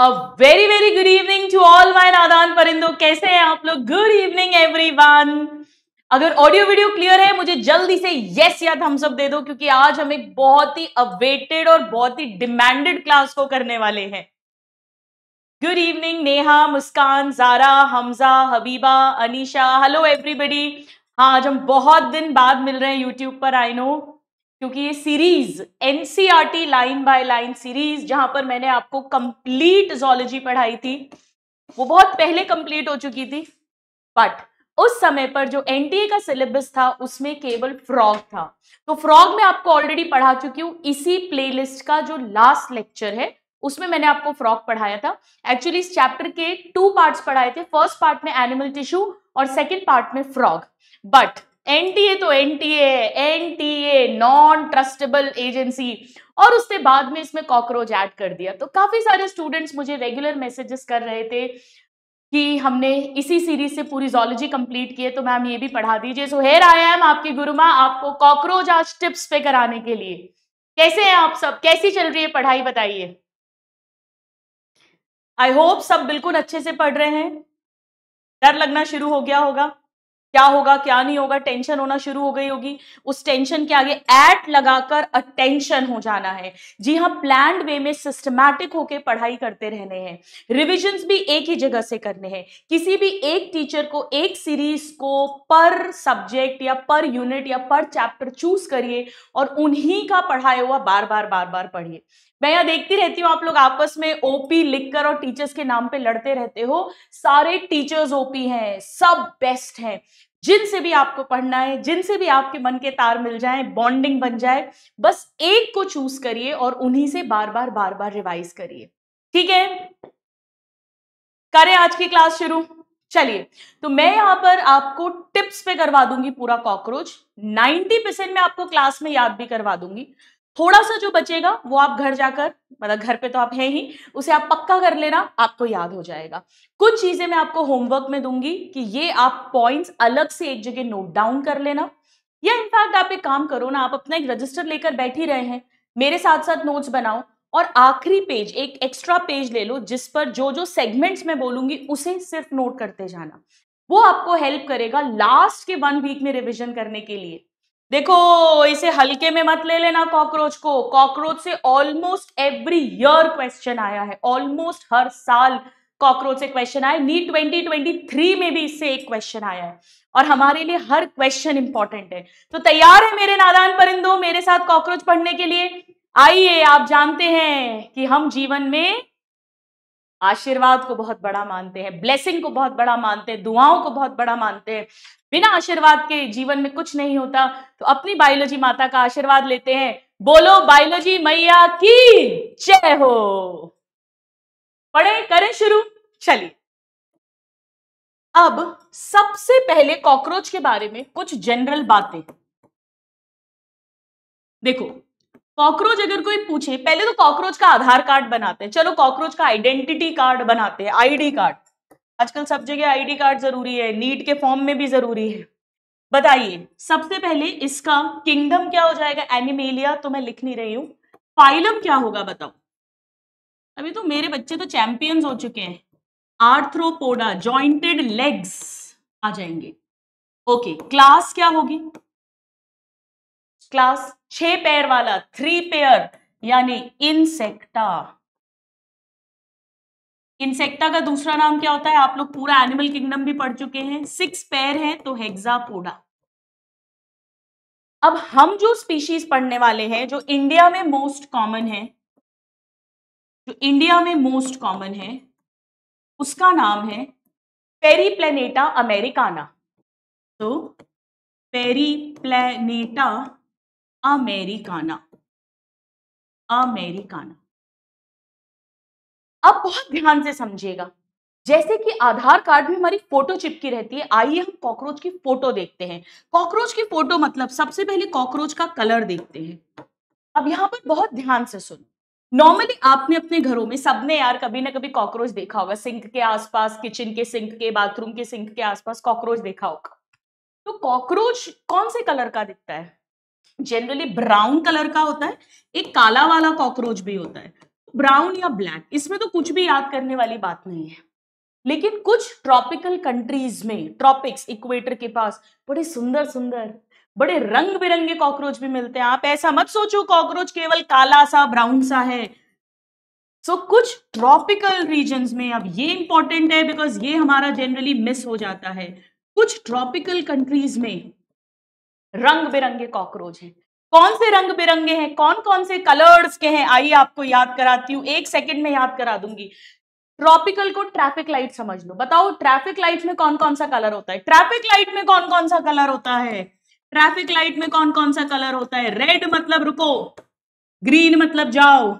Very very good evening to all my नादान परिंदो कैसे हैं आप लोग गुड इवनिंग एवरी वन अगर ऑडियो वीडियो क्लियर है मुझे जल्दी से यस या थम्स अप दे दो क्योंकि आज हम एक बहुत ही अवेटेड और बहुत ही डिमांडेड क्लास को करने वाले हैं good evening Neha Muskan Zara Hamza Habiba Anisha hello everybody हाँ आज हम बहुत दिन बाद मिल रहे हैं यूट्यूब पर आई नो क्योंकि ये series NCERT line by line series जहां पर मैंने आपको कंप्लीट जोलॉजी पढ़ाई थी वो बहुत पहले कंप्लीट हो चुकी थी बट उस समय पर जो एनटीए का सिलेबस था उसमें केवल फ्रॉग था तो फ्रॉग में आपको ऑलरेडी पढ़ा चुकी हूँ इसी प्लेलिस्ट का जो लास्ट लेक्चर है उसमें मैंने आपको फ्रॉग पढ़ाया था एक्चुअली इस चैप्टर के टू पार्ट्स पढ़ाए थे फर्स्ट पार्ट में एनिमल टिश्यू और सेकेंड पार्ट में फ्रॉग बट एनटीए तो NTA NTA non trustable agency और उसके बाद में इसमें कॉकरोच ऐड कर दिया तो काफी सारे स्टूडेंट्स मुझे रेगुलर मैसेजेस कर रहे थे कि हमने इसी सीरीज से पूरी जोलॉजी कंप्लीट की है तो मैम ये भी पढ़ा दीजिए सो हेयर आई एम आपकी गुरुमा आपको कॉकरोच आज टिप्स पे कराने के लिए कैसे हैं आप सब कैसी चल रही है पढ़ाई बताइए आई होप सब बिल्कुल अच्छे से पढ़ रहे हैं डर लगना शुरू हो गया होगा क्या होगा क्या नहीं होगा टेंशन होना शुरू हो गई होगी उस टेंशन के आगे एट लगाकर अटेंशन हो जाना है जी हाँ प्लान वे में सिस्टमैटिक होके पढ़ाई करते रहने हैं रिविजन्स भी एक ही जगह से करने हैं किसी भी एक टीचर को एक सीरीज को पर सब्जेक्ट या पर यूनिट या पर चैप्टर चूज करिए और उन्हीं का पढ़ाया हुआ बार बार बार बार पढ़िए मैं यहाँ देखती रहती हूँ आप लोग आपस में ओपी लिखकर और टीचर्स के नाम पे लड़ते रहते हो सारे टीचर्स ओपी हैं सब बेस्ट हैं जिनसे भी आपको पढ़ना है जिनसे भी आपके मन के तार मिल जाए बॉन्डिंग बन जाए बस एक को चूज करिए और उन्हीं से बार बार बार बार रिवाइज करिए ठीक है करें आज की क्लास शुरू चलिए तो मैं यहाँ पर आपको टिप्स पे करवा दूंगी पूरा कॉकरोच 90 परसेंट मैं आपको क्लास में याद भी करवा दूंगी थोड़ा सा जो बचेगा वो आप घर जाकर मतलब घर पे तो आप हैं ही उसे आप पक्का कर लेना आपको याद हो जाएगा कुछ चीजें मैं आपको होमवर्क में दूंगी कि ये आप पॉइंट्स अलग से एक जगह नोट डाउन कर लेना या इनफैक्ट आप एक काम करो ना आप अपना एक रजिस्टर लेकर बैठ ही रहे हैं मेरे साथ साथ नोट्स बनाओ और आखिरी पेज एक एक्स्ट्रा पेज ले लो जिस पर जो जो सेगमेंट्स में बोलूंगी उसे सिर्फ नोट करते जाना वो आपको हेल्प करेगा लास्ट के वन वीक में रिविजन करने के लिए देखो इसे हल्के में मत ले लेना कॉकरोच को कॉकरोच से ऑलमोस्ट एवरी ईयर क्वेश्चन आया है ऑलमोस्ट हर साल कॉकरोच से क्वेश्चन आया नीट 2023 में भी इससे एक क्वेश्चन आया है और हमारे लिए हर क्वेश्चन इंपॉर्टेंट है तो तैयार है मेरे नादान परिंदो मेरे साथ कॉकरोच पढ़ने के लिए आइए आप जानते हैं कि हम जीवन में आशीर्वाद को बहुत बड़ा मानते हैं ब्लेसिंग को बहुत बड़ा मानते हैं दुआओं को बहुत बड़ा मानते हैं बिना आशीर्वाद के जीवन में कुछ नहीं होता तो अपनी बायोलॉजी माता का आशीर्वाद लेते हैं बोलो बायोलॉजी मैया की जय हो पढ़े करें शुरू चलिए अब सबसे पहले कॉकरोच के बारे में कुछ जनरल बातें देखो कॉकरोच अगर कोई पूछे पहले तो कॉकरोच का आधार कार्ड बनाते हैं चलो कॉकरोच का आइडेंटिटी कार्ड बनाते हैं आईडी कार्ड आजकल सब जगह आईडी कार्ड जरूरी है नीट के फॉर्म में भी जरूरी है बताइए सबसे पहले इसका किंगडम क्या हो जाएगा एनिमेलिया तो मैं लिख नहीं रही हूं फाइलम क्या होगा बताओ अभी तो मेरे बच्चे तो चैंपियंस हो चुके हैं आर्थ्रोपोडा ज्वाइंटेड लेग्स आ जाएंगे ओके क्लास क्या होगी क्लास छह पैर वाला थ्री पेयर यानी इंसेक्टा इंसेक्टा का दूसरा नाम क्या होता है आप लोग पूरा एनिमल किंगडम भी पढ़ चुके हैं सिक्स पैर है तो हेक्सापोडा अब हम जो स्पीशीज पढ़ने वाले हैं जो इंडिया में मोस्ट कॉमन है जो इंडिया में मोस्ट कॉमन है उसका नाम है पेरीप्लेनेटा अमेरिकाना तो पेरीप्लेनेटा अमेरिकाना अमेरिकाना अब बहुत ध्यान से समझिएगा जैसे कि आधार कार्ड में हमारी फोटो चिपकी रहती है आइए हम कॉकरोच की फोटो देखते हैं कॉकरोच की फोटो मतलब सबसे पहले कॉकरोच का कलर देखते हैं अब यहां पर बहुत ध्यान से सुनो नॉर्मली आपने अपने घरों में सबने यार कभी ना कभी कॉकरोच देखा होगा सिंक के आसपास किचन के सिंक के बाथरूम के सिंक के आसपास कॉकरोच देखा होगा तो कॉकरोच कौन से कलर का दिखता है जनरली ब्राउन कलर का होता है एक काला वाला कॉकरोच भी होता है ब्राउन या ब्लैक इसमें तो कुछ भी याद करने वाली बात नहीं है लेकिन कुछ ट्रॉपिकल कंट्रीज में ट्रॉपिक्स इक्वेटर के पास बड़े सुंदर सुंदर बड़े रंग बिरंगे कॉकरोच भी मिलते हैं आप ऐसा मत सोचो कॉकरोच केवल काला सा ब्राउन सा है सो so, कुछ ट्रॉपिकल रीजन में अब ये इंपॉर्टेंट है बिकॉज ये हमारा जनरली मिस हो जाता है कुछ ट्रॉपिकल कंट्रीज में रंग बिरंगे कॉकरोच हैं कौन से रंग बिरंगे हैं कौन कौन से कलर्स के हैं आइए आपको याद कराती हूँ एक सेकंड में याद करा दूंगी ट्रॉपिकल को ट्रैफिक लाइट समझ लो बताओ ट्रैफिक लाइट में कौन कौन सा कलर होता है ट्रैफिक लाइट में कौन कौन सा कलर होता है ट्रैफिक लाइट में कौन कौन सा कलर होता है रेड मतलब रुको ग्रीन मतलब जाओ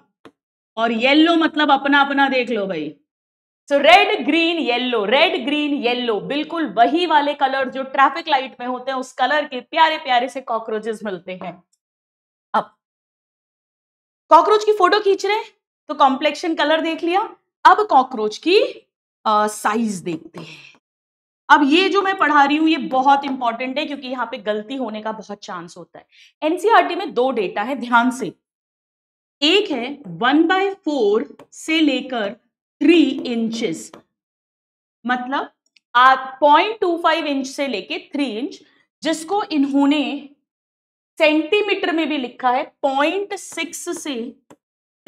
और येलो मतलब अपना अपना देख लो भाई so red green yellow red green yellow बिल्कुल वही वाले कलर जो ट्रैफिक लाइट में होते हैं उस कलर के प्यारे प्यारे से कॉकरोचेस मिलते हैं अब कॉकरोच की फोटो खींच रहे हैं तो कॉम्प्लेक्शन कलर देख लिया अब कॉकरोच की साइज देखते हैं अब ये जो मैं पढ़ा रही हूँ ये बहुत इंपॉर्टेंट है क्योंकि यहाँ पे गलती होने का बहुत चांस होता है एनसीआरटी e में दो डेटा है ध्यान से एक है वन बाय फोर से लेकर थ्री इंचेस मतलब पॉइंट टू फाइव इंच से लेके थ्री इंच जिसको इन्होंने सेंटीमीटर में भी लिखा है पॉइंट सिक्स से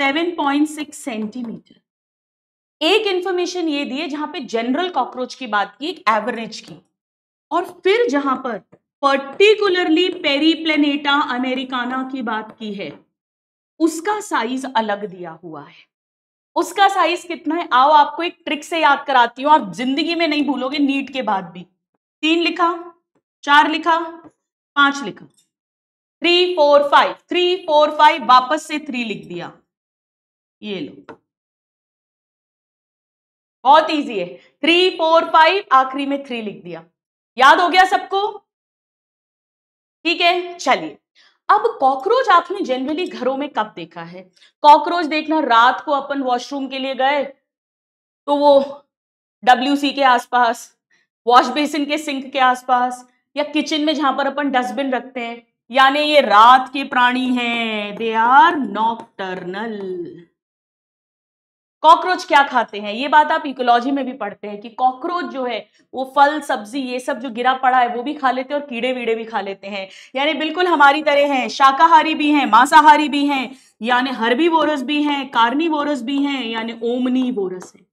सेवन पॉइंट सिक्स सेंटीमीटर एक इंफॉर्मेशन ये दी है जहां पे जनरल कॉकरोच की बात की एक एवरेज की और फिर जहां पर पर्टिकुलरली पेरीप्लेनेटा अमेरिकाना की बात की है उसका साइज अलग दिया हुआ है उसका साइज कितना है आओ आपको एक ट्रिक से याद कराती हूँ आप जिंदगी में नहीं भूलोगे नीट के बाद भी तीन लिखा चार लिखा पांच लिखा three four five three four five वापस से थ्री लिख दिया ये लो बहुत इजी है थ्री फोर फाइव आखिरी में थ्री लिख दिया याद हो गया सबको ठीक है चलिए अब कॉकरोच आपने जनरली घरों में कब देखा है कॉकरोच देखना रात को अपन वॉशरूम के लिए गए तो वो डब्ल्यू के आसपास वॉश बेसिन के सिंक के आसपास या किचन में जहां पर अपन डस्टबिन रखते हैं यानी ये रात के प्राणी हैं दे आर नॉकटर्नल कॉकरोच क्या खाते हैं ये बात आप इकोलॉजी में भी पढ़ते हैं कि कॉकरोच जो है वो फल सब्जी ये सब जो गिरा पड़ा है वो भी खा लेते हैं और कीड़े वीड़े भी खा लेते हैं यानी बिल्कुल हमारी तरह हैं शाकाहारी भी हैं मांसाहारी भी हैं यानी हर्बी वोरस भी हैं कार्नी वोरस भी हैं यानी ओमनी वोरस है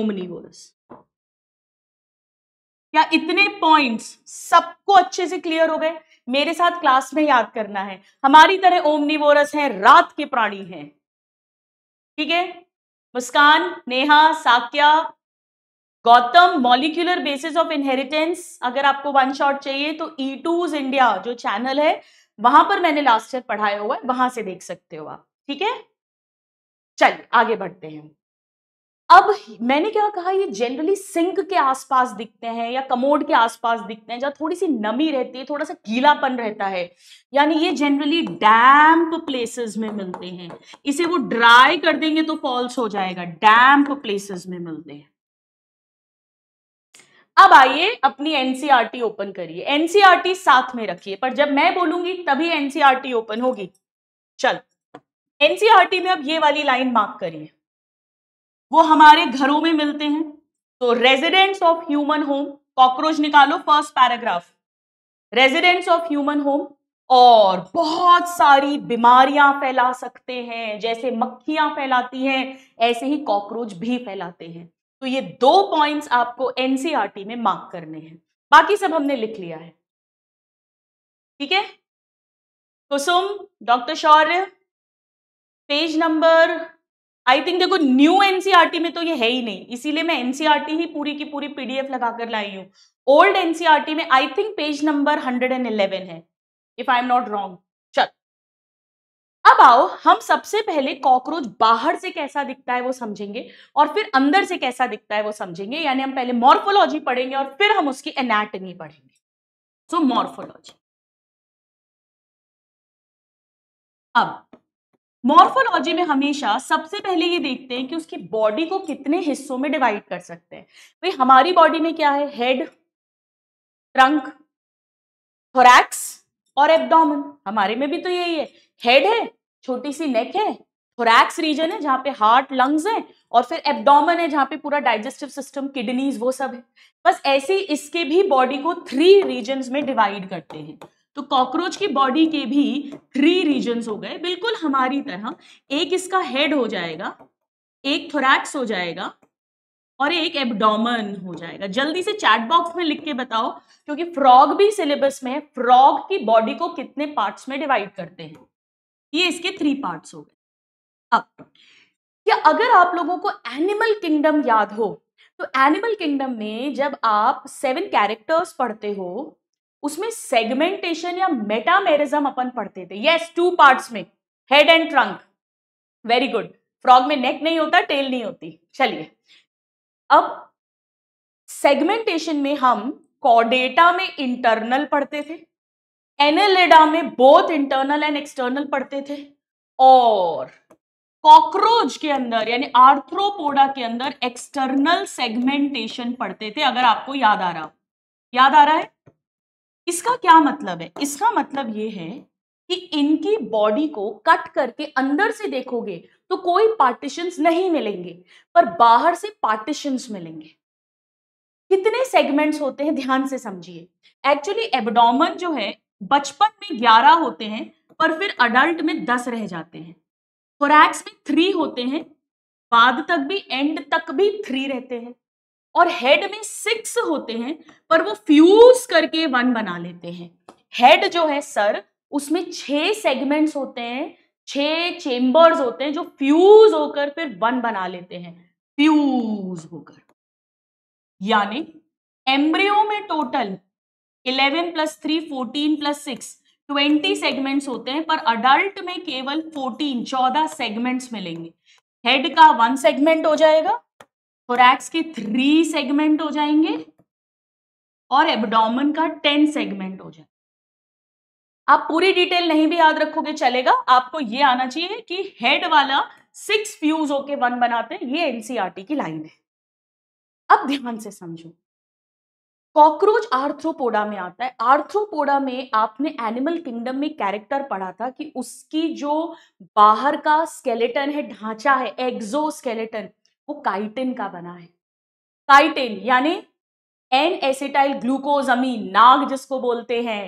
ओमनी वोरस क्या इतने पॉइंट्स सबको अच्छे से क्लियर हो गए मेरे साथ क्लास में याद करना है हमारी तरह ओमनीवोरस है रात के प्राणी हैं ठीक है Muskan Neha Sakya Gautam molecular basis of inheritance अगर आपको वन शॉट चाहिए तो ई टूज इंडिया जो चैनल है वहां पर मैंने लास्ट ईयर पढ़ाया हुआ है वहां से देख सकते हो आप ठीक है चलिए आगे बढ़ते हैं अब मैंने क्या कहा ये जनरली सिंक के आसपास दिखते हैं या कमोड के आसपास दिखते हैं जहां थोड़ी सी नमी रहती है थोड़ा सा गीलापन रहता है यानी ये जनरली डैम्प प्लेसेस में मिलते हैं इसे वो ड्राई कर देंगे तो फॉल्स हो जाएगा डैम्प प्लेसेस में मिलते हैं अब आइए अपनी एनसीआरटी ओपन e करिए एनसीआरटी e साथ में रखिए पर जब मैं बोलूंगी तभी एनसीआरटी ओपन e होगी चल एनसीआरटी में अब ये वाली लाइन मार्क करिए वो हमारे घरों में मिलते हैं तो residents of human home cockroach निकालो first paragraph residents of human home और बहुत सारी बीमारियां फैला सकते हैं जैसे मक्खियां फैलाती हैं ऐसे ही कॉकरोच भी फैलाते हैं तो ये दो पॉइंट्स आपको एनसीईआरटी e में मार्क करने हैं बाकी सब हमने लिख लिया है ठीक है Kusum doctor Shaurya page number I think देखो न्यू एनसीआरटी e में तो ये है ही नहीं इसीलिए मैं एनसीआरटी e ही पूरी की पूरी पीडीएफ लगाकर लाई हूँ ओल्ड एनसीआरटी e में I think page number hundred and eleven है if I am not wrong चल अब आओ हम सबसे पहले कॉकरोच बाहर से कैसा दिखता है वो समझेंगे और फिर अंदर से कैसा दिखता है वो समझेंगे यानी हम पहले मॉर्फोलॉजी पढ़ेंगे और फिर हम उसकी एनाटमी पढ़ेंगे सो मॉर्फोलॉजी अब मॉर्फोलॉजी में हमेशा सबसे पहले ये देखते हैं कि उसकी बॉडी को कितने हिस्सों में डिवाइड कर सकते हैं भाई हमारी बॉडी में क्या है हेड ट्रंक थोरैक्स और एब्डोमेन हमारे में भी तो यही है हेड है छोटी सी नेक है थोरैक्स रीजन है जहां पे हार्ट लंग्स है और फिर एब्डोमेन है जहां पे पूरा डाइजेस्टिव सिस्टम किडनीज वो सब है बस ऐसे इसके भी बॉडी को थ्री रीजन में डिवाइड करते हैं तो कॉकरोच की बॉडी के भी थ्री रीजन हो गए बिल्कुल हमारी तरह एक इसका हेड हो जाएगा एक थोरैक्स हो जाएगा और एक एबडोमन हो जाएगा जल्दी से चैट बॉक्स में लिख के बताओ क्योंकि फ्रॉग भी सिलेबस में है फ्रॉग की बॉडी को कितने पार्ट्स में डिवाइड करते हैं ये इसके थ्री पार्ट्स हो गए अब या अगर आप लोगों को एनिमल किंगडम याद हो तो एनिमल किंगडम में जब आप सेवन कैरेक्टर्स पढ़ते हो उसमें सेगमेंटेशन या मेटामेरिज्म अपन पढ़ते थे यस टू पार्ट्स में head and trunk very good frog में नेक नहीं होता टेल नहीं होती चलिए अब सेगमेंटेशन में हम कॉडेटा में इंटरनल पढ़ते थे एनेलिडा में बोथ इंटरनल एंड एक्सटर्नल पढ़ते थे और कॉकरोच के अंदर यानी आर्थ्रोपोडा के अंदर एक्सटर्नल सेगमेंटेशन पढ़ते थे अगर आपको याद आ रहा याद आ रहा है इसका क्या मतलब है इसका मतलब ये है कि इनकी बॉडी को कट करके अंदर से देखोगे तो कोई पार्टीशंस नहीं मिलेंगे पर बाहर से पार्टीशंस मिलेंगे कितने सेगमेंट्स होते हैं ध्यान से समझिए एक्चुअली एबडोमन जो है बचपन में ग्यारह होते हैं पर फिर अडल्ट में दस रह जाते हैं कोरैक्स में थ्री होते हैं बाद तक भी एंड तक भी थ्री रहते हैं और हेड में सिक्स होते हैं पर वो फ्यूज करके वन बना लेते हैं हेड जो है सर उसमें छह सेगमेंट्स होते हैं छह चेम्बर्स होते हैं जो फ्यूज होकर फिर वन बना लेते हैं फ्यूज होकर यानी एम्ब्रियो में total 11 plus three fourteen plus six twenty segments होते हैं पर अडल्ट में केवल फोर्टीन चौदह सेगमेंट्स मिलेंगे हेड का वन सेगमेंट हो जाएगा थोरैक्स के थ्री सेगमेंट हो जाएंगे और एबडोमन का टेन सेगमेंट हो जाएगा आप पूरी डिटेल नहीं भी याद रखोगे चलेगा आपको ये आना चाहिए कि हेड वाला सिक्स फ्यूज होके वन बनाते हैं ये एनसीआरटी e की लाइन है अब ध्यान से समझो कॉकरोच आर्थ्रोपोडा में आता है आर्थ्रोपोडा में आपने एनिमल किंगडम में कैरेक्टर पढ़ा था कि उसकी जो बाहर का स्केलेटन है ढांचा है एक्जो स्केलेटन वो काइटिन का बना है काइटिन यानी N acetyl glucosamine NAG जिसको बोलते हैं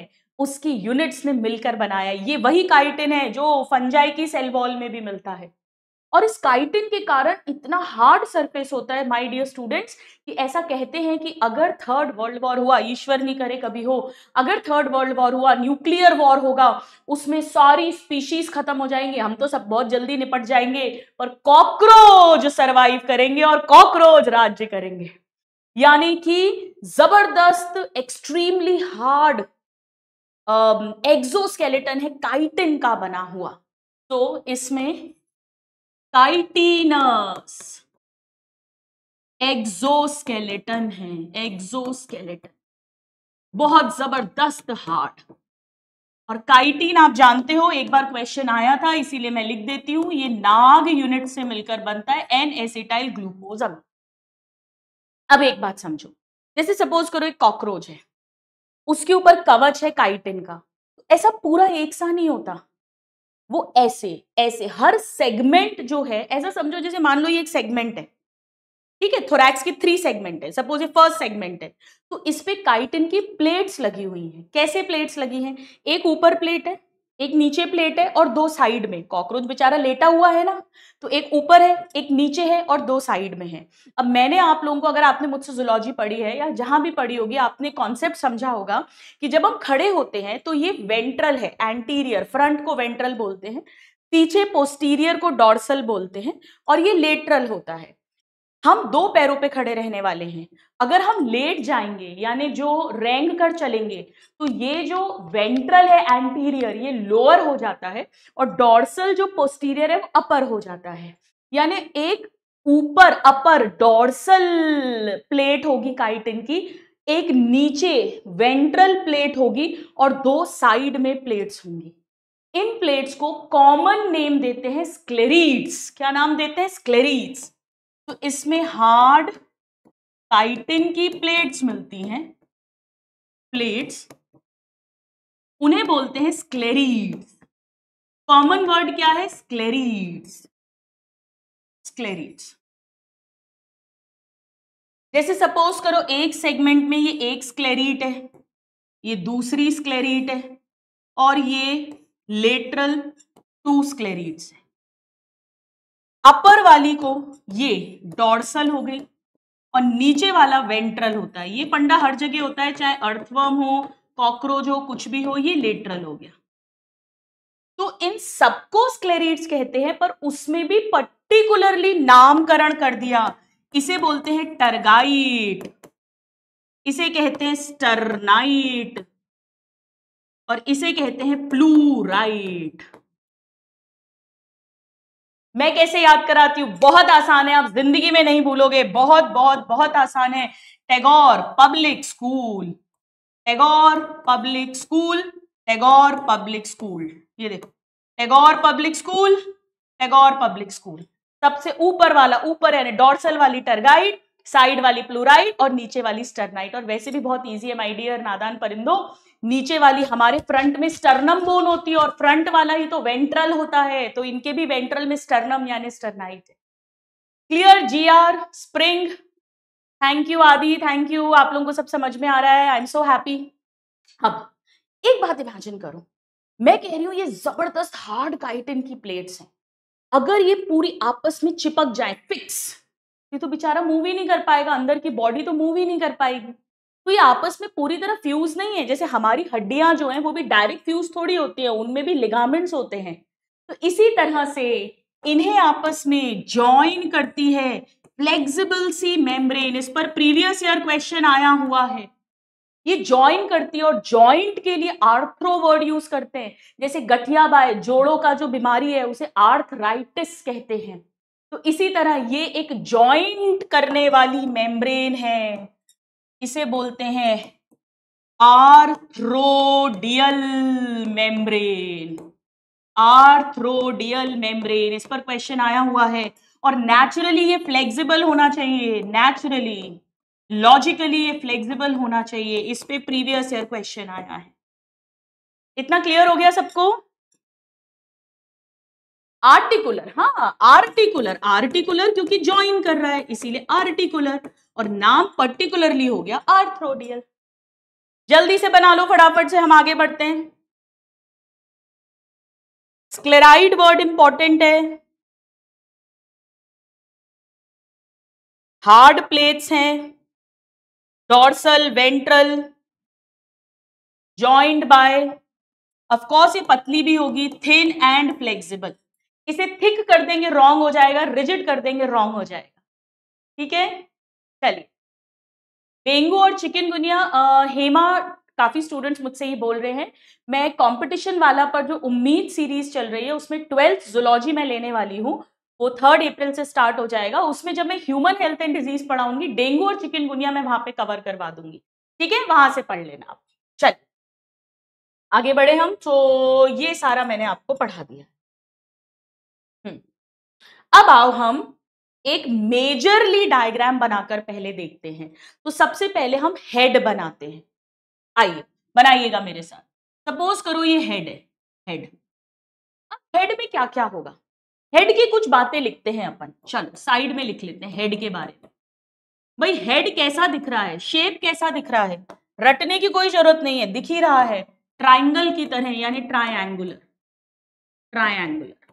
उसकी यूनिट्स ने मिलकर बनाया ये वही काइटिन है जो फंजाई की सेल वॉल में भी मिलता है और इस काइटिन के कारण इतना हार्ड सरफेस होता है माय डियर स्टूडेंट्स कि ऐसा कहते हैं कि अगर थर्ड वर्ल्ड वॉर हुआ ईश्वर नहीं करे कभी हो अगर थर्ड वर्ल्ड वॉर हुआ न्यूक्लियर वॉर होगा उसमें सारी स्पीशीज खत्म हो जाएंगे हम तो सब बहुत जल्दी निपट जाएंगे पर कॉकरोच सर्वाइव करेंगे और कॉकरोच राज्य करेंगे यानी कि जबरदस्त एक्सट्रीमली हार्ड एग्जोस्केलेटन है काइटिन का बना हुआ तो इसमें काइटिनस एक्सोस्केलेटन है एक्सोस्केलेटन बहुत जबरदस्त हार्ट और काइटिन आप जानते हो एक बार क्वेश्चन आया था इसीलिए मैं लिख देती हूं ये नाग यूनिट से मिलकर बनता है एन एसिटाइल ग्लूकोज अब अब एक बात समझो जैसे सपोज करो एक कॉकरोच है उसके ऊपर कवच है काइटिन का तो ऐसा पूरा एक सा नहीं होता वो ऐसे ऐसे हर सेगमेंट जो है ऐसा समझो जैसे मान लो ये एक सेगमेंट है ठीक है थोरैक्स की थ्री सेगमेंट है सपोज ये फर्स्ट सेगमेंट है तो इस पे काइटिन की प्लेट्स लगी हुई हैं कैसे प्लेट्स लगी हैं एक ऊपर प्लेट है एक नीचे प्लेट है और दो साइड में कॉकरोच बेचारा लेटा हुआ है ना तो एक ऊपर है एक नीचे है और दो साइड में है अब मैंने आप लोगों को अगर आपने मुझसे जुलॉजी पढ़ी है या जहां भी पढ़ी होगी आपने कॉन्सेप्ट समझा होगा कि जब हम खड़े होते हैं तो ये वेंट्रल है एंटीरियर फ्रंट को वेंट्रल बोलते हैं पीछे पोस्टीरियर को डॉर्सल बोलते हैं और ये लेटरल होता है हम दो पैरों पे खड़े रहने वाले हैं अगर हम लेट जाएंगे यानी जो रेंग कर चलेंगे तो ये जो वेंट्रल है एंटीरियर ये लोअर हो जाता है और डॉर्सल जो पोस्टीरियर है वो अपर हो जाता है यानी एक ऊपर अपर डॉर्सल प्लेट होगी काइटिन की एक नीचे वेंट्रल प्लेट होगी और दो साइड में प्लेट्स होंगी इन प्लेट्स को कॉमन नेम देते हैं स्क्लेरीट्स क्या नाम देते हैं स्क्लेरीट्स तो इसमें हार्ड टाइटिन की प्लेट्स मिलती हैं प्लेट्स उन्हें बोलते हैं स्क्लेरीड्स कॉमन वर्ड क्या है स्क्लेरीड्स स्क्लेरीड्स जैसे सपोज करो एक सेगमेंट में ये एक स्क्लेरीट है ये दूसरी स्क्लेरीट है और ये लेटरल टू स्क्लेरीट्स है अपर वाली को ये डॉर्सल हो गई और नीचे वाला वेंट्रल होता है ये पंडा हर जगह होता है चाहे अर्थवर्म हो कॉकरोच हो कुछ भी हो ये लेटरल हो गया तो इन सबको स्क्लेरेट्स कहते हैं पर उसमें भी पर्टिकुलरली नामकरण कर दिया इसे बोलते हैं टर्गाइट इसे कहते हैं स्टर्नाइट और इसे कहते हैं प्लूराइट मैं कैसे याद कराती हूँ बहुत आसान है आप जिंदगी में नहीं भूलोगे बहुत बहुत बहुत आसान है Tagore public school Tagore public school Tagore public school ये देखो Tagore public school Tagore public school सबसे ऊपर वाला ऊपर यानी डॉर्सल वाली टर्गाइड साइड वाली प्लूराइड और नीचे वाली स्टर्नाइट और वैसे भी बहुत ईजी है माई डियर नादान परिंदो नीचे वाली हमारे फ्रंट में स्टर्नम बोन होती है और फ्रंट वाला ही तो वेंट्रल होता है तो इनके भी वेंट्रल में स्टर्नम यानी स्टर्नाइट है क्लियर जी आर स्प्रिंग थैंक यू आदि थैंक यू आप लोगों को सब समझ में आ रहा है आई एम सो हैप्पी अब एक बात इमेजिन करो मैं कह रही हूं ये जबरदस्त हार्ड काइटिन की प्लेट्स हैं अगर ये पूरी आपस में चिपक जाए फिक्स ये तो बेचारा मूव ही नहीं कर पाएगा अंदर की बॉडी तो मूव ही नहीं कर पाएगी तो ये आपस में पूरी तरह फ्यूज नहीं है जैसे हमारी हड्डियां जो हैं वो भी डायरेक्ट फ्यूज थोड़ी होती है उनमें भी लिगामेंट्स होते हैं तो इसी तरह से इन्हें आपस में जॉइन करती है फ्लेक्सिबल सी मेम्ब्रेन इस पर प्रीवियस ईयर क्वेश्चन आया हुआ है ये ज्वाइन करती है और ज्वाइंट के लिए आर्थ्रो वर्ड यूज करते हैं जैसे गठिया बाय जोड़ों का जो बीमारी है उसे आर्थराइटिस कहते हैं तो इसी तरह ये एक ज्वाइंट करने वाली मेम्ब्रेन है इसे बोलते हैं आर्थ्रोडियल मेम्ब्रेन आर्थ्रोडियल मेम्ब्रेन इस पर क्वेश्चन आया हुआ है और नेचुरली ये फ्लेक्सिबल होना चाहिए नेचुरली लॉजिकली ये फ्लेक्सिबल होना चाहिए इस पे प्रीवियस ईयर क्वेश्चन आया है इतना क्लियर हो गया सबको आर्टिकुलर हाँ आर्टिकुलर आर्टिकुलर क्योंकि ज्वाइन कर रहा है इसीलिए आर्टिकुलर और नाम पर्टिकुलरली हो गया आर्थ्रोडियल जल्दी से बना लो फटाफट से हम आगे बढ़ते हैं स्क्लेराइड वर्ड इंपॉर्टेंट है हार्ड प्लेट्स हैं dorsal ventral joint by of course ये पतली भी होगी थिन एंड फ्लेक्सिबल इसे थिक कर देंगे रॉन्ग हो जाएगा रिजिड कर देंगे रॉन्ग हो जाएगा ठीक है चलिए डेंगू और चिकन गुनिया हेमा काफी स्टूडेंट्स मुझसे ये बोल रहे हैं मैं कंपटीशन वाला पर जो उम्मीद सीरीज चल रही है उसमें ट्वेल्थ जुलॉजी मैं लेने वाली हूँ वो थर्ड अप्रैल से स्टार्ट हो जाएगा उसमें जब मैं ह्यूमन हेल्थ एंड डिजीज पढ़ाऊंगी डेंगू और चिकन गुनिया मैं वहां पर कवर करवा दूंगी ठीक है वहां से पढ़ लेना आप चलिए आगे बढ़े हम तो ये सारा मैंने आपको पढ़ा दिया हम्म। अब आओ हम एक मेजरली डायग्राम बनाकर पहले देखते हैं तो सबसे पहले हम हेड बनाते हैं आइए बनाइएगा मेरे साथ सपोज करो ये हेड है हेड अब हेड में क्या क्या होगा हेड की कुछ बातें लिखते हैं अपन चलो साइड में लिख लेते हैं हेड के बारे में भाई हेड कैसा दिख रहा है शेप कैसा दिख रहा है रटने की कोई जरूरत नहीं है दिख ही रहा है ट्राइंगल की तरह यानी ट्राइंगुलर ट्राइंगुलर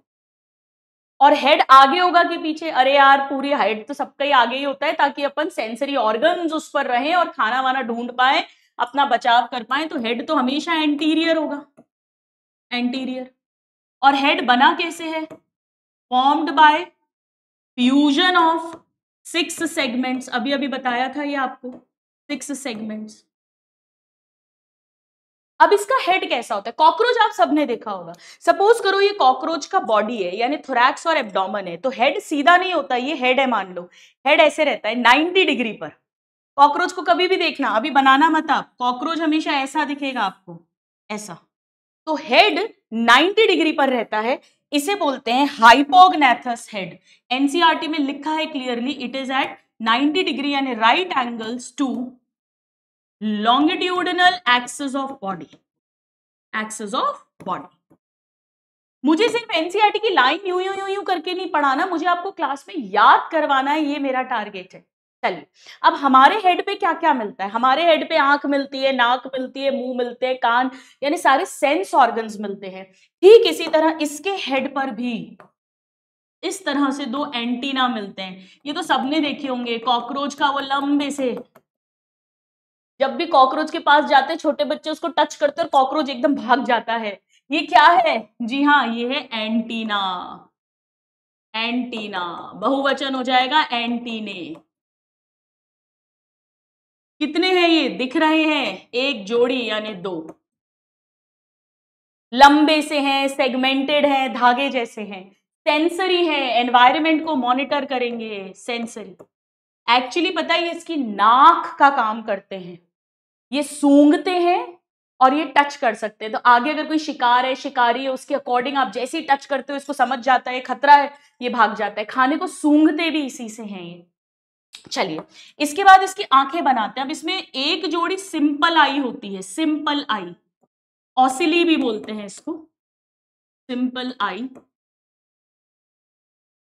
और हेड आगे होगा कि पीछे अरे यार पूरी हाइट तो सबका ही आगे ही होता है ताकि अपन सेंसरी ऑर्गन उस पर रहे और खाना वाना ढूंढ पाए अपना बचाव कर पाए तो हेड तो हमेशा एंटीरियर होगा एंटीरियर और हेड बना कैसे है formed by fusion of six segments अभी अभी बताया था ये आपको सिक्स सेगमेंट्स अब इसका हेड कैसा होता है कॉकरोच आप सबने देखा होगा सपोज करो ये कॉकरोच का बॉडी है यानी थोरैक्स और एब्डोमन है तो हेड सीधा नहीं होता ये हेड है मान लो हेड ऐसे रहता है 90 डिग्री पर कॉकरोच को कभी भी देखना अभी बनाना मत आप कॉकरोच हमेशा ऐसा दिखेगा आपको ऐसा तो हेड 90 डिग्री पर रहता है इसे बोलते हैं हाइपोगनेथस हेड एनसीआरटी में लिखा है clearly it is at 90 degree यानी right angles to longitudinal axis of body axis of body मुझे सिर्फ एनसीआरटी e की लाइन यू यू यू यू करके नहीं पढ़ाना मुझे आपको क्लास में याद करवाना है ये मेरा टारगेट है चलिए अब हमारे हेड पे क्या क्या मिलता है हमारे हेड पे आंख मिलती है नाक मिलती है मुंह मिलते हैं कान यानी सारे सेंस ऑर्गन्स मिलते हैं ठीक इसी तरह इसके हेड पर भी इस तरह से दो एंटीना मिलते हैं ये तो सबने देखे होंगे कॉकरोच का वो लंबे से जब भी कॉकरोच के पास जाते छोटे बच्चे उसको टच करते और कॉकरोच एकदम भाग जाता है ये क्या है जी हाँ ये है एंटीना एंटीना बहुवचन हो जाएगा एंटीने कितने हैं ये दिख रहे हैं एक जोड़ी यानी दो लंबे से हैं सेगमेंटेड हैं धागे जैसे हैं सेंसरी है एनवायरमेंट को मॉनिटर करेंगे सेंसरी एक्चुअली पता है इसकी नाक का काम करते हैं ये सूंघते हैं और ये टच कर सकते हैं तो आगे अगर कोई शिकार है शिकारी है उसके अकॉर्डिंग आप जैसे ही टच करते हो इसको समझ जाता है खतरा है ये भाग जाता है खाने को सूंघते भी इसी से हैं ये चलिए इसके बाद इसकी आंखें बनाते हैं अब इसमें एक जोड़ी सिंपल आई होती है सिंपल आई ऑसिली भी बोलते हैं इसको सिंपल आई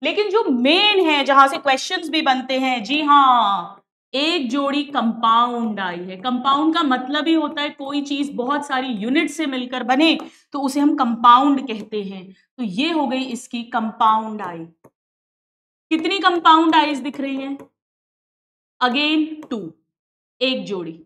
लेकिन जो मेन है जहां से क्वेश्चंस भी बनते हैं जी हाँ एक जोड़ी कंपाउंड आई है कंपाउंड का मतलब ही होता है कोई चीज बहुत सारी यूनिट से मिलकर बने तो उसे हम कंपाउंड कहते हैं तो ये हो गई इसकी कंपाउंड आई कितनी कंपाउंड आईज दिख रही है अगेन टू एक जोड़ी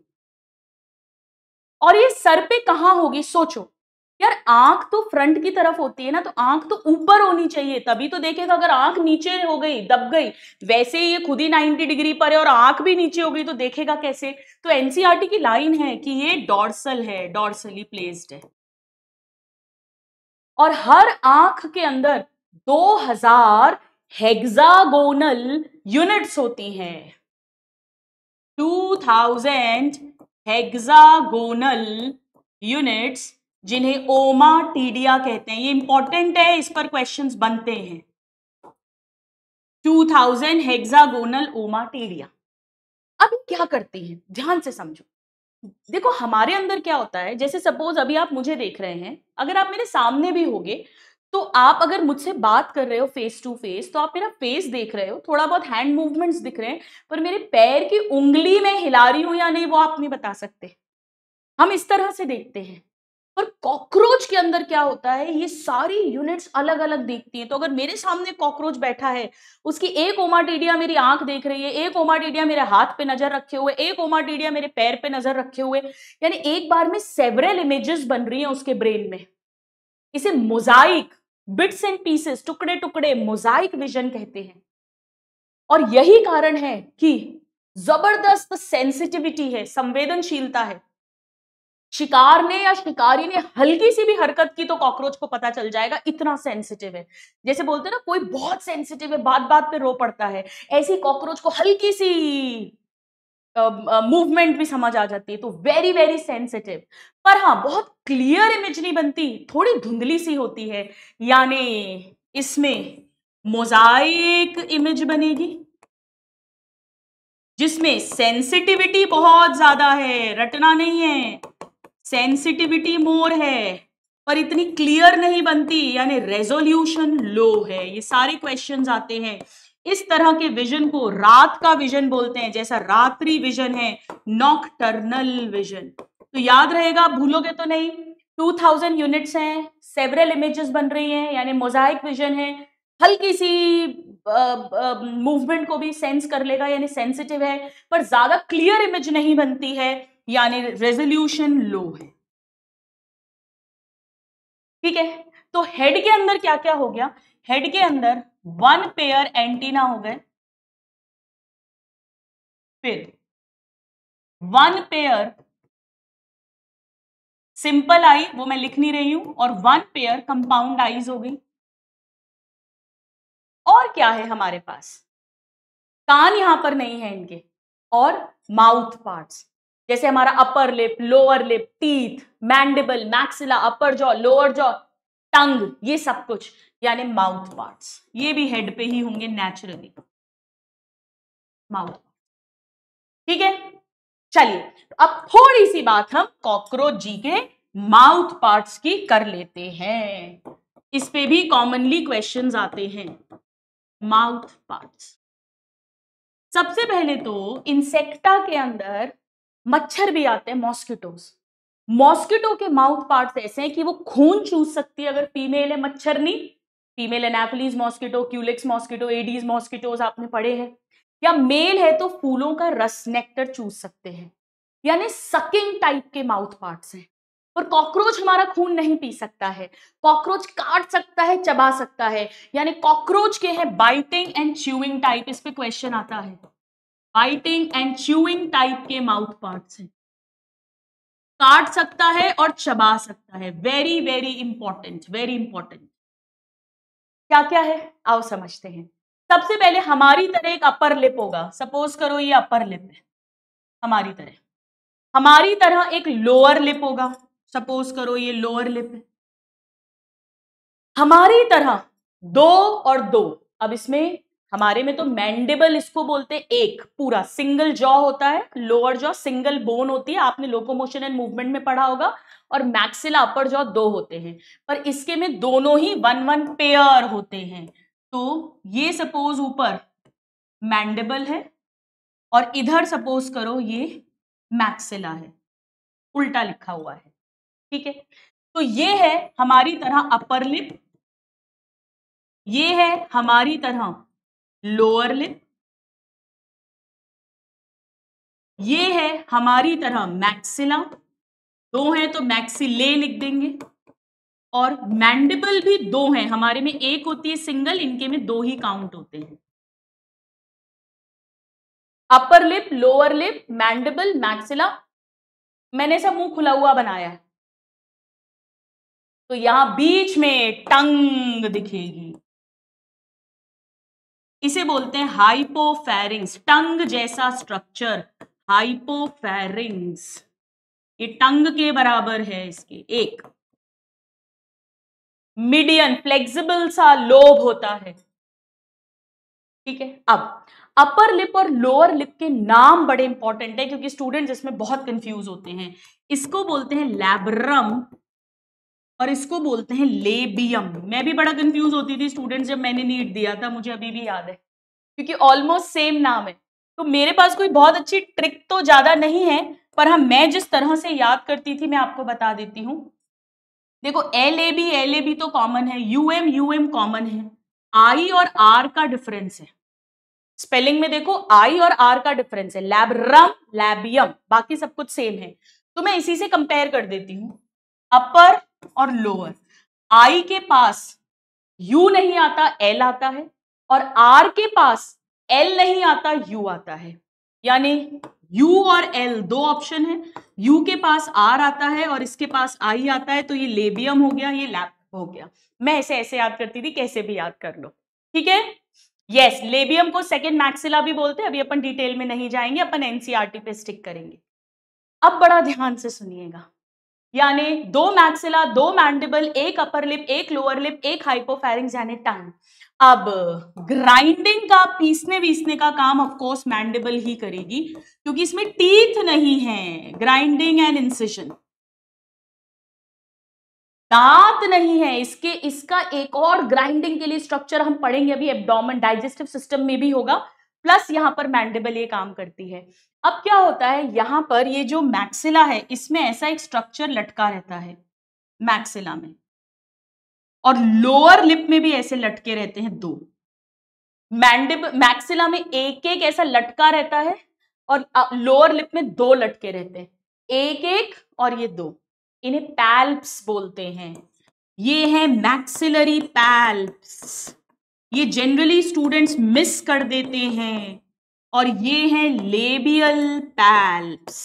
और ये सर पे कहां होगी सोचो यार आंख तो फ्रंट की तरफ होती है ना तो आंख तो ऊपर होनी चाहिए तभी तो देखेगा अगर आंख नीचे हो गई दब गई वैसे ही ये खुद ही 90 डिग्री पर है और आंख भी नीचे हो गई तो देखेगा कैसे तो एनसीआरटी e की लाइन है कि ये डॉर्सल है डॉर्सली प्लेस्ड है और हर आंख के अंदर 2000 हेग्जागोनल यूनिट्स होती हैं 2000 हेग्जागोनल यूनिट्स जिन्हें ओमा टीडिया कहते हैं ये इंपॉर्टेंट है इस पर क्वेश्चंस बनते हैं 2000 हेक्सागोनल ओमा टीडिया अब क्या करते हैं ध्यान से समझो देखो हमारे अंदर क्या होता है जैसे सपोज अभी आप मुझे देख रहे हैं अगर आप मेरे सामने भी होगे तो आप अगर मुझसे बात कर रहे हो फेस टू फेस तो आप मेरा फेस देख रहे हो थोड़ा बहुत हैंड मूवमेंट्स दिख रहे हैं पर मेरे पैर की उंगली में हिला रही हूं या नहीं वो आप नहीं बता सकते हम इस तरह से देखते हैं पर कॉकरोच के अंदर क्या होता है ये सारी यूनिट्स अलग अलग देखती है तो अगर मेरे सामने कॉकरोच बैठा है उसकी एक ओमाटीडिया मेरी आंख देख रही है एक ओमाटीडिया मेरे हाथ पे नजर रखे हुए एक ओमाटीडिया मेरे पैर पे नजर रखे हुए यानी एक बार में सेवरल इमेजेस बन रही है उसके ब्रेन में इसे मोजाइक बिट्स एंड पीसेस टुकड़े टुकड़े मोजाइक विजन कहते हैं और यही कारण है कि जबरदस्त सेंसिटिविटी है संवेदनशीलता है शिकार ने या शिकारी ने हल्की सी भी हरकत की तो कॉकरोच को पता चल जाएगा इतना सेंसिटिव है जैसे बोलते हैं ना कोई बहुत सेंसिटिव है बात बात पे रो पड़ता है ऐसी कॉकरोच को हल्की सी मूवमेंट uh, uh, भी समझ आ जाती है तो वेरी वेरी सेंसिटिव पर हाँ बहुत क्लियर इमेज नहीं बनती थोड़ी धुंधली सी होती है यानी इसमें मोजाइक इमेज बनेगी जिसमें सेंसिटिविटी बहुत ज्यादा है रटना नहीं है सेंसिटिविटी मोर है पर इतनी क्लियर नहीं बनती यानी रेजोल्यूशन लो है ये सारे क्वेश्चन आते हैं इस तरह के विजन को रात का विजन बोलते हैं जैसा रात्रि विजन है नॉकटर्नल विजन तो याद रहेगा भूलोगे तो नहीं 2000 यूनिट्स हैं सेवरल इमेजेस बन रही हैं यानी मोजाइक विजन है हल्की सी मूवमेंट को भी सेंस कर लेगा यानी सेंसिटिव है पर ज्यादा क्लियर इमेज नहीं बनती है यानी रेजोल्यूशन लो है ठीक है तो हेड के अंदर क्या क्या हो गया हेड के अंदर वन पेयर एंटीना हो गए फिर वन पेयर सिंपल आई वो मैं लिख नहीं रही हूं और वन पेयर कंपाउंड आईज हो गई और क्या है हमारे पास कान यहां पर नहीं है इनके और माउथ पार्ट्स जैसे हमारा upper lip lower lip teeth mandible maxilla upper jaw lower jaw tongue ये सब कुछ यानी माउथ पार्ट्स ये भी हेड पे ही होंगे नेचुरली माउथ ठीक है चलिए अब थोड़ी सी बात हम कॉकरोच जी के माउथ पार्ट्स की कर लेते हैं इस पे भी कॉमनली क्वेश्चंस आते हैं माउथ पार्ट्स सबसे पहले तो इंसेक्टा के अंदर मच्छर भी आते हैं मॉस्किटोज मॉस्किटो के माउथ पार्ट्स ऐसे हैं कि वो खून चूस सकती है अगर फीमेल है मच्छर नहीं female anopheles mosquito culex mosquito aedes mosquitoes आपने पढ़े हैं या मेल है तो फूलों का रस नेक्टर चूस सकते हैं यानी सकिंग टाइप के माउथ पार्ट्स हैं और कॉकरोच हमारा खून नहीं पी सकता है कॉकरोच काट सकता है चबा सकता है यानी कॉकरोच के हैं बाइटिंग एंड च्यूइंग टाइप इस पे क्वेश्चन आता है बाइटिंग एंड च्यूइंग टाइप के माउथ पार्ट्स हैं काट सकता है और चबा सकता है very very important very important क्या क्या है आओ समझते हैं सबसे पहले हमारी तरह एक अपर लिप होगा सपोज करो ये अपर लिप है हमारी तरह हमारी तरह एक लोअर लिप होगा सपोज करो ये लोअर लिप है हमारी तरह दो और दो अब इसमें हमारे में तो मैंडेबल इसको बोलते हैं एक पूरा सिंगल जॉ होता है लोअर जॉ सिंगल बोन होती है आपने लोकोमोशन एंड मूवमेंट में पढ़ा होगा और मैक्सिला अपर जॉ दो होते हैं पर इसके में दोनों ही वन वन पेयर होते हैं तो ये सपोज ऊपर मैंडेबल है और इधर सपोज करो ये मैक्सिला है उल्टा लिखा हुआ है ठीक है तो ये है हमारी तरह अपर लिप ये है हमारी तरह लोअर लिप ये है हमारी तरह मैक्सिला दो हैं तो मैक्सिले लिख देंगे और मैंडिबल भी दो हैं हमारे में एक होती है सिंगल इनके में दो ही काउंट होते हैं upper lip lower lip mandible maxilla मैंने सब मुंह खुला हुआ बनाया है तो यहां बीच में टंग दिखेगी इसे बोलते हैं हाइपोफेरिंग्स टंग जैसा स्ट्रक्चर हाइपोफेरिंग्स ये टंग के बराबर है इसके एक मिडियन फ्लेक्सिबल सा लोब होता है ठीक है अब अपर लिप और लोअर लिप के नाम बड़े इंपॉर्टेंट है क्योंकि स्टूडेंट इसमें बहुत कंफ्यूज होते हैं इसको बोलते हैं लैबरम और इसको बोलते हैं लेबियम मैं भी बड़ा कंफ्यूज होती थी स्टूडेंट जब मैंने नीट दिया था मुझे अभी भी याद है क्योंकि ऑलमोस्ट सेम नाम है तो मेरे पास कोई बहुत अच्छी ट्रिक तो ज़्यादा नहीं है पर हम हाँ, मैं जिस तरह से याद करती थी मैं आपको बता देती हूँ देखो L A B L A B तो कॉमन है U M U M common है आई और आर का डिफरेंस है स्पेलिंग में देखो आई और आर का डिफरेंस है लैबरम लैबियम बाकी सब कुछ सेम है तो मैं इसी से कंपेयर कर देती हूँ अपर और लोअर आई के पास यू नहीं आता एल आता है और आर के पास एल नहीं आता यू आता है यानी यू और एल दो ऑप्शन है यू के पास आर आता है और इसके पास आई आता है तो ये लेबियम हो गया ये लैप हो गया मैं ऐसे ऐसे याद करती थी कैसे भी याद कर लो ठीक है यस लेबियम को सेकेंड मैक्सिला भी बोलते हैं अभी अपन डिटेल में नहीं जाएंगे अपन एनसीआरटी e पे स्टिक करेंगे अब बड़ा ध्यान से सुनिएगा यानी दो मैक्सिला दो मैंडिबल एक अपर लिप एक लोअर लिप एक हाइपोफेरिंग यानी टंग अब ग्राइंडिंग का पीसने वीसने का काम ऑफकोर्स मैंडिबल ही करेगी क्योंकि इसमें टीथ नहीं है ग्राइंडिंग एंड इंसिशन दांत नहीं है इसके इसका एक और ग्राइंडिंग के लिए स्ट्रक्चर हम पढ़ेंगे अभी एब्डोमेन डाइजेस्टिव सिस्टम में भी होगा प्लस यहाँ पर मैंडेबल ये काम करती है अब क्या होता है यहाँ पर ये जो मैक्सिला है इसमें ऐसा एक स्ट्रक्चर लटका रहता है मैक्सिला में और लोअर लिप में भी ऐसे लटके रहते हैं दो मैंडिब मैक्सिला में एक एक ऐसा लटका रहता है और लोअर लिप में दो लटके रहते हैं एक एक और ये दो इन्हें पैल्प्स बोलते हैं ये है मैक्सिलरी पैल्प्स ये जनरली स्टूडेंट्स मिस कर देते हैं और ये हैं लेबियल पैल्प्स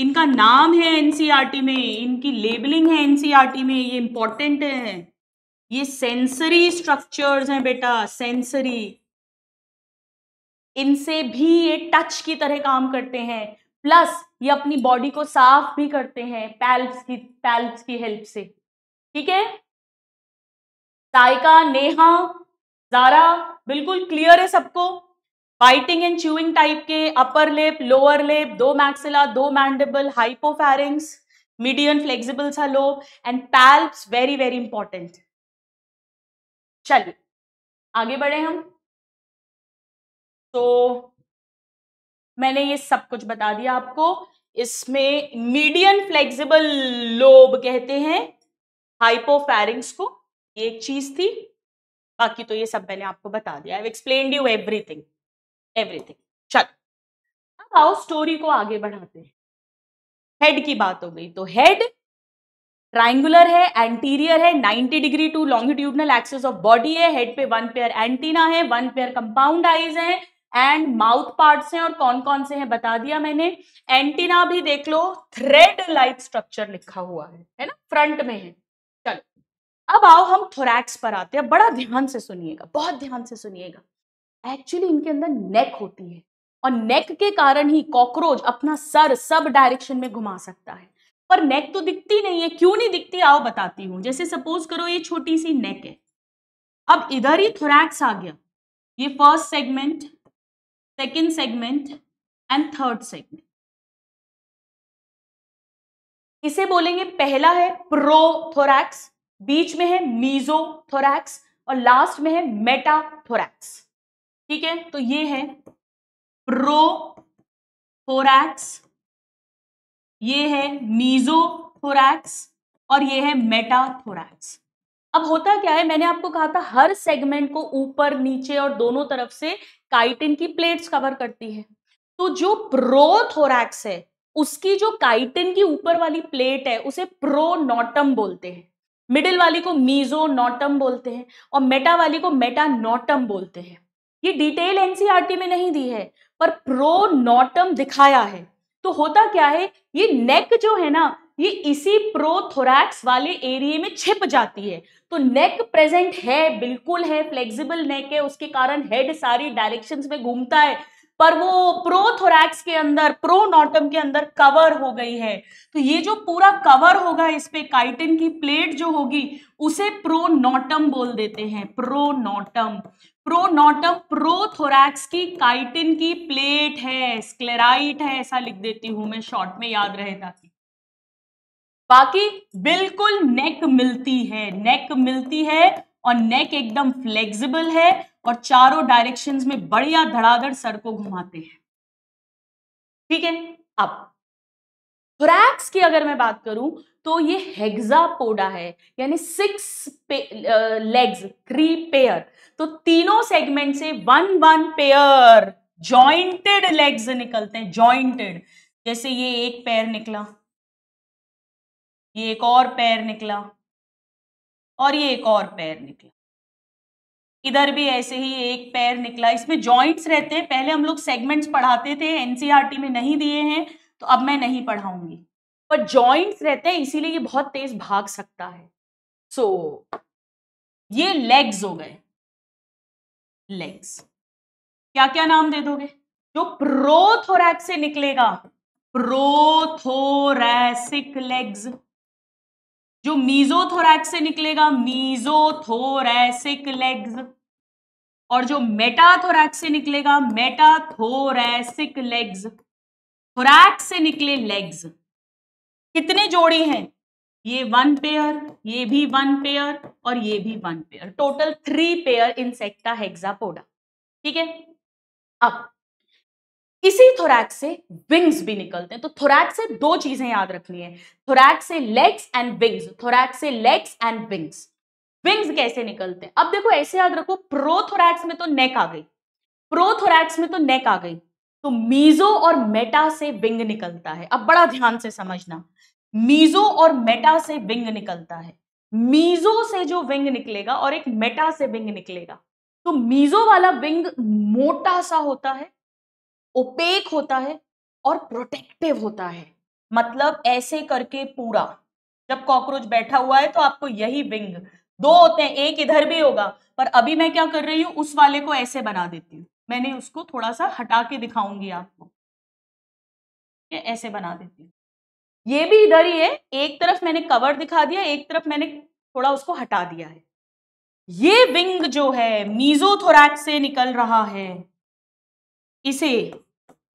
इनका नाम है एनसीईआरटी e में इनकी लेबलिंग है एनसीईआरटी e में ये इंपॉर्टेंट है ये सेंसरी स्ट्रक्चर्स हैं बेटा सेंसरी इनसे भी ये टच की तरह काम करते हैं प्लस ये अपनी बॉडी को साफ भी करते हैं पैल्प्स की पैल्प्स की हेल्प से ठीक है साइका नेहा जारा बिल्कुल क्लियर है सबको बाइटिंग एंड च्यूइंग टाइप के अपर लेप लोअर लेप दो मैक्सिला दो मैंडेबल हाइपोफेरिंग्स मीडियम फ्लेक्सिबल सा lobe and palps very very important चलिए आगे बढ़े हम तो मैंने ये सब कुछ बता दिया आपको इसमें मीडियम फ्लेक्सिबल लोब कहते हैं हाइपोफेरिंग्स को ये एक चीज थी बाकी तो ये सब मैंने आपको बता दिया I explain you everything everything चलो अब आओ स्टोरी को आगे बढ़ाते हैं हेड की बात हो गई तो हेड ट्राइंगुलर है एंटीरियर है 90 degree to longitudinal axis of body है हेड पे वन पेयर एंटीना है वन पेयर कंपाउंड आईज है एंड माउथ पार्ट्स हैं और कौन कौन से हैं बता दिया मैंने एंटीना भी देख लो थ्रेड लाइक स्ट्रक्चर लिखा हुआ है है ना फ्रंट में है अब आओ हम थोरैक्स पर आते हैं बड़ा ध्यान से सुनिएगा बहुत ध्यान से सुनिएगा एक्चुअली इनके अंदर नेक होती है और नेक के कारण ही कॉकरोच अपना सर सब डायरेक्शन में घुमा सकता है पर नेक तो दिखती नहीं है क्यों नहीं दिखती आओ बताती हूँ जैसे सपोज करो ये छोटी सी नेक है अब इधर ही थोरैक्स आ गया ये first segment second segment and third segment इसे बोलेंगे पहला है प्रो थोरैक्स बीच में है मीजोथोरैक्स और लास्ट में है मेटाथोरैक्स ठीक है तो ये है प्रोथोरैक्स ये है मीजोथोरैक्स और ये है मेटाथोरैक्स अब होता क्या है मैंने आपको कहा था हर सेगमेंट को ऊपर नीचे और दोनों तरफ से काइटिन की प्लेट्स कवर करती है तो जो प्रोथोरैक्स है उसकी जो काइटिन की ऊपर वाली प्लेट है उसे प्रोनोटम बोलते हैं मिडिल वाली को मीजो नॉटम बोलते हैं और मेटा वाली को मेटा नॉटम बोलते हैं ये डिटेल एनसीईआरटी में नहीं दी है पर प्रो नॉटम दिखाया है तो होता क्या है ये नेक जो है ना ये इसी प्रोथोरैक्स वाले एरिए में छिप जाती है तो नेक प्रेजेंट है बिल्कुल है फ्लेक्सिबल नेक है उसके कारण हेड सारी डायरेक्शंस में घूमता है पर वो प्रोथोरैक्स के अंदर प्रोनोटम के अंदर कवर हो गई है तो ये जो पूरा कवर होगा इस पे काइटिन की प्लेट जो होगी उसे प्रो नॉटम बोल देते हैं प्रो प्रो नॉटम प्रोथोरैक्स की काइटिन की प्लेट है स्क्लेराइट है ऐसा लिख देती हूं मैं शॉर्ट में याद रहे ताकि बाकी बिल्कुल नेक मिलती है नेक मिलती है और नेक एकदम फ्लेक्सिबल है और चारों डायरेक्शंस में बढ़िया धड़ाधड़ सर को घुमाते हैं ठीक है अब थोरैक्स की अगर मैं बात करूं तो ये हेक्सापोडा है यानी सिक्स लेग्स थ्री पेयर तो तीनों सेगमेंट से one one pair jointed legs निकलते हैं जॉइंटेड जैसे ये एक पैर निकला ये एक और पैर निकला और ये एक और पैर निकला इधर भी ऐसे ही एक पैर निकला इसमें जॉइंट्स रहते हैं पहले हम लोग सेगमेंट्स पढ़ाते थे एनसीईआरटी e में नहीं दिए हैं तो अब मैं नहीं पढ़ाऊंगी पर जॉइंट्स रहते हैं इसीलिए ये बहुत तेज भाग सकता है सो so, ये लेग्स हो गए लेग्स क्या क्या नाम दे दोगे जो प्रोथोरैक्स से निकलेगा प्रोथोरैसिक लेग्स जो मीजोथोरैक्स से निकलेगा मीजोथोरैसिक लेग्स और जो मेटाथोरैक्स से निकलेगा मेटाथोरैसिक लेग्स थोरैक्स से निकले लेग्स कितने जोड़ी हैं ये वन पेयर ये भी वन पेयर और ये भी one pair total three pair insecta hexapoda ठीक है अब इसी थोरैक्स से विंग्स भी निकलते हैं तो थोरैक्स से दो चीजें याद रखनी है थोरैक्स से लेग्स एंड विंग्स थोरैक्स से लेग्स एंड विंग्स विंग्स कैसे निकलते हैं अब देखो ऐसे याद रखो प्रोथोरैक्स में तो नेक आ गई प्रोथोरैक्स में तो नेक आ गई तो मीजो और मेटा से विंग निकलता है अब बड़ा ध्यान से समझना मीजो और मेटा से विंग निकलता है मीजो से जो विंग निकलेगा और एक मेटा से विंग निकलेगा तो मीजो वाला विंग मोटा सा होता है ओपेक होता है और प्रोटेक्टिव होता है मतलब ऐसे करके पूरा जब कॉकरोच बैठा हुआ है तो आपको यही विंग दो होते हैं एक इधर भी होगा पर अभी मैं क्या कर रही हूँ उस वाले को ऐसे बना देती हूँ मैंने उसको थोड़ा सा हटा के दिखाऊंगी आपको ऐसे बना देती हूँ ये भी इधर ही है एक तरफ मैंने कवर दिखा दिया एक तरफ मैंने थोड़ा उसको हटा दिया है ये विंग जो है मीजोथोरैक्स से निकल रहा है इसे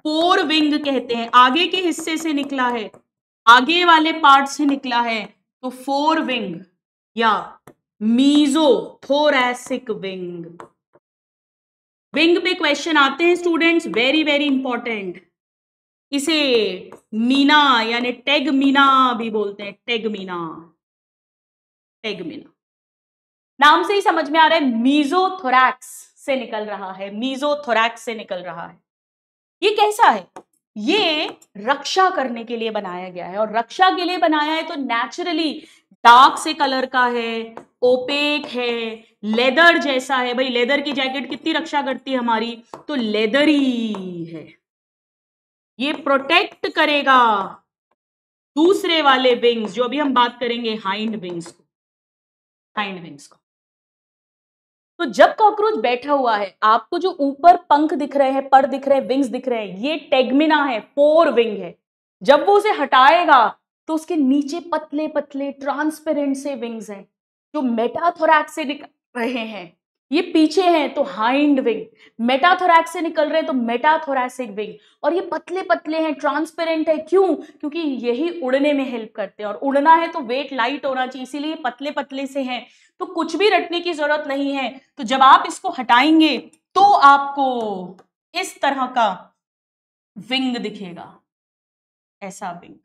फोर विंग कहते हैं आगे के हिस्से से निकला है आगे वाले पार्ट से निकला है तो फोर विंग या मीजो थोरैसिक विंग विंग पे क्वेश्चन आते हैं स्टूडेंट्स वेरी वेरी इंपॉर्टेंट इसे मीना यानी टेग मीना भी बोलते हैं टेग मीना टेग मीना नाम से ही समझ में आ रहा है मीजो थोरैक्स से निकल रहा है मीजोथोरैक्स से निकल रहा है ये कैसा है ये रक्षा करने के लिए बनाया गया है और रक्षा के लिए बनाया है तो नेचुरली डार्क से कलर का है ओपेक है लेदर जैसा है भाई लेदर की जैकेट कितनी रक्षा करती है हमारी तो लेदरी है ये प्रोटेक्ट करेगा दूसरे वाले विंग्स जो अभी हम बात करेंगे हाइंड विंग्स को हाइंड विंग्स को तो जब कॉकरोच बैठा हुआ है आपको जो ऊपर पंख दिख रहे हैं पर दिख रहे हैं विंग्स दिख रहे हैं ये टेगमिना है फोर विंग है जब वो उसे हटाएगा तो उसके नीचे पतले पतले ट्रांसपेरेंट से विंग्स हैं जो मेटाथोरैक्स से निकल रहे हैं ये पीछे हैं तो हाइंड विंग मेटाथोरैक्स से निकल रहे हैं तो मेटाथोरैसिक विंग और ये पतले पतले हैं ट्रांसपेरेंट है क्यों क्योंकि यही उड़ने में हेल्प करते हैं और उड़ना है तो वेट लाइट होना चाहिए इसीलिए पतले पतले से हैं तो कुछ भी रटने की जरूरत नहीं है तो जब आप इसको हटाएंगे तो आपको इस तरह का विंग दिखेगा ऐसा विंग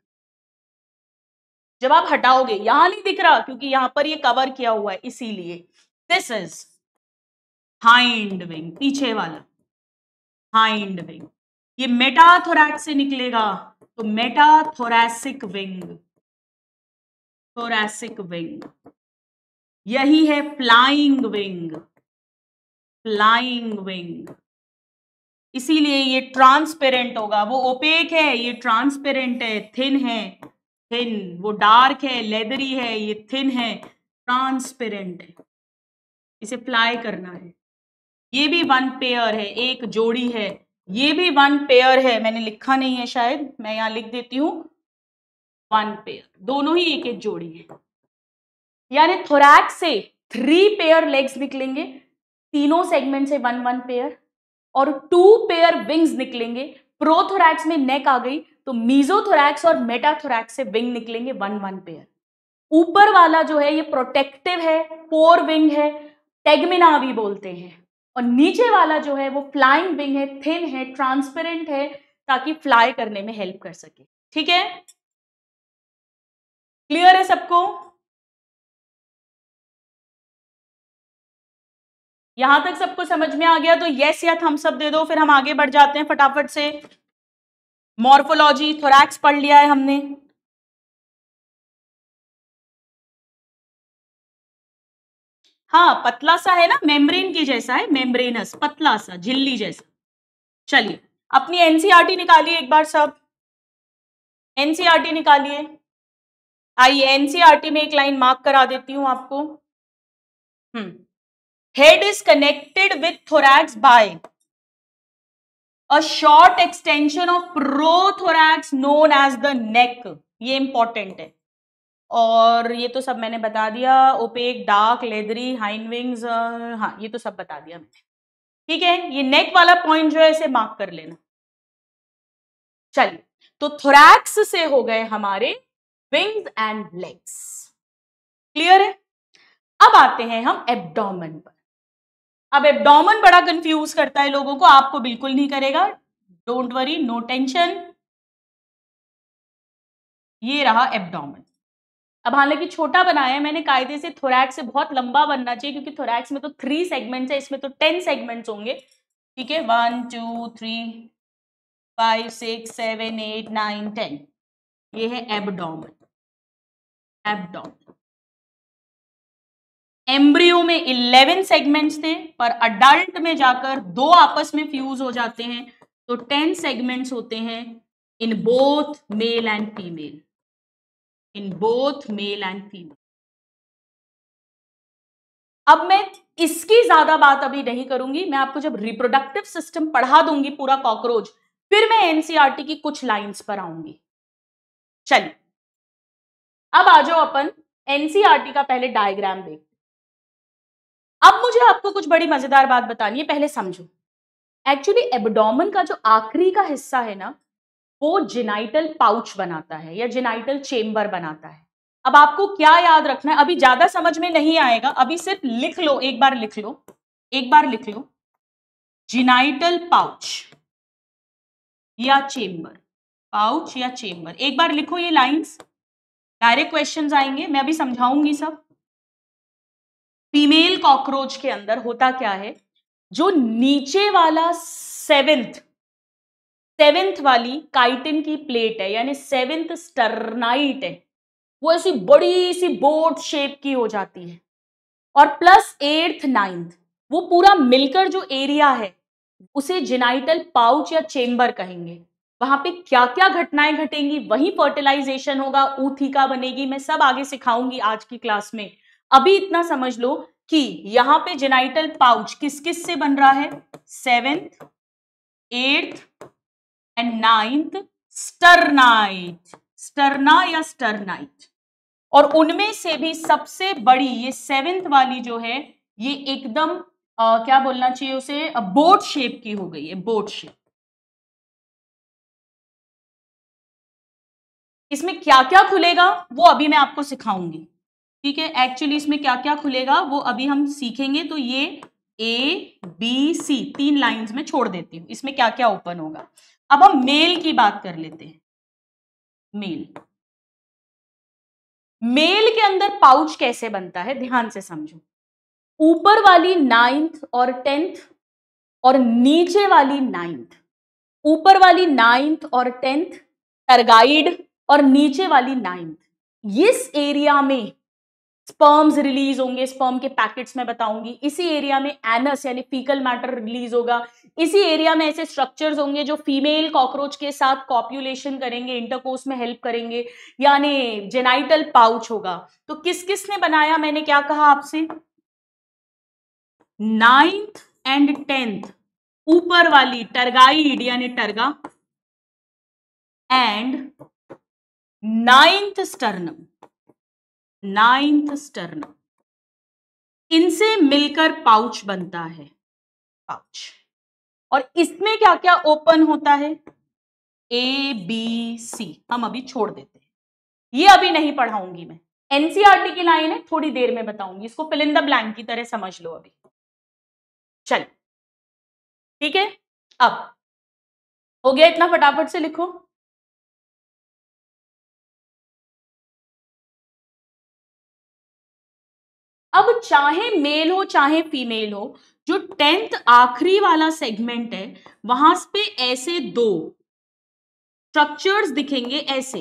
जब आप हटाओगे यहां नहीं दिख रहा क्योंकि यहां पर ये यह कवर किया हुआ है इसीलिए दिस इज हाइंड विंग पीछे वाला हाइंड विंग ये मेटाथोरैक्स से निकलेगा तो मेटाथोरैसिक विंग थोरैसिक विंग यही है फ्लाइंग विंग फ्लाइंग विंग इसीलिए ये ट्रांसपेरेंट होगा वो ओपेक है ये ट्रांसपेरेंट है थिन है थिन वो डार्क है लेदरी है ये थिन है ट्रांसपेरेंट है इसे फ्लाई करना है ये भी वन पेयर है एक जोड़ी है ये भी वन पेयर है मैंने लिखा नहीं है शायद मैं यहाँ लिख देती हूँ वन पेयर दोनों ही एक एक जोड़ी है यानी थोरैक से थ्री पेयर लेग्स निकलेंगे तीनों सेगमेंट से वन वन पेयर और टू पेयर विंग्स निकलेंगे प्रोथोरैक्स में नेक आ गई तो मीजोथोरैक्स और मेटाथोरैक्स से विंग निकलेंगे वन वन पेयर ऊपर वाला जो है ये प्रोटेक्टिव है पोर विंग है टेगमिना भी बोलते हैं और नीचे वाला जो है वो फ्लाइंग विंग है थिन है ट्रांसपेरेंट है ताकि फ्लाई करने में हेल्प कर सके ठीक है क्लियर है सबको यहां तक सबको समझ में आ गया तो यस या हम सब दे दो फिर हम आगे बढ़ जाते हैं फटाफट से मॉर्फोलॉजी थोरैक्स पढ़ लिया है हमने हाँ पतला सा है ना मेम्ब्रेन की जैसा है मेम्ब्रेनस पतला सा झिल्ली जैसा चलिए अपनी एनसीआरटी e निकालिए एक बार सब एनसीआरटी e निकालिए आइए एनसीआरटी e में एक लाइन मार्क करा देती हूं आपको hmm is connected with thorax by a short extension of prothorax known as the neck ये इंपॉर्टेंट है और ये तो सब मैंने बता दिया opaque dark leathery hind wings हाँ ये तो सब बता दिया मैंने ठीक है ये नेक वाला पॉइंट जो है इसे मार्क कर लेना चलिए तो थोरैक्स से हो गए हमारे विंग्स एंड लेग्स क्लियर है अब आते हैं हम एब्डोमेन पर अब एबडोमन बड़ा कंफ्यूज करता है लोगों को आपको बिल्कुल नहीं करेगा डोंट वरी नो टेंशन ये रहा एबडोमन अब हालांकि छोटा बनाया है मैंने कायदे से थोरैक्स से बहुत लंबा बनना चाहिए क्योंकि थोरैक्स में तो थ्री सेगमेंट्स है इसमें तो टेन सेगमेंट्स होंगे ठीक है one two three five six seven eight nine ten ये है एबडोमन एबडोमन एम्ब्रियो में 11 सेगमेंट्स थे पर अडल्ट में जाकर दो आपस में फ्यूज हो जाते हैं तो 10 सेगमेंट्स होते हैं in both male and female in both male and female अब मैं इसकी ज्यादा बात अभी नहीं करूंगी मैं आपको जब रिप्रोडक्टिव सिस्टम पढ़ा दूंगी पूरा कॉकरोच फिर मैं एनसीआरटी e की कुछ लाइंस पर आऊंगी चलिए अब आ जाओ अपन एनसीआरटी e का पहले डायग्राम देखते अब मुझे आपको कुछ बड़ी मजेदार बात बतानी है पहले समझो एक्चुअली एबडोमन का जो आखिरी का हिस्सा है ना वो जिनाइटल पाउच बनाता है या जिनाइटल चेम्बर बनाता है अब आपको क्या याद रखना है अभी ज्यादा समझ में नहीं आएगा अभी सिर्फ लिख लो एक बार लिख लो एक बार लिख लो जिनाइटल पाउच या चेम्बर पाउच या चेम्बर एक बार लिखो ये लाइंस डायरेक्ट क्वेश्चंस आएंगे मैं अभी समझाऊंगी सब फीमेल कॉकरोच के अंदर होता क्या है जो नीचे वाला सेवेंथ सेवेंथ वाली काइटिन की प्लेट है यानी सेवेंथ स्टरनाइट है वो ऐसी बड़ी सी बोट शेप की हो जाती है और प्लस एट्थ नाइन्थ वो पूरा मिलकर जो एरिया है उसे जिनाइटल पाउच या चेंबर कहेंगे वहां पे क्या क्या घटनाएं घटेंगी वही फर्टिलाइजेशन होगा ऊथिका बनेगी मैं सब आगे सिखाऊंगी आज की क्लास में अभी इतना समझ लो कि यहां पे जेनाइटल पाउच किस किस से बन रहा है seventh eighth and ninth sternite sterna या स्टरनाइट और उनमें से भी सबसे बड़ी ये सेवेंथ वाली जो है ये एकदम आ, क्या बोलना चाहिए उसे बोट शेप की हो गई है बोट शेप इसमें क्या क्या खुलेगा वो अभी मैं आपको सिखाऊंगी ठीक है एक्चुअली इसमें क्या क्या खुलेगा वो अभी हम सीखेंगे तो ये ए बी सी तीन लाइंस में छोड़ देती हूँ इसमें क्या क्या ओपन होगा अब हम मेल की बात कर लेते हैं मेल मेल के अंदर पाउच कैसे बनता है ध्यान से समझो ऊपर वाली नाइन्थ और टेंथ और नीचे वाली नाइन्थ ऊपर वाली नाइन्थ और टेंथ टर्गाइड और नीचे वाली नाइन्थ इस एरिया में स्पर्म्स रिलीज होंगे स्पर्म के पैकेट्स में बताऊंगी इसी एरिया में एनस यानी फीकल मैटर रिलीज होगा इसी एरिया में ऐसे स्ट्रक्चर्स होंगे जो फीमेल कॉकरोच के साथ कॉप्यूलेशन करेंगे इंटरकोर्स में हेल्प करेंगे यानी जेनाइटल पाउच होगा तो किस किस ने बनाया मैंने क्या कहा आपसे नाइन्थ एंड टेंथ ऊपर वाली टर्गाइड यानी terga and ninth sternum ninth sternum इनसे मिलकर पाउच बनता है पाउच और इसमें क्या क्या ओपन होता है ए बी सी हम अभी छोड़ देते हैं ये अभी नहीं पढ़ाऊंगी मैं एनसीआरटी e की लाइन है थोड़ी देर में बताऊंगी इसको फिलिंदा ब्लैंक की तरह समझ लो अभी चल ठीक है अब हो गया इतना फटाफट से लिखो अब चाहे मेल हो चाहे फीमेल हो जो टेंथ आखिरी वाला सेगमेंट है वहां पे ऐसे दो स्ट्रक्चर्स दिखेंगे ऐसे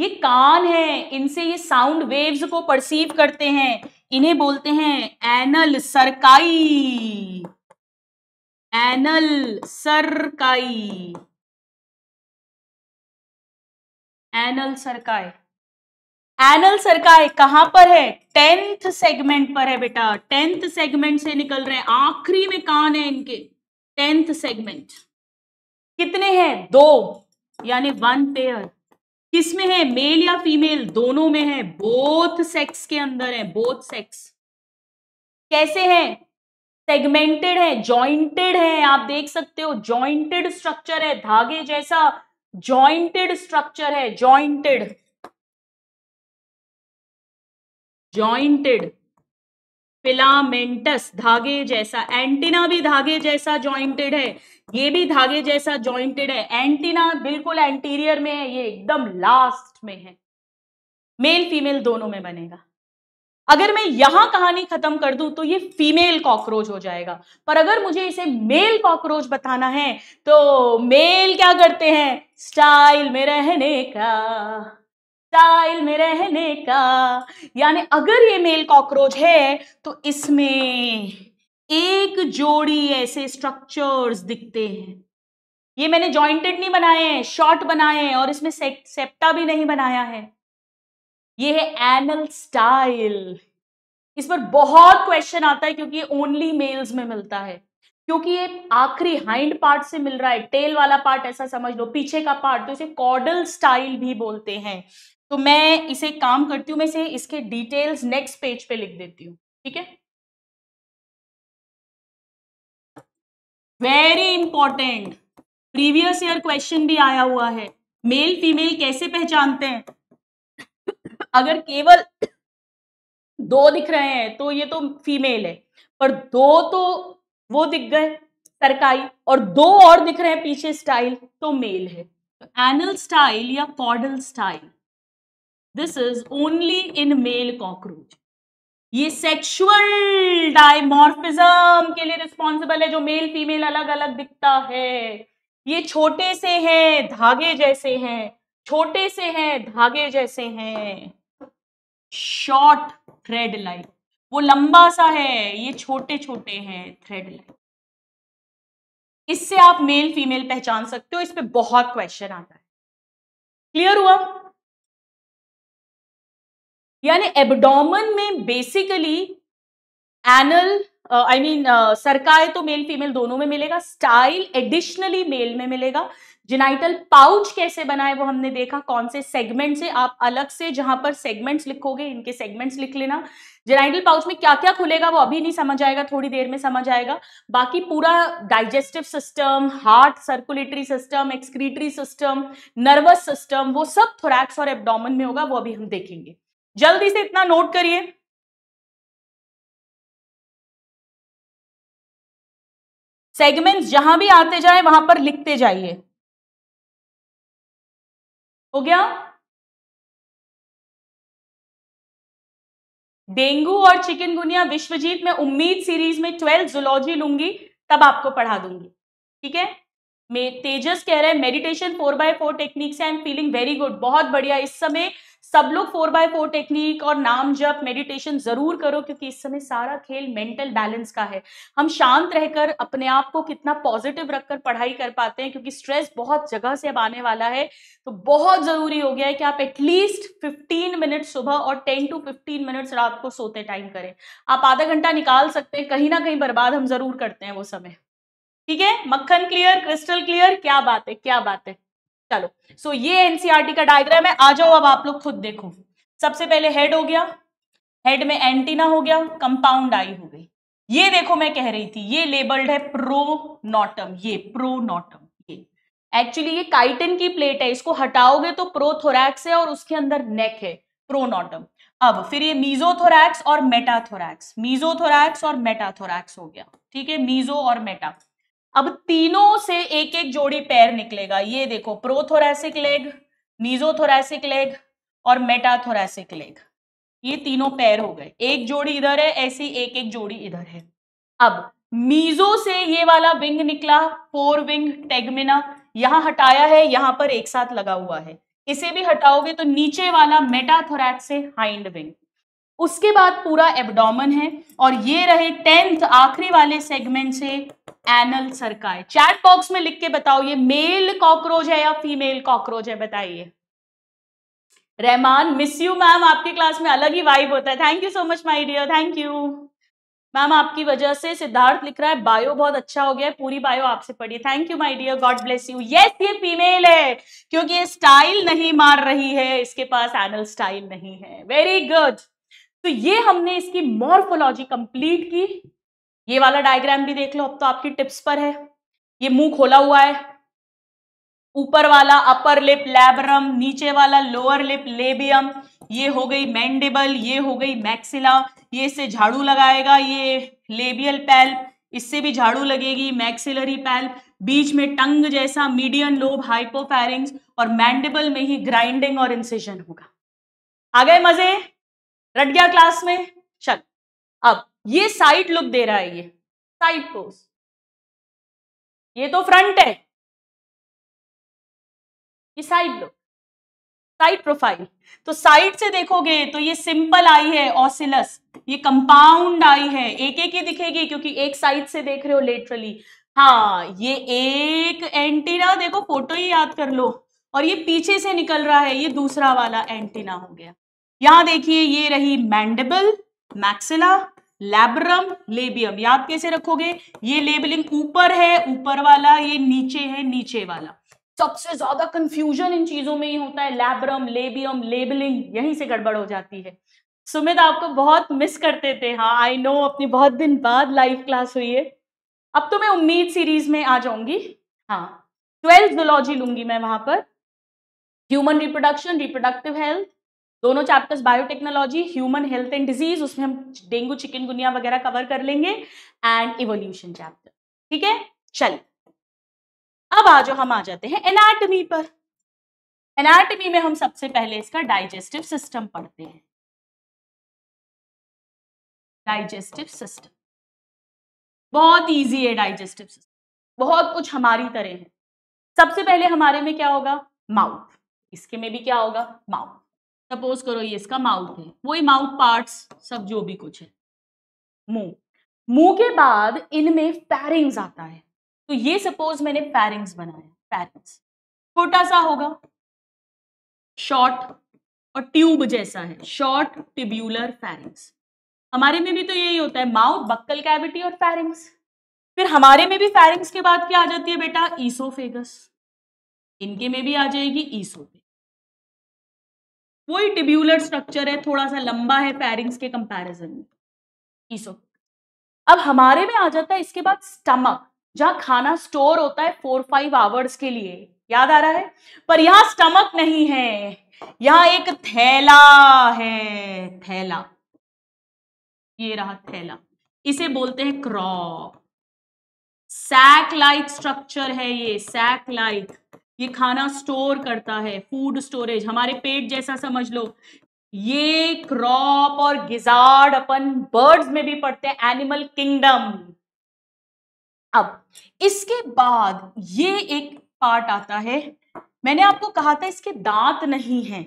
ये कान है इनसे ये साउंड वेव्स को परसीव करते हैं इन्हें बोलते हैं anal cerci anal cerci anal cerci anal cerci कहां पर है टेंथ सेगमेंट पर है बेटा टेंथ सेगमेंट से निकल रहे हैं आखिरी में कान है इनके टेंथ सेगमेंट कितने हैं दो यानी वन पेयर किसमें है मेल या फीमेल दोनों में है बोथ सेक्स के अंदर है बोथ सेक्स कैसे है सेगमेंटेड है जॉइंटेड है आप देख सकते हो जॉइंटेड स्ट्रक्चर है धागे जैसा जॉइंटेड स्ट्रक्चर है जॉइंटेड जॉइंटेड फिलामेंटस धागे जैसा एंटीना भी धागे जैसा जॉइंटेड है ये भी धागे जैसा जॉइंटेड है एंटीना बिल्कुल एंटीरियर में है ये एकदम लास्ट में है मेल फीमेल दोनों में बनेगा अगर मैं यहां कहानी खत्म कर दूं तो ये फीमेल कॉकरोच हो जाएगा पर अगर मुझे इसे मेल कॉकरोच बताना है तो मेल क्या करते हैं स्टाइल में रहने का स्टाइल में रहने का यानी अगर ये मेल कॉकरोच है तो इसमें एक जोड़ी ऐसे स्ट्रक्चर्स दिखते हैं ये मैंने जॉइंटेड नहीं बनाए हैं शॉर्ट बनाए हैं और इसमें सेप्टा भी नहीं बनाया है ये है एनल स्टाइल इस पर बहुत क्वेश्चन आता है क्योंकि ये ओनली मेल्स में मिलता है क्योंकि ये आखिरी हाइंड पार्ट से मिल रहा है टेल वाला पार्ट ऐसा समझ लो पीछे का पार्ट तो इसे कॉडल स्टाइल भी बोलते हैं तो मैं इसे काम करती हूं मैं इसे इसके डिटेल्स नेक्स्ट पेज पे लिख देती हूं ठीक है very important previous year question भी आया हुआ है मेल फीमेल कैसे पहचानते हैं अगर केवल दो दिख रहे हैं तो ये तो फीमेल है पर दो तो वो दिख गए सरकाई और दो और दिख रहे हैं पीछे स्टाइल तो मेल है एनल तो स्टाइल या caudal style this is only in male cockroach ये सेक्सुअल डायमोर्फिज्म के लिए रिस्पॉन्सिबल है जो मेल फीमेल अलग अलग दिखता है ये छोटे से हैं धागे जैसे हैं छोटे से हैं धागे जैसे हैं शॉर्ट थ्रेड लाइन वो लंबा सा है ये छोटे छोटे हैं थ्रेड लाइन इससे आप मेल फीमेल पहचान सकते हो इस पर बहुत क्वेश्चन आता है क्लियर हुआ यानी एबडोमन में basically anal I mean cerci तो मेल फीमेल दोनों में मिलेगा स्टाइल एडिशनली मेल में मिलेगा जिनाइटल पाउच कैसे बनाए वो हमने देखा कौन से सेगमेंट से आप अलग से जहां पर सेगमेंट्स लिखोगे इनके सेगमेंट्स लिख लेना जिनाइटल पाउच में क्या क्या खुलेगा वो अभी नहीं समझ आएगा थोड़ी देर में समझ आएगा बाकी पूरा digestive system heart circulatory system excretory system nervous system वो सब थोरैक्स और एबडोमन में होगा वो अभी हम देखेंगे जल्दी से इतना नोट करिए सेगमेंट्स जहां भी आते जाए वहां पर लिखते जाइए हो गया डेंगू और चिकनगुनिया विश्वजीत में उम्मीद सीरीज में ट्वेल्थ जुलॉजी लूंगी तब आपको पढ़ा दूंगी ठीक है मैं तेजस कह रहे हैं meditation four by four techniques I am feeling very good बहुत बढ़िया इस समय सब लोग फोर बाय फोर टेक्निक और नाम जप मेडिटेशन जरूर करो क्योंकि इस समय सारा खेल मेंटल बैलेंस का है हम शांत रहकर अपने आप को कितना पॉजिटिव रखकर पढ़ाई कर पाते हैं क्योंकि स्ट्रेस बहुत जगह से अब आने वाला है तो बहुत जरूरी हो गया है कि आप एटलीस्ट 15 मिनट सुबह और 10 टू 15 मिनट्स रात को सोते टाइम करें आप आधा घंटा निकाल सकते हैं कहीं ना कहीं बर्बाद हम जरूर करते हैं वो समय ठीक है मक्खन क्लियर क्रिस्टल क्लियर क्या बात है क्या बात है चलो सो ये एनसीआरटी e का डायग्राम है आ जाओ अब आप लोग खुद देखो सबसे पहले हेड हो गया हेड में एंटीना हो गया कंपाउंड आई हो गई ये देखो मैं कह रही थी ये लेबल्ड है प्रोनोटम ये प्रोनोटम ये एक्चुअली ये काइटन की प्लेट है इसको हटाओगे तो प्रोथोरैक्स है और उसके अंदर नेक है प्रोनोटम अब फिर ये मीजोथोरैक्स और मेटाथोरैक्स मीजोथोरैक्स और मेटाथोरैक्स हो गया ठीक है मीजो और मेटा अब तीनों से एक एक जोड़ी पैर निकलेगा ये देखो प्रोथोरैसिक लेग नीजोथोरैसिक लेग और मेटाथोरैसिक लेग ये तीनों पैर हो गए एक जोड़ी इधर है ऐसी एक एक जोड़ी इधर है अब मीजो से ये वाला विंग निकला फोर विंग टेगमिना यहां हटाया है यहां पर एक साथ लगा हुआ है इसे भी हटाओगे तो नीचे वाला मेटाथोरैक्स से हाइंड विंग उसके बाद पूरा एबडोमन है और ये रहे टेंथ आखिरी वाले सेगमेंट से एनल सरकाय चैट बॉक्स में लिख के बताओ ये मेल कॉकरोच है या फीमेल कॉकरोच है बताइए रहमान मिस यू मैम आपके क्लास में अलग ही वाइब होता है thank you so much my dear thank you ma'am आपकी वजह से सिद्धार्थ लिख रहा है बायो बहुत अच्छा हो गया है पूरी बायो आपसे पढ़ी thank you my dear god bless you yes ये फीमेल है क्योंकि ये स्टाइल नहीं मार रही है इसके पास एनल स्टाइल नहीं है वेरी गुड तो ये हमने इसकी मॉर्फोलॉजी कंप्लीट की ये वाला डायग्राम भी देख लो अब तो आपकी टिप्स पर है ये मुंह खोला हुआ है ऊपर वाला अपर लिप लैबरम नीचे वाला लोअर लिप लेबियम ये हो गई मैंडेबल ये हो गई मैक्सिला ये इससे झाड़ू लगाएगा ये लेबियल पैल्प इससे भी झाड़ू लगेगी मैक्सिलरी पैल्प बीच में टंग जैसा मीडियम लोब हाइपोफेरिंग्स और मैंडेबल में ही ग्राइंडिंग और इंसिशन होगा आ गए मजे रट गया क्लास में चल अब ये साइड लुक दे रहा है ये साइड पोज ये तो फ्रंट है ये साइड लुक साइड प्रोफाइल तो साइड से देखोगे तो ये सिंपल आई है ऑसिलस ये कंपाउंड आई है एक एक ही दिखेगी क्योंकि एक साइड से देख रहे हो लेटरली हाँ ये एक एंटीना देखो फोटो ही याद कर लो और ये पीछे से निकल रहा है ये दूसरा वाला एंटीना हो गया यहां देखिए ये रही मैंडेबल मैक्सिला लेबरम लेबियम याद कैसे रखोगे ये लेबलिंग ऊपर है ऊपर वाला ये नीचे है नीचे वाला सबसे ज्यादा कंफ्यूजन इन चीजों में ही होता है लेबरम लेबियम लेबलिंग यहीं से गड़बड़ हो जाती है सुमित आपको बहुत मिस करते थे हाँ आई नो अपनी बहुत दिन बाद लाइव क्लास हुई है अब तो मैं उम्मीद सीरीज में आ जाऊंगी हाँ ट्वेल्थ जोलॉजी लूंगी मैं वहां पर ह्यूमन रिप्रोडक्शन रिप्रोडक्टिव हेल्थ दोनों chapters biotechnology human health and disease उसमें हम डेंगू चिकनगुनिया वगैरह कवर कर लेंगे एंड इवोल्यूशन चैप्टर ठीक है चलिए अब आज हम आ जाते हैं एनाटमी पर एनाटमी में हम सबसे पहले इसका डाइजेस्टिव सिस्टम पढ़ते हैं डाइजेस्टिव सिस्टम बहुत इजी है डाइजेस्टिव सिस्टम बहुत कुछ हमारी तरह है सबसे पहले हमारे में क्या होगा माउथ इसके में भी क्या होगा माउथ सपोज करो ये इसका माउथ है वही माउथ पार्ट्स सब जो भी कुछ है मुंह मुंह के बाद इनमें पैरिंग्स आता है तो ये सपोज मैंने पैरिंग्स बनाया पैरिंग्स छोटा सा होगा शॉर्ट और ट्यूब जैसा है शॉर्ट टिब्यूलर फैरिंग्स हमारे में भी तो यही होता है माउथ बक्कल कैविटी और फैरिंग्स फिर हमारे में भी फैरिंग्स के बाद क्या आ जाती है बेटा ईसोफेगस इनके में भी आ जाएगी ईसोफेगस वही टिब्यूलर स्ट्रक्चर है थोड़ा सा लंबा है पैरिंग्स के कंपैरिजन में ईसो अब हमारे में आ जाता है इसके बाद स्टमक जहां खाना स्टोर होता है फोर फाइव आवर्स के लिए याद आ रहा है पर यहां स्टमक नहीं है यहां एक थैला है थैला ये रहा थैला इसे बोलते हैं क्रॉप सैक लाइक स्ट्रक्चर है ये सैक लाइक ये खाना स्टोर करता है फूड स्टोरेज हमारे पेट जैसा समझ लो ये क्रॉप और गिजार्ड अपन बर्ड्स में भी पढ़ते हैं एनिमल किंगडम अब इसके बाद ये एक पार्ट आता है मैंने आपको कहा था इसके दांत नहीं हैं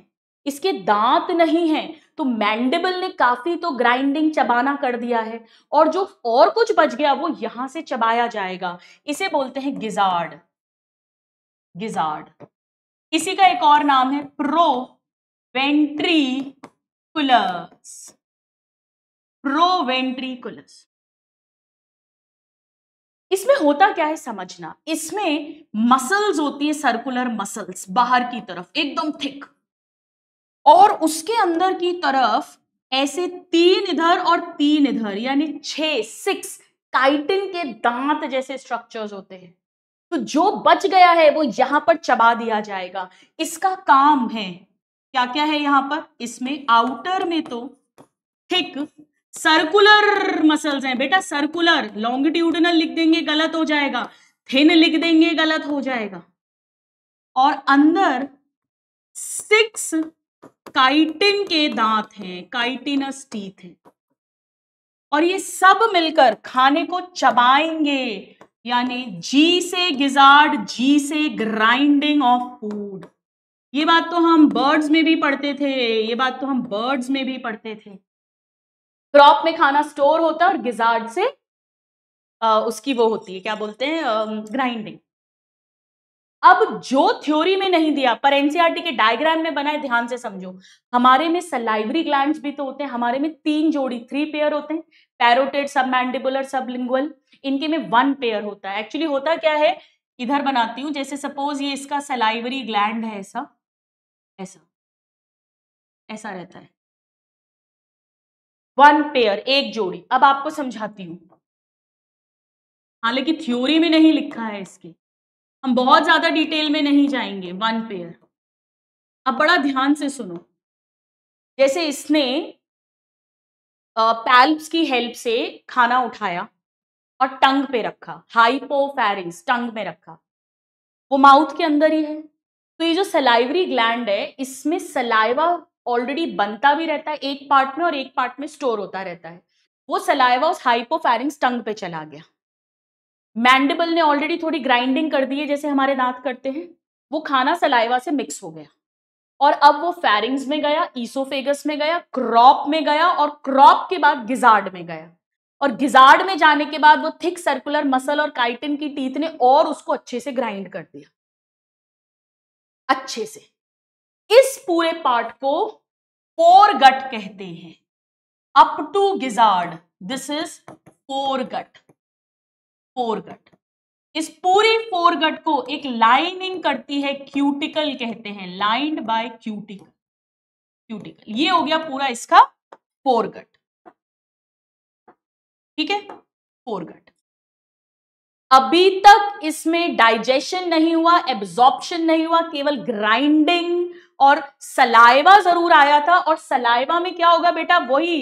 इसके दांत नहीं हैं तो मैंडेबल ने काफी तो ग्राइंडिंग चबाना कर दिया है और जो और कुछ बच गया वो यहां से चबाया जाएगा इसे बोलते हैं गिजार्ड गिजार्ड इसी का एक और नाम है प्रो वेंट्रीकुलस प्रो वेंट्रीकुलस इसमें होता क्या है समझना इसमें मसल्स होती है सर्कुलर मसल्स बाहर की तरफ एकदम थिक और उसके अंदर की तरफ ऐसे तीन इधर और तीन इधर यानी छ सिक्स काइटिन के दांत जैसे स्ट्रक्चर्स होते हैं तो जो बच गया है वो यहां पर चबा दिया जाएगा इसका काम है क्या क्या है यहां पर इसमें आउटर में तो ठीक सर्कुलर मसल्स हैं बेटा सर्कुलर लॉन्गिट्यूडनल लिख देंगे गलत हो जाएगा थिन लिख देंगे गलत हो जाएगा और अंदर सिक्स काइटिन के दांत हैं काइटिनस टीथ हैं और ये सब मिलकर खाने को चबाएंगे यानी जी से गिजार्ड जी से ग्राइंडिंग ऑफ फूड ये बात तो हम बर्ड्स में भी पढ़ते थे ये बात तो हम बर्ड्स में भी पढ़ते थे क्रॉप में खाना स्टोर होता है और गिजार्ड से आ, उसकी वो होती है क्या बोलते हैं ग्राइंडिंग अब जो थ्योरी में नहीं दिया पर एनसीआरटी के डायग्राम में बनाए ध्यान से समझो हमारे में सलाइवरी ग्लैंड भी तो होते हैं हमारे में तीन जोड़ी थ्री पेयर होते हैं पैरोटेड सब लिंगुअल इनके में वन पेयर होता है एक्चुअली होता क्या है इधर बनाती हूँ जैसे सपोज ये इसका सलाइवरी ग्लैंड है ऐसा ऐसा ऐसा रहता है वन पेयर एक जोड़ी अब आपको समझाती हूँ हालांकि थ्योरी में नहीं लिखा है इसके हम बहुत ज्यादा डिटेल में नहीं जाएंगे वन पेयर अब बड़ा ध्यान से सुनो जैसे इसने पैल्प की हेल्प से खाना उठाया और टंग पे रखा हाइपोफेरिंग्स टंग में रखा वो माउथ के अंदर ही है तो ये जो सलाइवरी ग्लैंड है इसमें सलाइवा ऑलरेडी बनता भी रहता है एक पार्ट में और एक पार्ट में स्टोर होता रहता है वो सलाइवा उस हाइपोफेरिंग्स टंग पे चला गया मैंडेबल ने ऑलरेडी थोड़ी ग्राइंडिंग कर दी है जैसे हमारे दांत करते हैं वो खाना सलाइवा से मिक्स हो गया और अब वो फेरिंग्स में गया ईसोफेगस में गया क्रॉप में गया और क्रॉप के बाद गिजार्ड में गया और गिजार्ड में जाने के बाद वो थिक सर्कुलर मसल और काइटिन की टीथ ने और उसको अच्छे से ग्राइंड कर दिया अच्छे से इस पूरे पार्ट को फोर गट कहते हैं up to gizzard this is fore gut fore gut इस पूरी फोर गट को एक लाइनिंग करती है क्यूटिकल कहते हैं लाइंड बाय क्यूटिकल क्यूटिकल ये हो गया पूरा इसका फोर गट ठीक है फोरगट अभी तक इसमें डाइजेशन नहीं हुआ एब्जॉर्प्शन नहीं हुआ केवल ग्राइंडिंग और सलाइवा जरूर आया था और सलाइवा में क्या होगा बेटा वही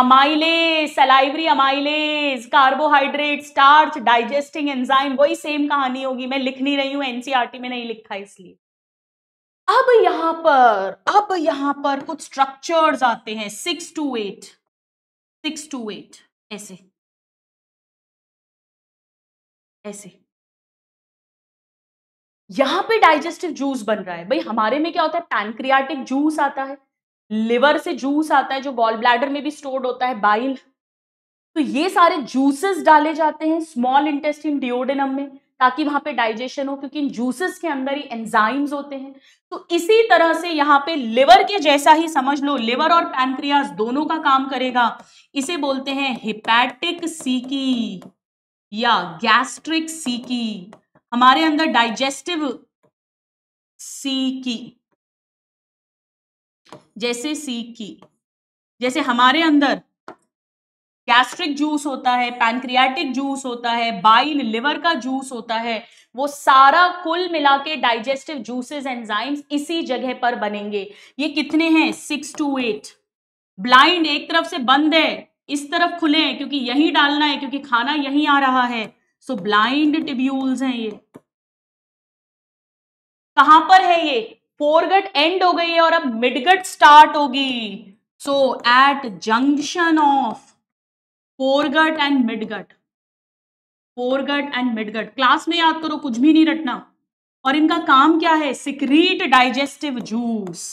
amylase salivary amylase carbohydrate starch digesting enzyme वही सेम कहानी होगी मैं लिख नहीं रही हूं एनसीआरटी e में नहीं लिखा इसलिए अब यहां पर अब यहां पर कुछ स्ट्रक्चर्स आते हैं six two eight six two eight ऐसे ऐसे यहां पे डाइजेस्टिव जूस बन रहा है भाई हमारे में क्या होता है पैनक्रियाटिक जूस आता है लिवर से जूस आता है जो गॉल ब्लैडर में भी स्टोर्ड होता है बाइल तो ये सारे जूसेस डाले जाते हैं स्मॉल इंटेस्टिन डिओडेनम में ताकि वहां पे डाइजेशन हो क्योंकि इन जूसेस के अंदर ही एंजाइम्स होते हैं तो इसी तरह से यहाँ पे लिवर के जैसा ही समझ लो लिवर और पैनक्रियाज दोनों का काम करेगा इसे बोलते हैं हिपैटिक सीकी या गैस्ट्रिक सीकी हमारे अंदर डाइजेस्टिव सी की जैसे सीकी जैसे हमारे अंदर गैस्ट्रिक जूस होता है पैनक्रियाटिक जूस होता है बाइल लिवर का जूस होता है वो सारा कुल मिला के डाइजेस्टिव जूसेस एंजाइम्स इसी जगह पर बनेंगे ये कितने हैं सिक्स टू एट ब्लाइंड एक तरफ से बंद है इस तरफ खुले हैं क्योंकि यही डालना है क्योंकि खाना यही आ रहा है सो ब्लाइंड टिब्यूल्स हैं ये कहां पर है ये फोरगट एंड हो गई है और अब मिडगट स्टार्ट होगी so at junction of foregut and midgut foregut and midgut class में याद करो कुछ भी नहीं रटना और इनका काम क्या है secrete digestive juice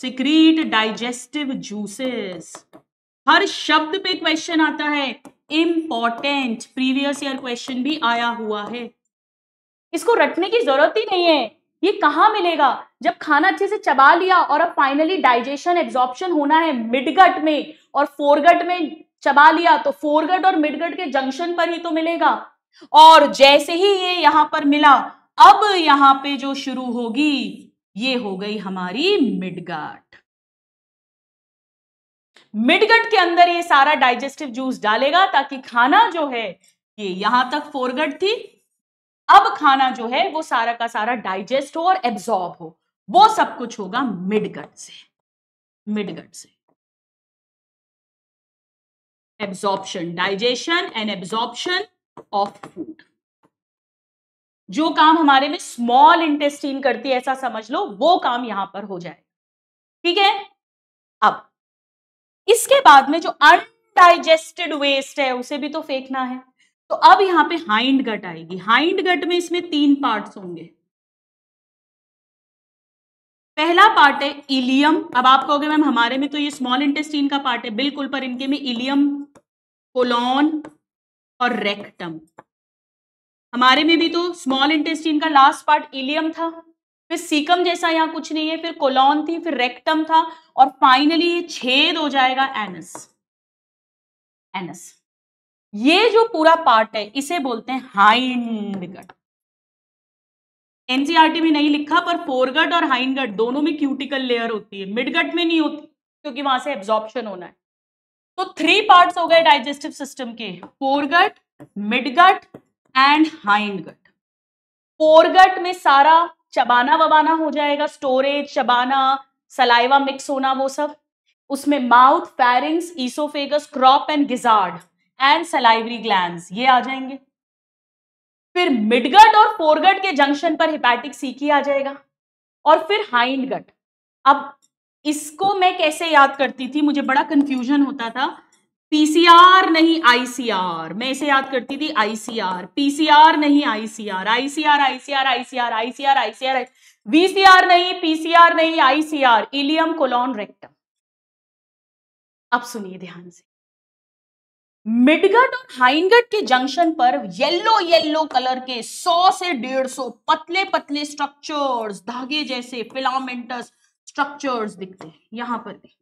secrete digestive juices हर शब्द पे क्वेश्चन आता है इंपॉर्टेंट प्रीवियस ईयर क्वेश्चन भी आया हुआ है इसको रटने की जरूरत ही नहीं है ये कहा मिलेगा जब खाना अच्छे से चबा लिया और अब फाइनली डाइजेशन एब्जॉर्प्शन होना है मिडगट में और फोरगट में चबा लिया तो फोरगट और मिडगट के जंक्शन पर ही तो मिलेगा और जैसे ही ये यहां पर मिला अब यहां पे जो शुरू होगी ये हो गई हमारी मिडगट मिडगट के अंदर ये सारा डाइजेस्टिव जूस डालेगा ताकि खाना जो है ये यहां तक फोरगट थी अब खाना जो है वो सारा का सारा डाइजेस्ट हो और एब्सॉर्ब हो वो सब कुछ होगा मिडगट से मिडगट से absorption digestion and absorption of food जो काम हमारे में स्मॉल इंटेस्टीन करती है ऐसा समझ लो वो काम यहां पर हो जाएगा ठीक है अब इसके बाद में जो अनडाइजेस्टेड वेस्ट है उसे भी तो फेंकना है तो अब यहां पे हाइंड गट आएगी हाइंड गट में इसमें तीन पार्ट्स होंगे पहला पार्ट है इलियम अब आप कहोगे मैम हमारे में तो ये स्मॉल इंटेस्टीन का पार्ट है बिल्कुल पर इनके में इलियम कोलॉन और रेक्टम हमारे में भी तो स्मॉल इंटेस्टीन का लास्ट पार्ट इलियम था फिर सीकम जैसा यहाँ कुछ नहीं है फिर कोलॉन थी फिर रेक्टम था और फाइनली ये छेद हो जाएगा एनस एनस ये जो पूरा पार्ट है इसे बोलते हैं हाइंड एनसीआरटी e में नहीं लिखा पर फोरगट और हाइंड दोनों में क्यूटिकल लेयर होती है मिडगट में नहीं होती क्योंकि वहां से एब्जॉर्प्शन होना है तो थ्री पार्ट्स हो गए डाइजेस्टिव सिस्टम के foregut midgut and hindgut foregut में सारा चबाना वबाना हो जाएगा स्टोरेज चबाना सलाइवा मिक्स होना वो सब उसमें mouth pharynx oesophagus crop and gizzard and salivary gland ये आ जाएंगे फिर मिडगट और फोरगट के जंक्शन पर हिपैटिक सीकी आ जाएगा और फिर हाइंड गट अब इसको मैं कैसे याद करती थी मुझे बड़ा कंफ्यूजन होता था पीसीआर नहीं आईसीआर मैं इसे याद करती थी आईसीआर पीसीआर नहीं ICR ICR ICR ICR ICR ICR VCR नहीं पीसीआर नहीं आईसीआर इलियम कोलॉन रेक्टम अब सुनिए ध्यान से मिडगट और हाइनगट के जंक्शन पर येलो येलो कलर के 100 से 150 पतले पतले स्ट्रक्चर्स धागे जैसे फिलामेंटस स्ट्रक्चर्स दिखते हैं यहां पर भी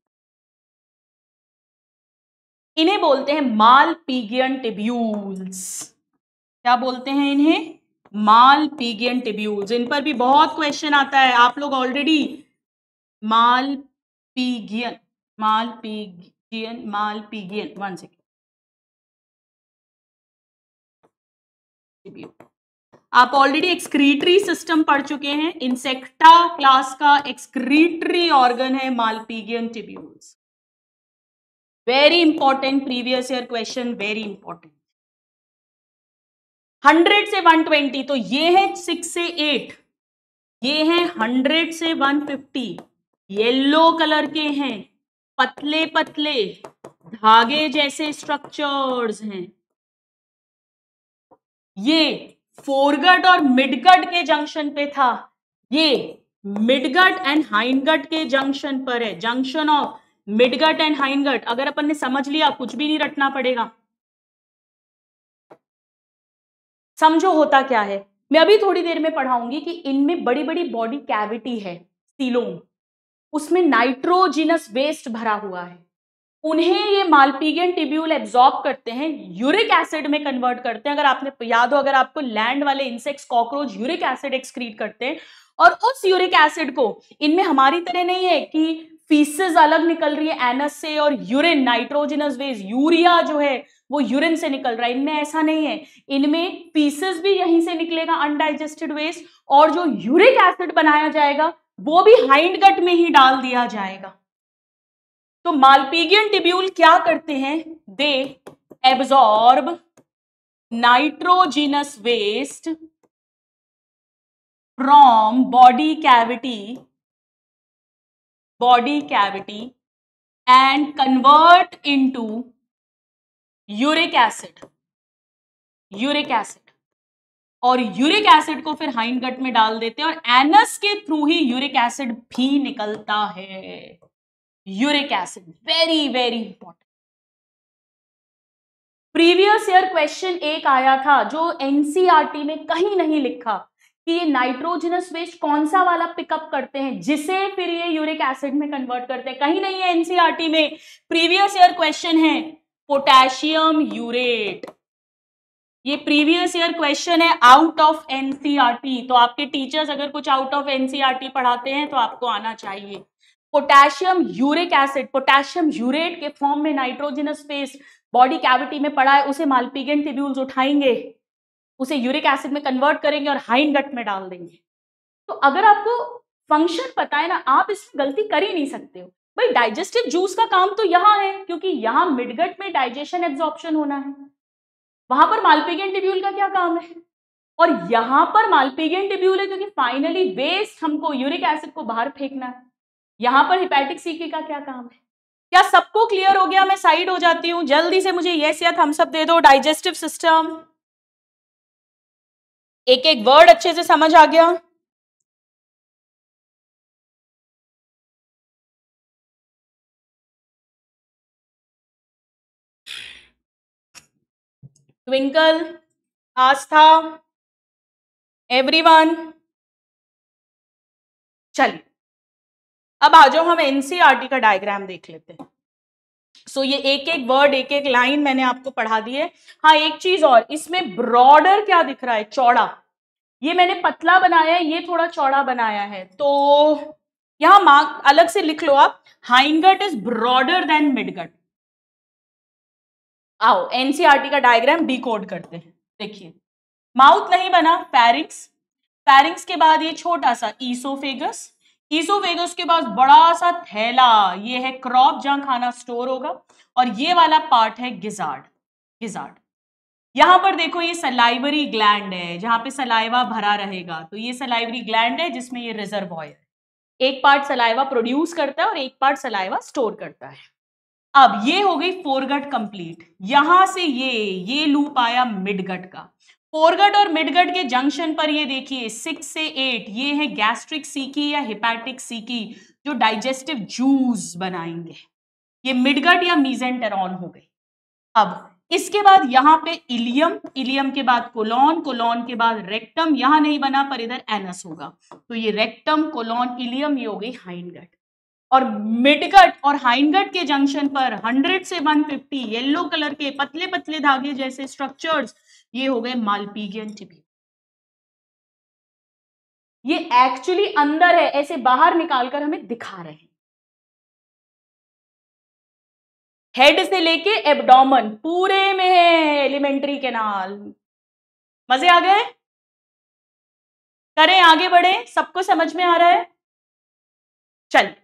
इन्हें बोलते हैं मालपीगियन टिब्यूल्स क्या बोलते हैं इन्हें मालपीगियन टिब्यूल्स इन पर भी बहुत क्वेश्चन आता है आप लोग already Malpighian Malpighian Malpighian one second आप ऑलरेडी एक्सक्रीटरी सिस्टम पढ़ चुके हैं इंसेक्टा क्लास का एक्सक्रीटरी ऑर्गन है Malpighian tubules very important previous year question very important 100 से 120 तो ये है 6 से 8 ये है 100 से 150 येलो कलर के हैं पतले पतले धागे जैसे स्ट्रक्चर्स हैं ये फोरगट और मिडगट के जंक्शन पे था ये मिडगट एंड हाइनगट के जंक्शन पर है junction of midgut and hindgut अगर अपन ने समझ लिया कुछ भी नहीं रटना पड़ेगा समझो होता क्या है मैं अभी थोड़ी देर में पढ़ाऊंगी कि इनमें बड़ी बड़ी बॉडी कैविटी है सीलों उसमें नाइट्रोजिनस वेस्ट भरा हुआ है उन्हें ये मालपीगियन टिब्यूल एब्जॉर्ब करते हैं यूरिक एसिड में कन्वर्ट करते हैं अगर आपने याद हो अगर आपको लैंड वाले insects cockroach uric acid excrete करते हैं और उस यूरिक एसिड को इनमें हमारी तरह नहीं है कि फीसेस अलग निकल रही है एनस से और यूरिन नाइट्रोजिनस वेज यूरिया जो है वो यूरिन से निकल रहा है इनमें ऐसा नहीं है इनमें पीसेस भी यहीं से निकलेगा अनडाइजेस्टेड वेस्ट और जो यूरिक एसिड बनाया जाएगा वो भी हाइंड गट में ही डाल दिया जाएगा तो मालपीगियन टिब्यूल क्या करते हैं they absorb nitrogenous waste from body cavity body cavity and convert into uric acid uric acid और यूरिक एसिड को फिर हाइंड गट में डाल देते हैं और एनस के थ्रू ही यूरिक एसिड भी निकलता है uric acid very very important previous year question एक आया था जो एनसीआरटी e में कहीं नहीं लिखा कि ये नाइट्रोजनस वेस्ट कौन सा वाला पिकअप करते हैं जिसे फिर ये यूरिक एसिड में कन्वर्ट करते हैं कहीं नहीं है एनसीआरटी e में प्रीवियस ईयर क्वेश्चन है पोटेशियम यूरेट ये प्रीवियस ईयर क्वेश्चन है आउट ऑफ एनसीआरटी तो आपके टीचर्स अगर कुछ आउट ऑफ एनसीआरटी पढ़ाते हैं तो आपको आना चाहिए potassium uric acid potassium urate के फॉर्म में नाइट्रोजनस फेस बॉडी कैविटी में पड़ा है उसे मालपीगेंट ट्यूब्यूल्स उठाएंगे उसे यूरिक एसिड में कन्वर्ट करेंगे और हाइन गट में डाल देंगे तो अगर आपको फंक्शन पता है ना आप इसमें गलती कर ही नहीं सकते हो भाई डाइजेस्टिव जूस का काम तो यहाँ है क्योंकि यहाँ मिडगट में डाइजेशन एब्जॉर्प्शन होना है वहां पर मालपीगियन टिब्यूल का क्या काम है और यहां पर मालपीगियन टिब्यूल है क्योंकि फाइनली वेस्ट हमको यूरिक एसिड को बाहर फेंकना है यहां पर हिपैटिक सीके का क्या काम है क्या सबको क्लियर हो गया मैं साइड हो जाती हूँ जल्दी से मुझे यस या थम्सअप दे दो डाइजेस्टिव सिस्टम एक एक वर्ड अच्छे से समझ आ गया ट्विंकल आस्था एवरीवन चलिए अब आ जाओ हम एनसीआरटी e का डायग्राम देख लेते हैं सो ये एक एक वर्ड एक एक लाइन मैंने आपको पढ़ा दी है हाँ एक चीज और इसमें ब्रॉडर क्या दिख रहा है चौड़ा ये मैंने पतला बनाया है ये थोड़ा चौड़ा बनाया है तो यहां मार्क अलग से लिख लो आप hindgut is broader than midgut आओ एनसीआरटी e का डायग्राम कोड करते हैं देखिए माउथ नहीं बना पैरिंग्स पैरिंग्स के बाद ये छोटा सा ईसोफेगस ईसोवेगस के पास बड़ा सा थैला ये है क्रॉप जहां खाना स्टोर होगा और ये वाला पार्ट है गिजार्ड गिजार्ड यहां पर देखो ये सलाइवरी ग्लैंड है जहां पे सलाइवा भरा रहेगा तो ये सलाइवरी ग्लैंड है जिसमें ये रिजर्वॉयर है एक पार्ट सलाइवा प्रोड्यूस करता है और एक पार्ट सलाइवा स्टोर करता है अब ये हो गई फोरगट कंप्लीट यहां से ये ये लूप आया मिडगट का फोरगट और मिडगट के जंक्शन पर ये देखिए सिक्स से एट ये है गैस्ट्रिक सीकी या हिपैटिक सीकी जो डाइजेस्टिव जूस बनाएंगे ये मिडगट या मीजेंटेरॉन हो गई अब इसके बाद यहाँ पे इलियम इलियम के बाद कोलॉन कोलॉन के बाद रेक्टम यहाँ नहीं बना पर इधर एनस होगा तो ये रेक्टम कोलॉन इलियम ये हो गई हाइनगट और मिडगट और हाइनगट के जंक्शन पर 100 से 150 येलो कलर के पतले पतले धागे जैसे स्ट्रक्चर्स ये हो गए मालपीगियन टिबिया ये एक्चुअली अंदर है ऐसे बाहर निकालकर हमें दिखा रहे हैं हेड से लेके एबडोमन पूरे में है एलिमेंट्री कैनाल मजे आ गए करें आगे बढ़े सबको समझ में आ रहा है चल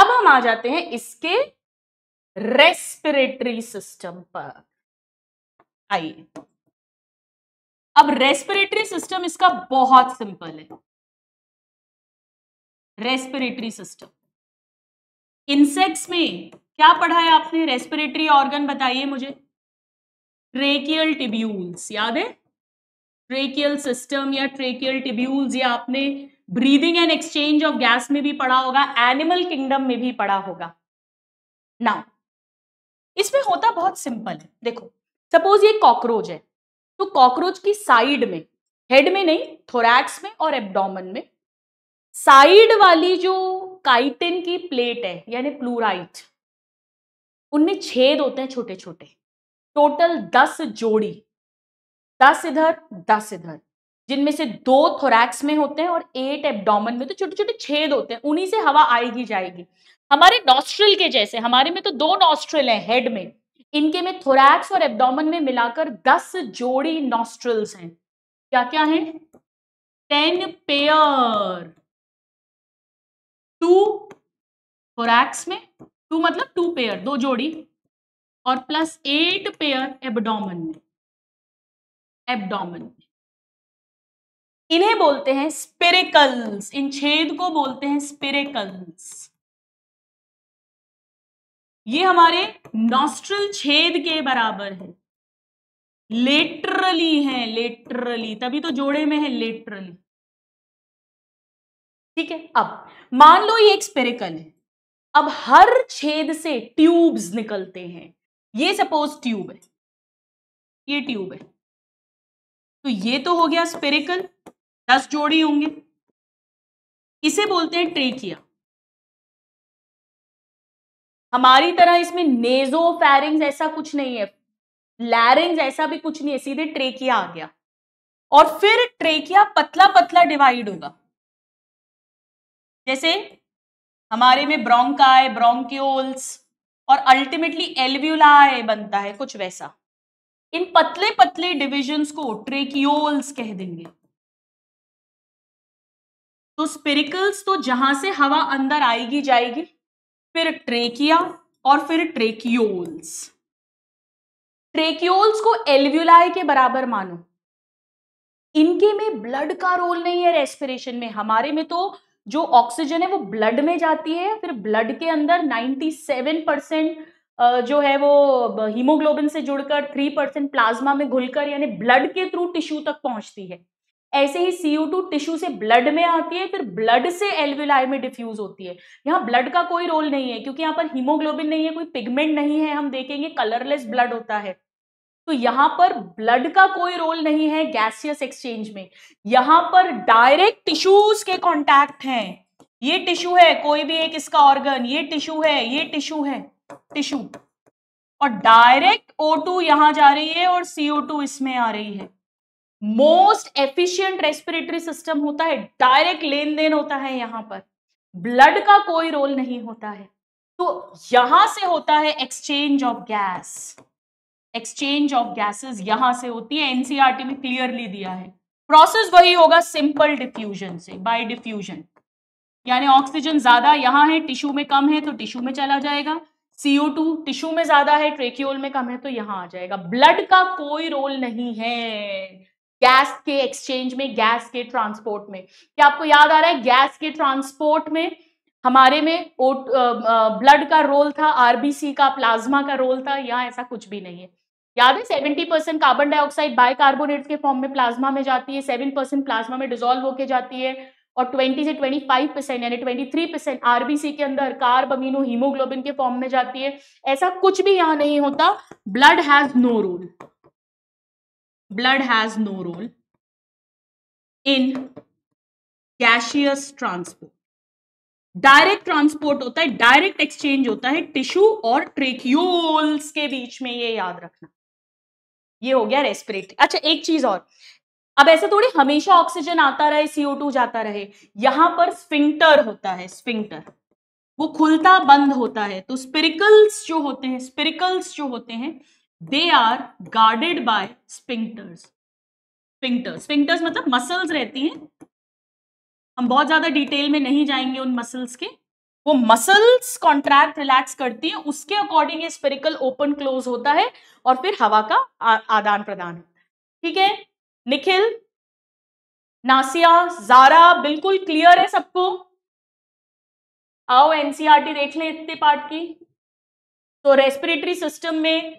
अब हम आ जाते हैं इसके रेस्पिरेटरी सिस्टम पर आइए अब रेस्पिरेटरी सिस्टम इसका बहुत सिंपल है रेस्पिरेटरी सिस्टम इंसेक्ट्स में क्या पढ़ा है आपने रेस्पिरेटरी ऑर्गन बताइए मुझे ट्रेकियल टिब्यूल्स याद है ट्रेकियल सिस्टम या ट्रेकियल टिब्यूल्स या आपने breathing and exchange of gas में भी पढ़ा होगा एनिमल किंगडम में भी पढ़ा होगा नाउ इसमें होता बहुत सिंपल है देखो सपोज ये कॉकरोच है तो कॉकरोच की साइड में हेड में नहीं थोरैक्स में और एब्डोमेन में साइड वाली जो काइटिन की प्लेट है यानी प्लूराइट उनमें छेद होते हैं छोटे छोटे टोटल दस जोड़ी दस इधर दस इधर जिनमें से दो थोरैक्स में होते हैं और एट एब्डोमेन में तो छोटे छोटे छेद होते हैं उन्हीं से हवा आएगी जाएगी हमारे नॉस्ट्रिल के जैसे हमारे में तो दो नॉस्ट्रिल हैं हेड में इनके में थोरैक्स और एब्डोमन में मिलाकर दस जोड़ी नॉस्ट्रल्स हैं क्या क्या है टेन पेयर टू थोरैक्स में टू मतलब टू पेयर दो जोड़ी और प्लस एट पेयर एब्डोमन में एब्डोमन में इन्हें बोलते हैं स्पिरिकल्स इन छेद को बोलते हैं स्पिरिकल्स ये हमारे नॉस्ट्रल छेद के बराबर है लेटरली है लेटरली तभी तो जोड़े में है लेटरली ठीक है अब मान लो ये एक स्पेरिकल है अब हर छेद से ट्यूब्स निकलते हैं ये सपोज ट्यूब है ये ट्यूब है तो ये तो हो गया स्पेरिकल दस जोड़ी होंगे इसे बोलते हैं ट्रेकिया हमारी तरह इसमें नेजो फैरिंग्स ऐसा कुछ नहीं है लैरिंग्स ऐसा भी कुछ नहीं है सीधे ट्रेकिया आ गया और फिर ट्रेकिया पतला पतला डिवाइड होगा जैसे हमारे में ब्रोंकाय ब्रोंक्योल्स और अल्टीमेटली एल्व्यूलाय बनता है कुछ वैसा इन पतले पतले डिविजन को ट्रेकियोल्स कह देंगे तो स्पिरिकल्स तो जहां से हवा अंदर आएगी जाएगी फिर ट्रेकिया और फिर ट्रेक्योल्स ट्रेक्योल्स को एल्व्यूलाई के बराबर मानो इनके में ब्लड का रोल नहीं है रेस्पिरेशन में हमारे में तो जो ऑक्सीजन है वो ब्लड में जाती है फिर ब्लड के अंदर 97 परसेंट जो है वो हीमोग्लोबिन से जुड़कर 3 परसेंट प्लाज्मा में घुलकर यानी ब्लड के थ्रू टिश्यू तक पहुंचती है ऐसे ही सीओ टू टिश्यू से ब्लड में आती है फिर ब्लड से एलविलाई में डिफ्यूज होती है यहाँ ब्लड का कोई रोल नहीं है क्योंकि यहाँ पर हीमोग्लोबिन नहीं है कोई पिगमेंट नहीं है हम देखेंगे कलरलेस ब्लड होता है तो यहाँ पर ब्लड का कोई रोल नहीं है गैसियस एक्सचेंज में यहाँ पर डायरेक्ट टिश्यूज के कॉन्टैक्ट हैं ये टिश्यू है कोई भी एक इसका ऑर्गन ये टिश्यू है ये टिश्यू है टिश्यू और डायरेक्ट O2 यहां जा रही है और CO2 इसमें आ रही है मोस्ट एफिशिएंट रेस्पिरेटरी सिस्टम होता है डायरेक्ट लेन देन होता है यहां पर ब्लड का कोई रोल नहीं होता है तो यहां से होता है exchange of gas exchange of gases यहां से होती है एनसीआरटी में क्लियरली दिया है प्रोसेस वही होगा सिंपल डिफ्यूजन से बाय डिफ्यूजन यानी ऑक्सीजन ज्यादा यहां है टिश्यू में कम है तो टिश्यू में चला जाएगा CO2 टू टिश्यू में ज्यादा है ट्रेक्योल में कम है तो यहां आ जाएगा ब्लड का कोई रोल नहीं है गैस के एक्सचेंज में गैस के ट्रांसपोर्ट में क्या आपको याद आ रहा है गैस के ट्रांसपोर्ट में हमारे में ब्लड का रोल था आरबीसी का प्लाज्मा का रोल था यहाँ ऐसा कुछ भी नहीं है याद है seventy percent carbon dioxide bicarbonate के फॉर्म में प्लाज्मा में जाती है सेवन परसेंट प्लाज्मा में डिजोल्व होके जाती है और ट्वेंटी से ट्वेंटी फाइव परसेंट यानी ट्वेंटी थ्री परसेंट आरबीसी के अंदर कार्ब अमीनो हीमोग्लोबिन के फॉर्म में जाती है ऐसा कुछ भी यहाँ नहीं होता blood has no role blood has no role in gaseous transport direct transport होता है डायरेक्ट एक्सचेंज होता है टिश्यू और ट्रेक्यूल्स के बीच में ये याद रखना ये हो गया रेस्पिरेटरी अच्छा एक चीज और अब ऐसे थोड़ी हमेशा ऑक्सीजन आता रहे सीओ टू जाता रहे यहां पर स्फिंक्टर होता है स्फिंक्टर वो खुलता बंद होता है तो स्पिरिकल्स जो होते हैं स्पिरिकल्स जो होते हैं they are guarded by sphincters sphincters sphincters मतलब मसल्स रहती हैं हम बहुत ज्यादा डिटेल में नहीं जाएंगे उन मसल्स के वो मसल्स कॉन्ट्रैक्ट रिलैक्स करती है उसके अकॉर्डिंग ये स्पेरिकल ओपन क्लोज होता है और फिर हवा का आदान प्रदान ठीक है निखिल नासिया जारा बिल्कुल क्लियर है सबको आओ एनसीआरटी e देख ले इतने पार्ट की तो रेस्पिरेटरी सिस्टम में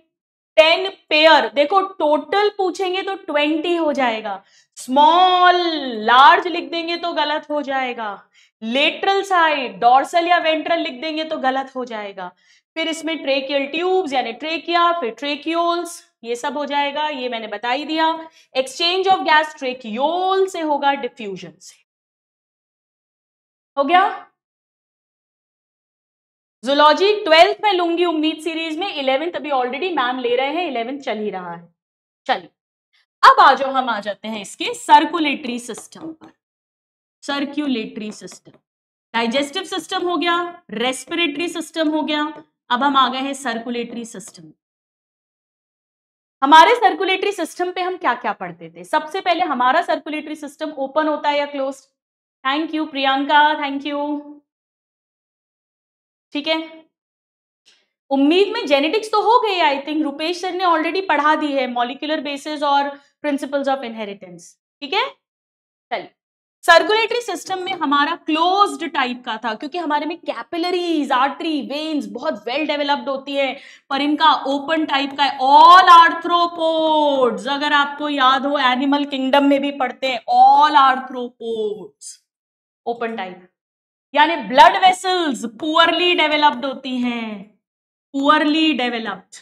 टेन पेयर देखो टोटल पूछेंगे तो ट्वेंटी हो जाएगा स्मॉल लार्ज लिख देंगे तो गलत हो जाएगा लेटरल साइड डॉर्सल या वेंट्रल लिख देंगे तो गलत हो जाएगा फिर इसमें ट्रेकियल ट्यूब्स यानी ट्रेकिया फिर ट्रेक्योल्स ये सब हो जाएगा ये मैंने बता ही दिया एक्सचेंज ऑफ गैस ट्रेक्योल से होगा डिफ्यूजन से हो गया जुलॉजी ट्वेल्थ में लूंगी उम्मीद सीरीज में इलेवेंथ अभी ऑलरेडी मैम ले रहे हैं इलेवेंथ चल ही रहा है चलिए अब आ जाओ हम आ जाते हैं इसके सर्कुलेटरी सिस्टम पर सर्क्यूलेटरी सिस्टम डाइजेस्टिव सिस्टम हो गया रेस्पिरेटरी सिस्टम हो गया अब हम आ गए हैं सर्कुलेटरी सिस्टम हमारे सर्कुलेटरी सिस्टम पे हम क्या क्या पढ़ते थे सबसे पहले हमारा सर्कुलेटरी सिस्टम ओपन होता है या close thank you Priyanka thank you ठीक है उम्मीद में जेनेटिक्स तो हो गई आई थिंक रुपेश सर ने ऑलरेडी पढ़ा दी है मॉलिकुलर बेसिस और प्रिंसिपल्स ऑफ इनहेरिटेंस ठीक है चलिए सर्कुलेटरी सिस्टम में हमारा क्लोज्ड टाइप का था क्योंकि हमारे में कैपिलरीज आर्टरी वेन्स बहुत वेल डेवलप्ड होती है पर इनका ओपन टाइप का है ऑल आर्थ्रोपोड्स अगर आपको याद हो एनिमल किंगडम में भी पढ़ते हैं ऑल आर्थ्रोपोड्स ओपन टाइप यानी ब्लड वेसल्स पुअरली डेवलप्ड होती हैं पुअरली डेवलप्ड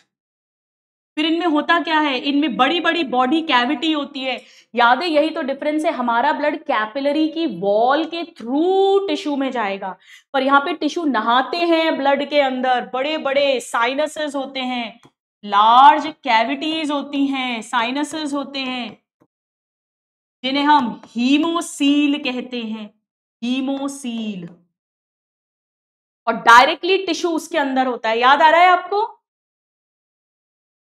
फिर इनमें होता क्या है इनमें बड़ी बड़ी बॉडी कैविटी होती है याद है यही तो डिफरेंस है हमारा ब्लड कैपिलरी की वॉल के थ्रू टिश्यू में जाएगा पर यहाँ पे टिश्यू नहाते हैं ब्लड के अंदर बड़े बड़े साइनसेस होते हैं लार्ज कैविटीज होती हैं साइनसेस होते हैं जिन्हें हम हीमोसील कहते हैं हीमोसील और डायरेक्टली टिश्यू उसके अंदर होता है याद आ रहा है आपको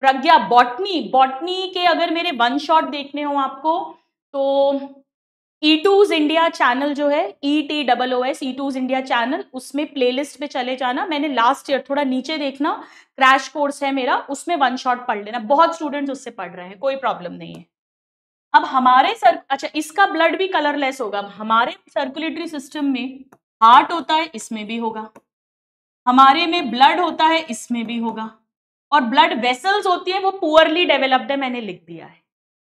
प्रज्ञा बॉटनी बॉटनी के अगर मेरे वन शॉट देखने हो आपको तो ई टूज इंडिया चैनल जो है E T double O S E टूज India channel उसमें प्लेलिस्ट पे चले जाना मैंने लास्ट ईयर थोड़ा नीचे देखना क्रैश कोर्स है मेरा उसमें वन शॉट पढ़ लेना बहुत स्टूडेंट्स उससे पढ़ रहे हैं कोई प्रॉब्लम नहीं है अब हमारे सर अच्छा इसका ब्लड भी कलरलेस होगा अब हमारे सर्कुलेटरी सिस्टम में हार्ट होता है इसमें भी होगा हमारे में ब्लड होता है इसमें भी होगा और ब्लड वेसल्स होती है वो पुअरली डेवलप्ड है मैंने लिख दिया है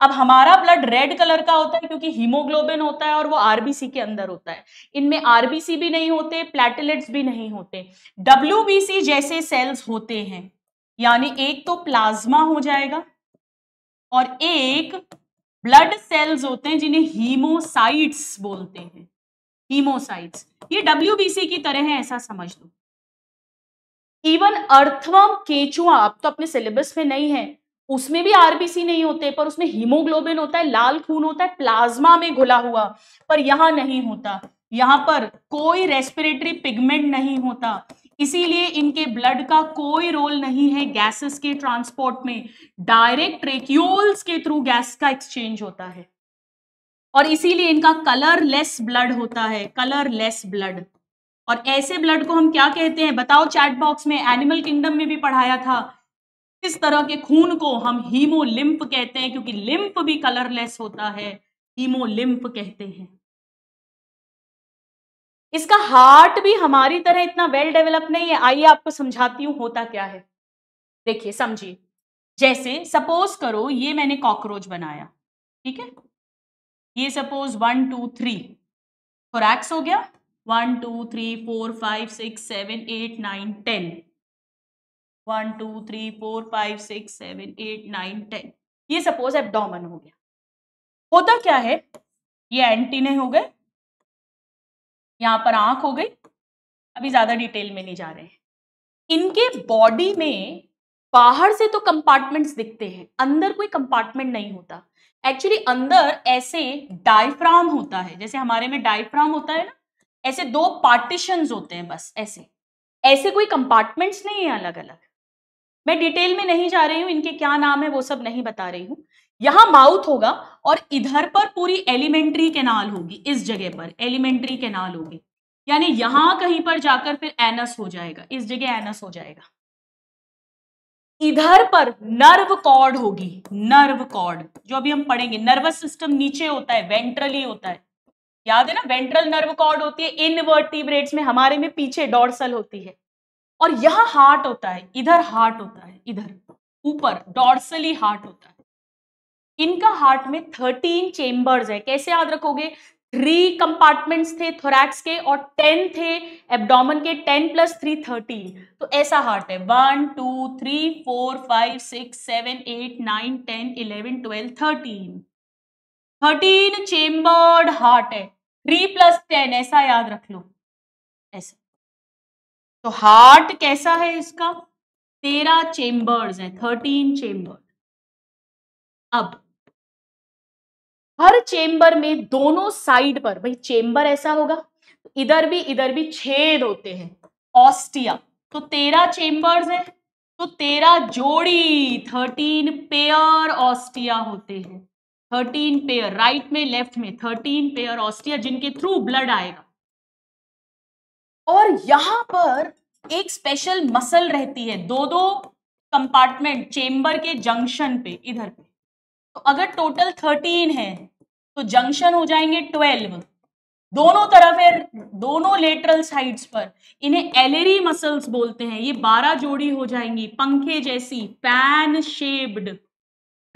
अब हमारा ब्लड रेड कलर का होता है क्योंकि हीमोग्लोबिन होता है और वो आरबीसी के अंदर होता है इनमें आरबीसी भी नहीं होते प्लेटलेट्स भी नहीं होते सी जैसे सेल्स होते हैं यानी एक तो प्लाज्मा हो जाएगा और एक ब्लड सेल्स होते हैं जिन्हें हीमोसाइट्स बोलते हैं हीमोसाइट्स ये डब्ल्यू की तरह है ऐसा समझ लो इवन अर्थवम केचुआ अब तो अपने सिलेबस में नहीं है उसमें भी आरबीसी नहीं होते पर उसमें हीमोग्लोबिन होता है लाल खून होता है प्लाज्मा में घुला हुआ पर यहां नहीं होता यहां पर कोई रेस्पिरेटरी पिगमेंट नहीं होता इसीलिए इनके ब्लड का कोई रोल नहीं है गैसेस के ट्रांसपोर्ट में डायरेक्ट ट्रेक्यूल्स के थ्रू गैस का एक्सचेंज होता है और इसीलिए इनका कलर लेस ब्लड होता है कलर लेस ब्लड और ऐसे ब्लड को हम क्या कहते हैं बताओ चैट बॉक्स में एनिमल किंगडम में भी पढ़ाया था इस तरह के खून को हम हीमोलिम्फ कहते हैं क्योंकि लिम्फ भी कलरलेस होता है हीमोलिम्फ कहते हैं इसका हार्ट भी हमारी तरह इतना वेल डेवलप नहीं है आइए आपको समझाती हूँ होता क्या है देखिए समझिए जैसे सपोज करो ये मैंने कॉकरोच बनाया ठीक है ये suppose one two three thorax हो गया one two three four five six seven eight nine ten one two three four five six seven eight nine ten ये सपोज एबडोमन हो गया होता क्या है ये एंटीने हो गए यहाँ पर आंख हो गई अभी ज़्यादा डिटेल में नहीं जा रहे हैं इनके बॉडी में बाहर से तो कंपार्टमेंट्स दिखते हैं अंदर कोई कंपार्टमेंट नहीं होता एक्चुअली अंदर ऐसे डायफ्राम होता है जैसे हमारे में डायफ्राम होता है ना ऐसे दो पार्टीशन होते हैं बस ऐसे ऐसे कोई कंपार्टमेंट्स नहीं है अलग अलग मैं डिटेल में नहीं जा रही हूँ इनके क्या नाम है वो सब नहीं बता रही हूँ यहां माउथ होगा और इधर पर पूरी एलिमेंट्री कैनाल होगी इस जगह पर एलिमेंट्री कैनाल होगी यानी यहां कहीं पर जाकर फिर एनस हो जाएगा इस जगह एनस हो जाएगा इधर पर नर्व कॉर्ड होगी नर्व कॉर्ड जो अभी हम पढ़ेंगे नर्वस सिस्टम नीचे होता है वेंट्रली होता है याद है ना वेंट्रल नर्व कॉर्ड होती है इनवर्टिब्रेट्स में हमारे में पीछे डॉर्सल होती है और यहां हार्ट होता है इधर हार्ट होता है इधर ऊपर डॉर्सली हार्ट होता है इनका हार्ट में थर्टीन चेम्बर्स है कैसे याद रखोगे थ्री कंपार्टमेंट्स थे थोरैक्स के और टेन थे एब्डोमन के टेन प्लस थ्री थर्टीन तो ऐसा हार्ट है one two three four five six seven eight nine ten eleven twelve thirteen thirteen chambered heart है थ्री प्लस टेन ऐसा याद रख लो ऐसा तो हार्ट कैसा है इसका तेरह चेम्बर्स है थर्टीन चेम्बर्स अब हर चेंबर में दोनों साइड पर भाई चेंबर ऐसा होगा इधर भी इधर भी छेद होते हैं ऑस्टिया तो तेरह चेंबर्स है तो तेरह जोड़ी थर्टीन पेयर ऑस्टिया होते हैं थर्टीन पेयर राइट में लेफ्ट में थर्टीन पेयर ऑस्टिया जिनके थ्रू ब्लड आएगा और यहां पर एक स्पेशल मसल रहती है दो दो कंपार्टमेंट चेंबर के जंक्शन पे इधर पे तो अगर टोटल थर्टीन है तो जंक्शन हो जाएंगे ट्वेल्व दोनों तरफ है दोनों लेटरल साइड्स पर इन्हें एलेरी मसल्स बोलते हैं ये बारह जोड़ी हो जाएंगी पंखे जैसी पैन शेप्ड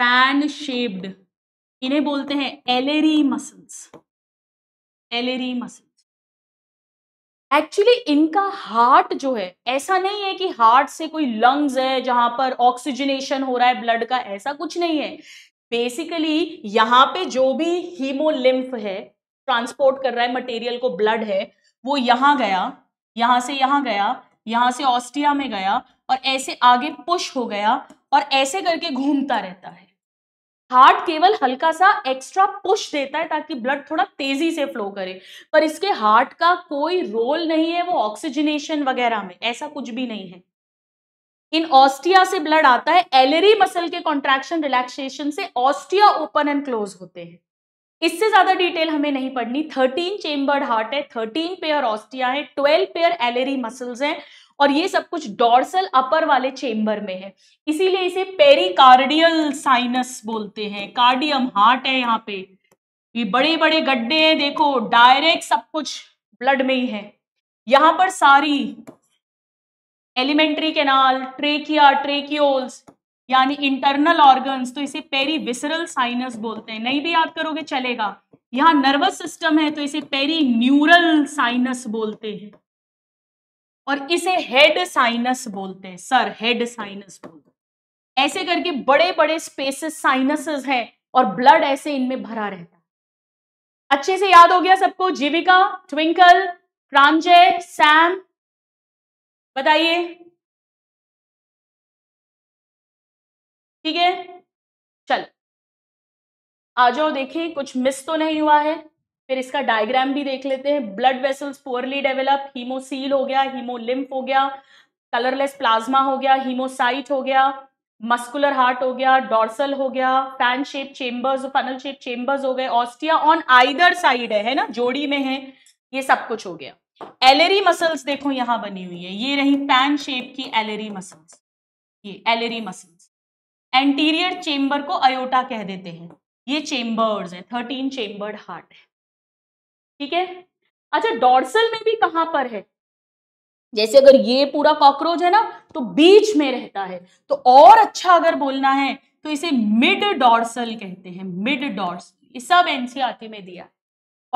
पैन शेप्ड इन्हें बोलते हैं alary muscles alary muscles actually इनका हार्ट जो है ऐसा नहीं है कि हार्ट से कोई लंग्स है जहां पर ऑक्सीजनेशन हो रहा है ब्लड का ऐसा कुछ नहीं है बेसिकली यहाँ पे जो भी हीमोलिम्फ है ट्रांसपोर्ट कर रहा है मटेरियल को ब्लड है वो यहाँ गया यहाँ से यहाँ गया यहाँ से ऑस्ट्रिया में गया और ऐसे आगे पुश हो गया और ऐसे करके घूमता रहता है हार्ट केवल हल्का सा एक्स्ट्रा पुश देता है ताकि ब्लड थोड़ा तेजी से फ्लो करे पर इसके हार्ट का कोई रोल नहीं है वो ऑक्सीजनेशन वगैरह में ऐसा कुछ भी नहीं है इन ऑस्टिया से ब्लड आता है एलरी मसल के कॉन्ट्रैक्शन रिलैक्सेशन से ऑस्टिया ओपन एंड क्लोज होते हैं इससे ज्यादा डिटेल हमें नहीं पढ़नी थर्टीन चेम्बर्ड हार्ट है थर्टीन पेयर ऑस्टिया है ट्वेल्व पेयर एलरी मसल्स हैं और ये सब कुछ डॉर्सल अपर वाले चेम्बर में है इसीलिए इसे पेरिकार्डियल साइनस बोलते हैं कार्डियम हार्ट है यहाँ पे ये बड़े बड़े गड्ढे हैं देखो डायरेक्ट सब कुछ ब्लड में ही है यहां पर सारी एलिमेंट्री कैनाल ट्रेकिया ट्रेक्योल्स यानी इंटरनल ऑर्गन्स तो इसे पेरी विसरल साइनस बोलते हैं नहीं भी याद करोगे चलेगा यहाँ नर्वस सिस्टम है तो इसे पेरी न्यूरल साइनस बोलते हैं और इसे हेड साइनस बोलते हैं सर हेड साइनस बोलते हैं ऐसे करके बड़े बड़े स्पेसिस साइनसेस हैं और ब्लड ऐसे इनमें भरा रहता है अच्छे से याद हो गया सबको जीविका ट्विंकल प्रांजय सैम बताइए ठीक है चल आ जाओ देखें कुछ मिस तो नहीं हुआ है फिर इसका डायग्राम भी देख लेते हैं blood vessels poorly develop haemocoel हो गया हीमोलिम्फ हो गया कलरलेस प्लाज्मा हो गया हीमोसाइट हो गया मस्कुलर हार्ट हो गया डॉर्सल हो गया fan shape chambers funnel shape chambers हो गए ऑस्टिया ऑन आइदर साइड है, है ना जोड़ी में है ये सब कुछ हो गया एलरी मसल्स देखो यहां बनी हुई है ये रही पैन शेप की एलरी मसल्स ये एलरी मसल्स एंटीरियर चेम्बर को अयोटा कह देते हैं ये चेम्बर्स है थर्टीन चेम्बर्ड हार्ट है ठीक है अच्छा डॉर्सल में भी कहां पर है जैसे अगर ये पूरा कॉकरोच है ना तो बीच में रहता है तो और अच्छा अगर बोलना है तो इसे मिड डॉर्सल कहते हैं मिड डॉर्सल सब एनसीआरटी में दिया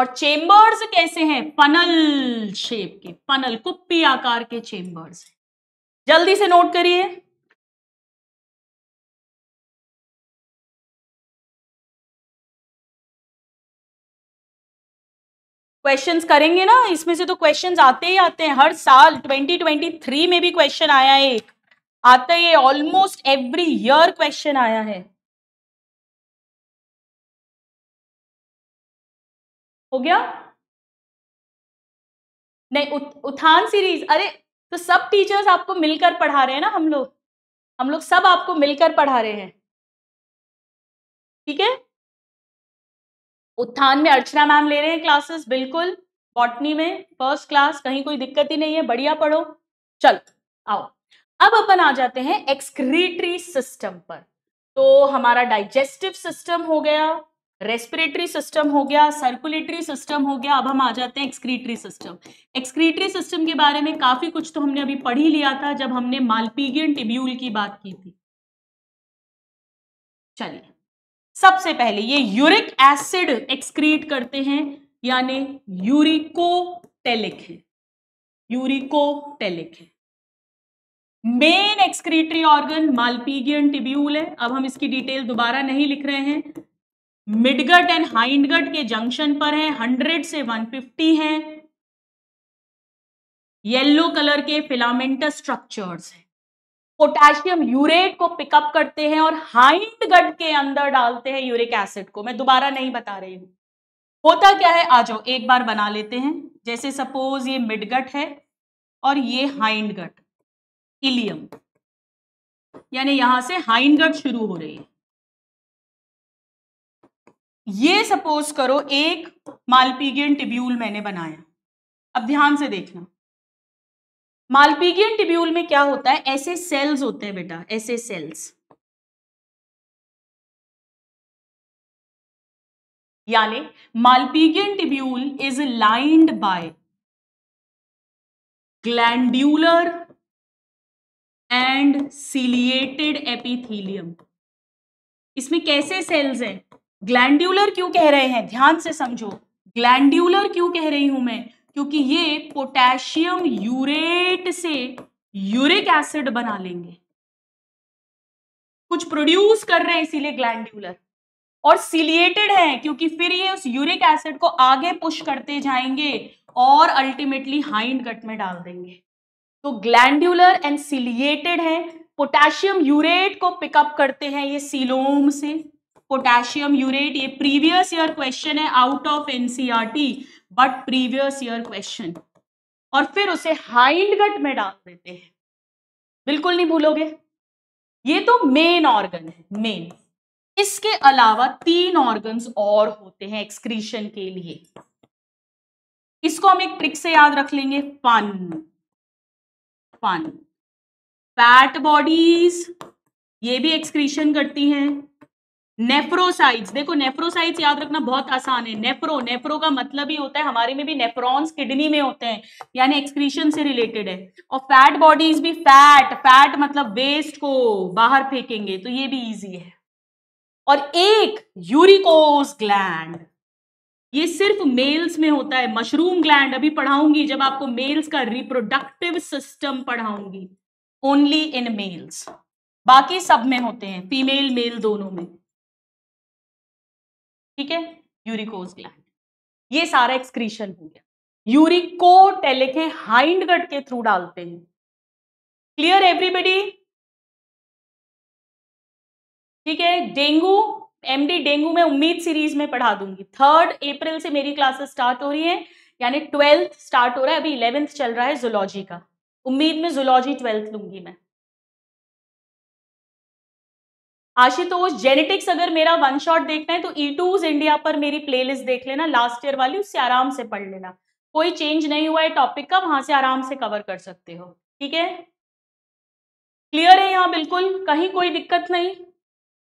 और चेंबर्स कैसे हैं फनल शेप के फनल कुप्पी आकार के चेंबर्स जल्दी से नोट करिए क्वेश्चंस करेंगे ना इसमें से तो क्वेश्चंस आते ही आते हैं हर साल 2023 में भी क्वेश्चन आया है आता है ऑलमोस्ट एवरी ईयर क्वेश्चन आया है हो गया नहीं उत, उत्थान सीरीज अरे तो सब टीचर्स आपको मिलकर पढ़ा रहे हैं ना हम लोग हम लोग सब आपको मिलकर पढ़ा रहे हैं ठीक है उत्थान में अर्चना मैम ले रहे हैं क्लासेस बिल्कुल बॉटनी में फर्स्ट क्लास कहीं कोई दिक्कत ही नहीं है बढ़िया पढ़ो चलो आओ अब अपन आ जाते हैं एक्सक्रीटरी सिस्टम पर तो हमारा डाइजेस्टिव सिस्टम हो गया रेस्पिरेटरी सिस्टम हो गया सर्कुलेटरी सिस्टम हो गया अब हम आ जाते हैं एक्सक्रीटरी सिस्टम एक्सक्रीटरी सिस्टम के बारे में काफी कुछ तो हमने अभी पढ़ ही लिया था जब हमने मालपीगियन टिब्यूल की बात की थी चलिए सबसे पहले ये यूरिक एसिड एक्सक्रीट करते हैं यानी यूरिकोटेलिक है यूरिकोटेलिक है main excretory organ Malpighian tubule है अब हम इसकी डिटेल दोबारा नहीं लिख रहे हैं मिडगट एंड हाइंडगट के जंक्शन पर है 100 से 150 हैं येलो कलर के फिलामेंटस स्ट्रक्चर्स हैं पोटेशियम यूरेट को पिकअप करते हैं और हाइंड गट के अंदर डालते हैं यूरिक एसिड को मैं दोबारा नहीं बता रही हूं होता क्या है आ जाओ एक बार बना लेते हैं जैसे सपोज ये मिडगट है और ये हाइंड गट इलियम यानी यहां से हाइंड गट शुरू हो रही है ये सपोज करो एक मालपीगियन टिब्यूल मैंने बनाया अब ध्यान से देखना मालपीगियन टिब्यूल में क्या होता है ऐसे सेल्स होते हैं बेटा ऐसे सेल्स यानी Malpighian tubule is lined by glandular and ciliated epithelium इसमें कैसे सेल्स हैं ग्लैंड्यूलर क्यों कह रहे हैं ध्यान से समझो ग्लैंड्यूलर क्यों कह रही हूं मैं क्योंकि ये पोटेशियम यूरेट से यूरिक एसिड बना लेंगे कुछ प्रोड्यूस कर रहे हैं इसीलिए ग्लैंड्यूलर और सिलिएटेड है क्योंकि फिर ये उस यूरिक एसिड को आगे पुश करते जाएंगे और अल्टीमेटली हाइंड गट में डाल देंगे तो ग्लैंड्यूलर एंड सिलिएटेड है पोटेशियम यूरेट को पिकअप करते हैं ये सिलोम से पोटेशियम यूरेट ये प्रीवियस ईयर क्वेश्चन है out of NCERT but previous year question और फिर उसे हाइंड गट में डाल देते हैं बिल्कुल नहीं भूलोगे ये तो मेन ऑर्गन है मेन इसके अलावा तीन ऑर्गन्स और होते हैं एक्सक्रीशन के लिए इसको हम एक ट्रिक से याद रख लेंगे फन फन फैट बॉडीज ये भी एक्सक्रीशन करती हैं नेफ्रोसाइट्स देखो नेफ्रोसाइट्स याद रखना बहुत आसान है नेफ्रो नेफ्रो का मतलब ही होता है हमारे में भी नेफ्रॉन्स किडनी में होते हैं यानी एक्सक्रीशन से रिलेटेड है और फैट बॉडीज भी फैट फैट मतलब वेस्ट को बाहर फेंकेंगे तो ये भी इजी है और एक यूरिकोस ग्लैंड ये सिर्फ मेल्स में होता है मशरूम ग्लैंड अभी पढ़ाऊंगी जब आपको मेल्स का रिप्रोडक्टिव सिस्टम पढ़ाऊंगी ओनली इन मेल्स बाकी सब में होते हैं फीमेल मेल दोनों में ठीक है यूरिकोज ग्लैंड ये सारा एक्सक्रीशन हो गया यूरिको टेलेखे हाइंड गट के थ्रू डालते हैं क्लियर एवरीबडी ठीक है डेंगू एमडी डेंगू में उम्मीद सीरीज में पढ़ा दूंगी थर्ड अप्रैल से मेरी क्लासेस स्टार्ट हो रही है यानी ट्वेल्थ स्टार्ट हो रहा है अभी इलेवेंथ चल रहा है जुलॉजी का उम्मीद में जुलॉजी ट्वेल्थ लूंगी मैं आशुतोष जेनेटिक्स अगर मेरा वन शॉट देखना है तो ई टूज इंडिया पर मेरी प्लेलिस्ट देख लेना लास्ट ईयर वाली उससे आराम से पढ़ लेना कोई चेंज नहीं हुआ है टॉपिक का वहां से आराम से कवर कर सकते हो ठीक है क्लियर है यहाँ बिल्कुल कहीं कोई दिक्कत नहीं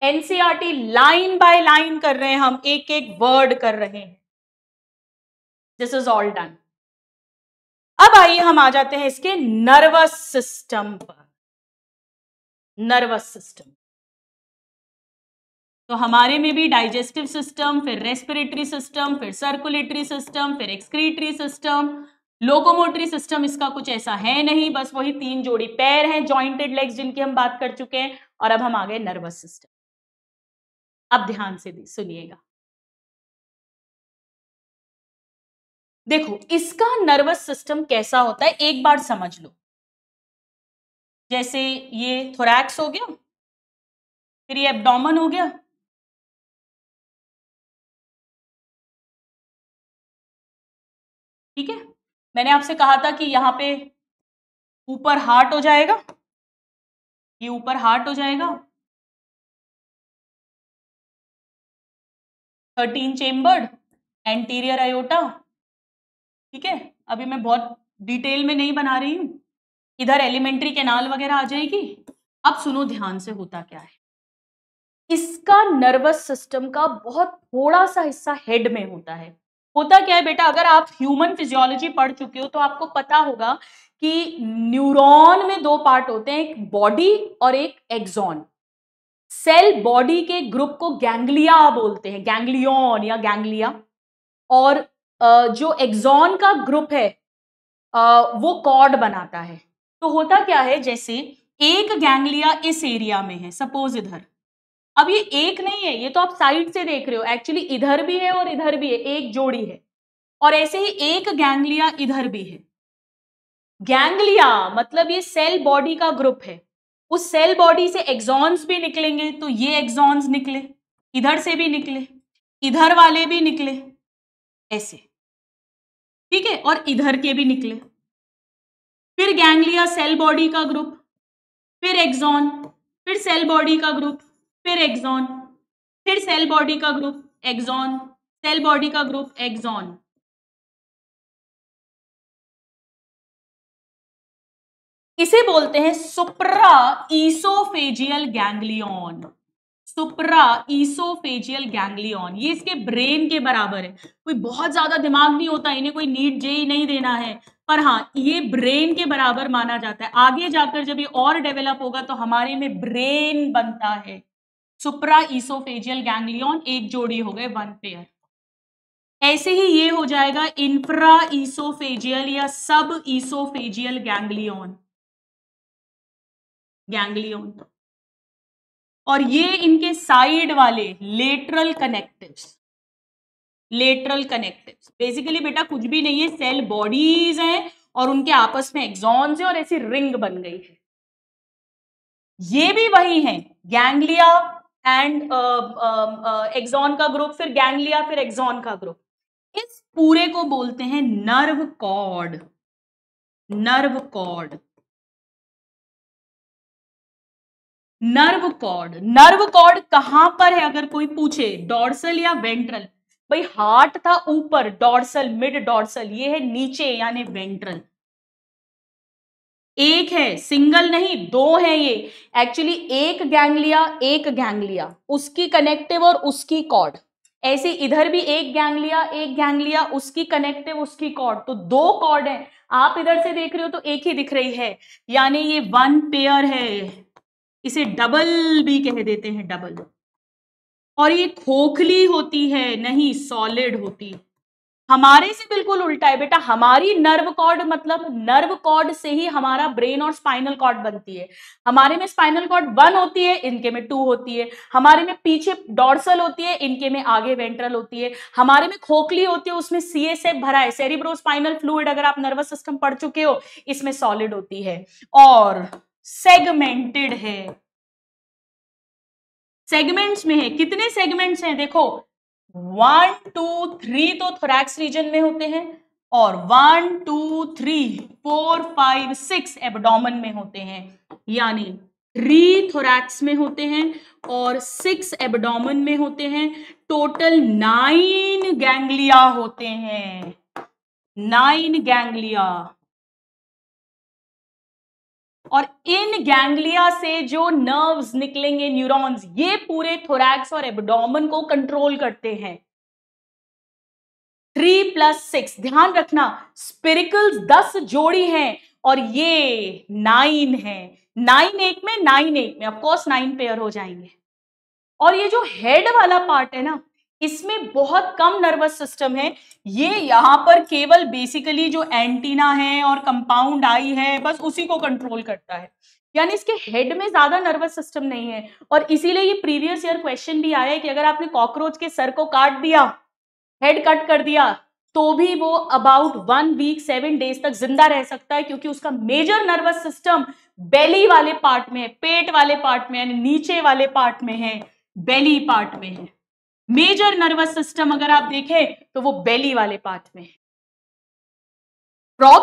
एनसीआरटी लाइन बाय लाइन कर रहे हैं हम एक एक वर्ड कर रहे हैं दिस इज ऑल डन अब आइए हम आ जाते हैं इसके नर्वस सिस्टम पर नर्वस सिस्टम तो हमारे में भी डाइजेस्टिव सिस्टम फिर रेस्पिरेटरी सिस्टम फिर सर्कुलेटरी सिस्टम फिर एक्सक्रीटरी सिस्टम लोकोमोटरी सिस्टम इसका कुछ ऐसा है नहीं बस वही तीन जोड़ी पैर हैं जॉइंटेड लेग्स जिनकी हम बात कर चुके हैं और अब हम आ गए नर्वस सिस्टम अब ध्यान से सुनिएगा देखो इसका नर्वस सिस्टम कैसा होता है एक बार समझ लो जैसे ये थोरैक्स हो गया फिर ये एबडोमन हो गया ठीक है मैंने आपसे कहा था कि यहाँ पे ऊपर हार्ट हो जाएगा ये ऊपर हार्ट हो जाएगा थर्टीन चेम्बर्ड एंटीरियर आयोटा ठीक है अभी मैं बहुत डिटेल में नहीं बना रही हूं इधर एलिमेंट्री कैनाल वगैरह आ जाएगी अब सुनो ध्यान से होता क्या है इसका नर्वस सिस्टम का बहुत थोड़ा सा हिस्सा हेड में होता है होता क्या है बेटा अगर आप ह्यूमन फिजियोलॉजी पढ़ चुके हो तो आपको पता होगा कि न्यूरॉन में दो पार्ट होते हैं एक बॉडी और एक एक्सॉन सेल बॉडी के ग्रुप को गैंग्लिया बोलते हैं गैंग्लियन या गैंग्लिया और जो एक्सॉन का ग्रुप है वो कॉर्ड बनाता है तो होता क्या है जैसे एक गैंग्लिया इस एरिया में है सपोज इधर अब ये एक नहीं है ये तो आप साइड से देख रहे हो एक्चुअली इधर भी है और इधर भी है एक जोड़ी है और ऐसे ही एक गैंगलिया इधर भी है गैंगलिया मतलब ये सेल बॉडी का ग्रुप है उस सेल बॉडी से एग्जॉन्स भी निकलेंगे तो ये एग्जॉन्स निकले इधर से भी निकले इधर वाले भी निकले ऐसे ठीक है और इधर के भी निकले फिर गैंगलिया सेल बॉडी का ग्रुप फिर एग्जॉन फिर सेल बॉडी का ग्रुप फिर एक्सॉन फिर सेल बॉडी का ग्रुप एक्सॉन सेल बॉडी का ग्रुप एक्सॉन इसे बोलते हैं supra oesophageal ganglion supra oesophageal ganglion ये इसके ब्रेन के बराबर है कोई बहुत ज्यादा दिमाग नहीं होता इन्हें कोई नीट जे ही नहीं देना है पर हाँ ये ब्रेन के बराबर माना जाता है आगे जाकर जब ये और डेवलप होगा तो हमारे में ब्रेन बनता है सुप्रा इसोफेजियल गैंग्लियन एक जोड़ी हो गए वन पेयर ऐसे ही ये हो जाएगा इंफ्रा इसोफेजियल या सब ईसोफेजियल गैंग्लियन गैंग्लियन और ये इनके साइड वाले lateral connectives lateral connectives basically बेटा कुछ भी नहीं है सेल बॉडीज हैं और उनके आपस में एग्जॉन्स हैं और ऐसी रिंग बन गई है ये भी वही है ganglia and axon uh, um, uh, का ग्रुप फिर गैंगलिया फिर एक्सॉन का ग्रुप इस पूरे को बोलते हैं nerve cord nerve cord nerve cord nerve cord कहां पर है अगर कोई पूछे डॉर्सल या वेंट्रल भाई हार्ट था ऊपर डॉर्सल मिड डॉर्सल ये है नीचे यानी वेंट्रल एक है सिंगल नहीं दो है ये एक्चुअली एक गैंगलिया एक गैंगलिया उसकी कनेक्टिव और उसकी कॉर्ड ऐसे इधर भी एक गैंगलिया एक गैंगलिया उसकी कनेक्टिव उसकी कॉर्ड तो दो कॉर्ड है आप इधर से देख रहे हो तो एक ही दिख रही है यानी ये वन पेयर है इसे डबल भी कह देते हैं डबल और ये खोखली होती है नहीं सॉलिड होती है हमारे से बिल्कुल उल्टा है बेटा हमारी नर्व कॉर्ड मतलब नर्व कॉर्ड से ही हमारा ब्रेन और स्पाइनल कॉर्ड बनती है हमारे में स्पाइनल कॉर्ड वन होती है इनके में टू होती है हमारे में पीछे डॉर्सल होती है इनके में आगे वेंट्रल होती है हमारे में खोखली होती है उसमें सी एस एफ भरा है स्पाइनल फ्लूड अगर आप नर्वस सिस्टम पढ़ चुके हो इसमें सॉलिड होती है और सेगमेंटेड है सेगमेंट्स में है कितने सेगमेंट्स हैं देखो वन टू थ्री तो थोरैक्स रीजन में होते हैं और one two three four five six abdomen में होते हैं यानी थ्री थोरैक्स में होते हैं और सिक्स एबडोमन में होते हैं टोटल नाइन गैंग्लिया होते हैं नाइन गैंग्लिया और इन गैंग्लिया से जो नर्व्स निकलेंगे न्यूरॉन्स ये पूरे थोरैक्स और एबडोमन को कंट्रोल करते हैं थ्री प्लस सिक्स ध्यान रखना स्पिरिकल्स दस जोड़ी हैं और ये नाइन है नाइन एक में नाइन एक में ऑफकोर्स नाइन पेयर हो जाएंगे और ये जो हेड वाला पार्ट है ना इसमें बहुत कम नर्वस सिस्टम है ये यहाँ पर केवल बेसिकली जो एंटीना है और कंपाउंड आई है बस उसी को कंट्रोल करता है यानी इसके हेड में ज्यादा नर्वस सिस्टम नहीं है और इसीलिए ये प्रीवियस ईयर क्वेश्चन भी आया है कि अगर आपने कॉकरोच के सर को काट दिया हेड कट कर दिया तो भी वो about one week seven days तक जिंदा रह सकता है क्योंकि उसका मेजर नर्वस सिस्टम बेली वाले पार्ट में है पेट वाले पार्ट में यानी नीचे वाले पार्ट में है बेली पार्ट में है मेजर नर्वस सिस्टम अगर आप देखें तो वो बेली वाले पार्ट में है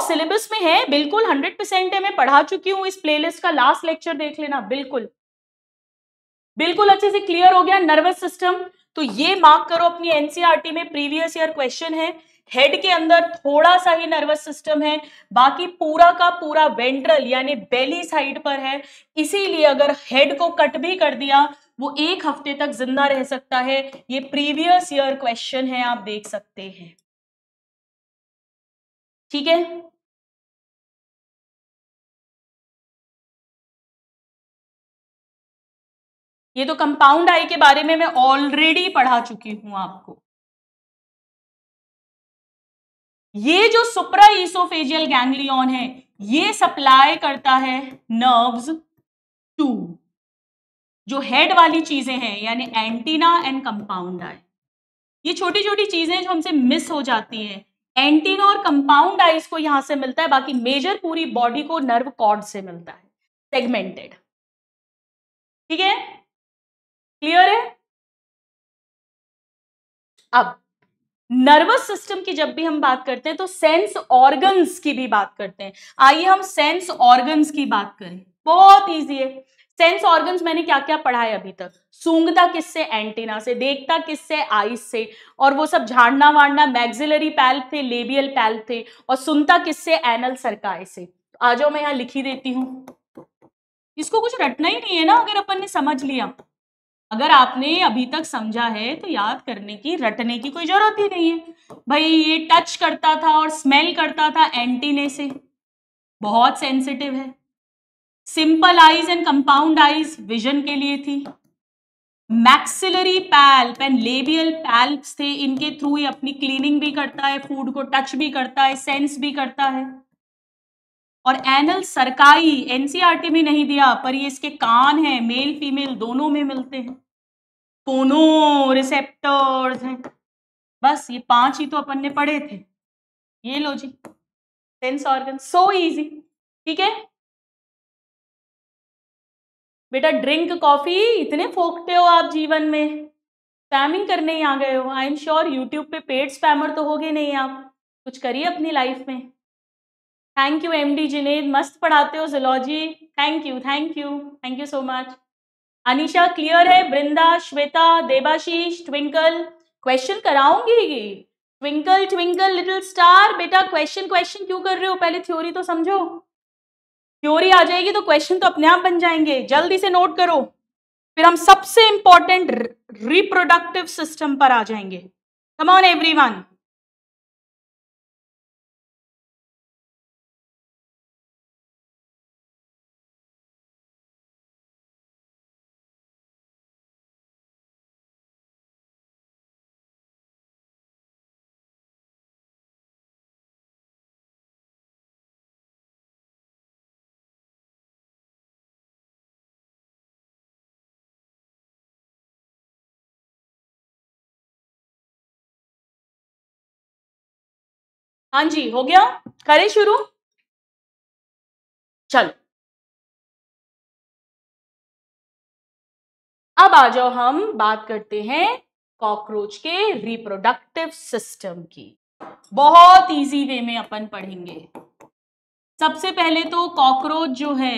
सिलेबस में है बिल्कुल हंड्रेड परसेंट है मैं पढ़ा चुकी हूं इस प्लेलिस्ट का लास्ट लेक्चर देख लेना बिल्कुल बिल्कुल अच्छे से क्लियर हो गया नर्वस सिस्टम तो ये मार्क करो अपनी एनसीआरटी e में प्रीवियस ईयर क्वेश्चन है हेड के अंदर थोड़ा सा ही नर्वस सिस्टम है बाकी पूरा का पूरा वेंट्रल यानी बेली साइड पर है इसीलिए अगर हेड को कट भी कर दिया वो एक हफ्ते तक जिंदा रह सकता है ये प्रीवियस ईयर क्वेश्चन है आप देख सकते हैं ठीक है ये तो कंपाउंड आई के बारे में मैं ऑलरेडी पढ़ा चुकी हूं आपको ये जो सुप्रा ईसोफेजियल गैंग्लियन है ये सप्लाई करता है नर्व्स टू जो हेड वाली चीजें हैं यानी एंटीना एंड कंपाउंड आई ये छोटी छोटी चीजें जो हमसे मिस हो जाती हैं एंटीना और कंपाउंड आइज को यहां से मिलता है बाकी मेजर पूरी बॉडी को नर्व कॉर्ड से मिलता है सेगमेंटेड ठीक है क्लियर है अब नर्वस सिस्टम की जब भी हम बात करते हैं तो सेंस ऑर्गन्स की भी बात करते हैं आइए हम सेंस ऑर्गन्स की बात करें बहुत इजी है सेंस ऑर्गन्स मैंने क्या क्या पढ़ा है अभी तक सूंघता किससे एंटीना से देखता किससे आइस से और वो सब झाड़ना वाड़ना मैग्जिलरी पैल थे लेबियल पैल थे और सुनता किससे एनल सरकाय से आ जाओ मैं यहाँ लिखी देती हूँ इसको कुछ रटना ही नहीं है ना अगर अपन ने समझ लिया अगर आपने अभी तक समझा है तो याद करने की रटने की कोई जरूरत ही नहीं है भाई ये टच करता था और स्मेल करता था एंटीने से बहुत सेंसिटिव है simple eyes and compound eyes vision के लिए थी maxillary palp and labial palps थे इनके थ्रू ही अपनी क्लीनिंग भी करता है फूड को टच भी करता है सेंस भी करता है और एनल सरकाई एनसीआरटी में नहीं दिया पर ये इसके कान है मेल फीमेल दोनों में मिलते हैं दोनों रिसेप्टर्स हैं बस ये पांच ही तो अपन ने पढ़े थे ये लो जी सेंस ऑर्गन सो इजी ठीक है बेटा ड्रिंक कॉफी इतने फोकते हो आप जीवन में स्पैमिंग करने ही आ गए हो आई एम श्योर यूट्यूब पे पेड स्पैमर तो हो गए नहीं आप कुछ करिए अपनी लाइफ में थैंक यू एम डी जिनेद मस्त पढ़ाते हो zoology thank you thank you thank you so much Anisha clear है वृंदा श्वेता देवाशीष ट्विंकल क्वेश्चन कराऊंगी ट्विंकल ट्विंकल लिटिल स्टार बेटा क्वेश्चन क्वेश्चन क्यों कर रहे हो पहले थ्योरी तो समझो थ्योरी आ जाएगी तो क्वेश्चन तो अपने आप बन जाएंगे जल्दी से नोट करो फिर हम सबसे इंपॉर्टेंट रिप्रोडक्टिव सिस्टम पर आ जाएंगे कम ऑन एवरीवन हाँ जी हो गया करें शुरू चलो अब आ जाओ हम बात करते हैं कॉकरोच के रिप्रोडक्टिव सिस्टम की बहुत इजी वे में अपन पढ़ेंगे सबसे पहले तो कॉकरोच जो है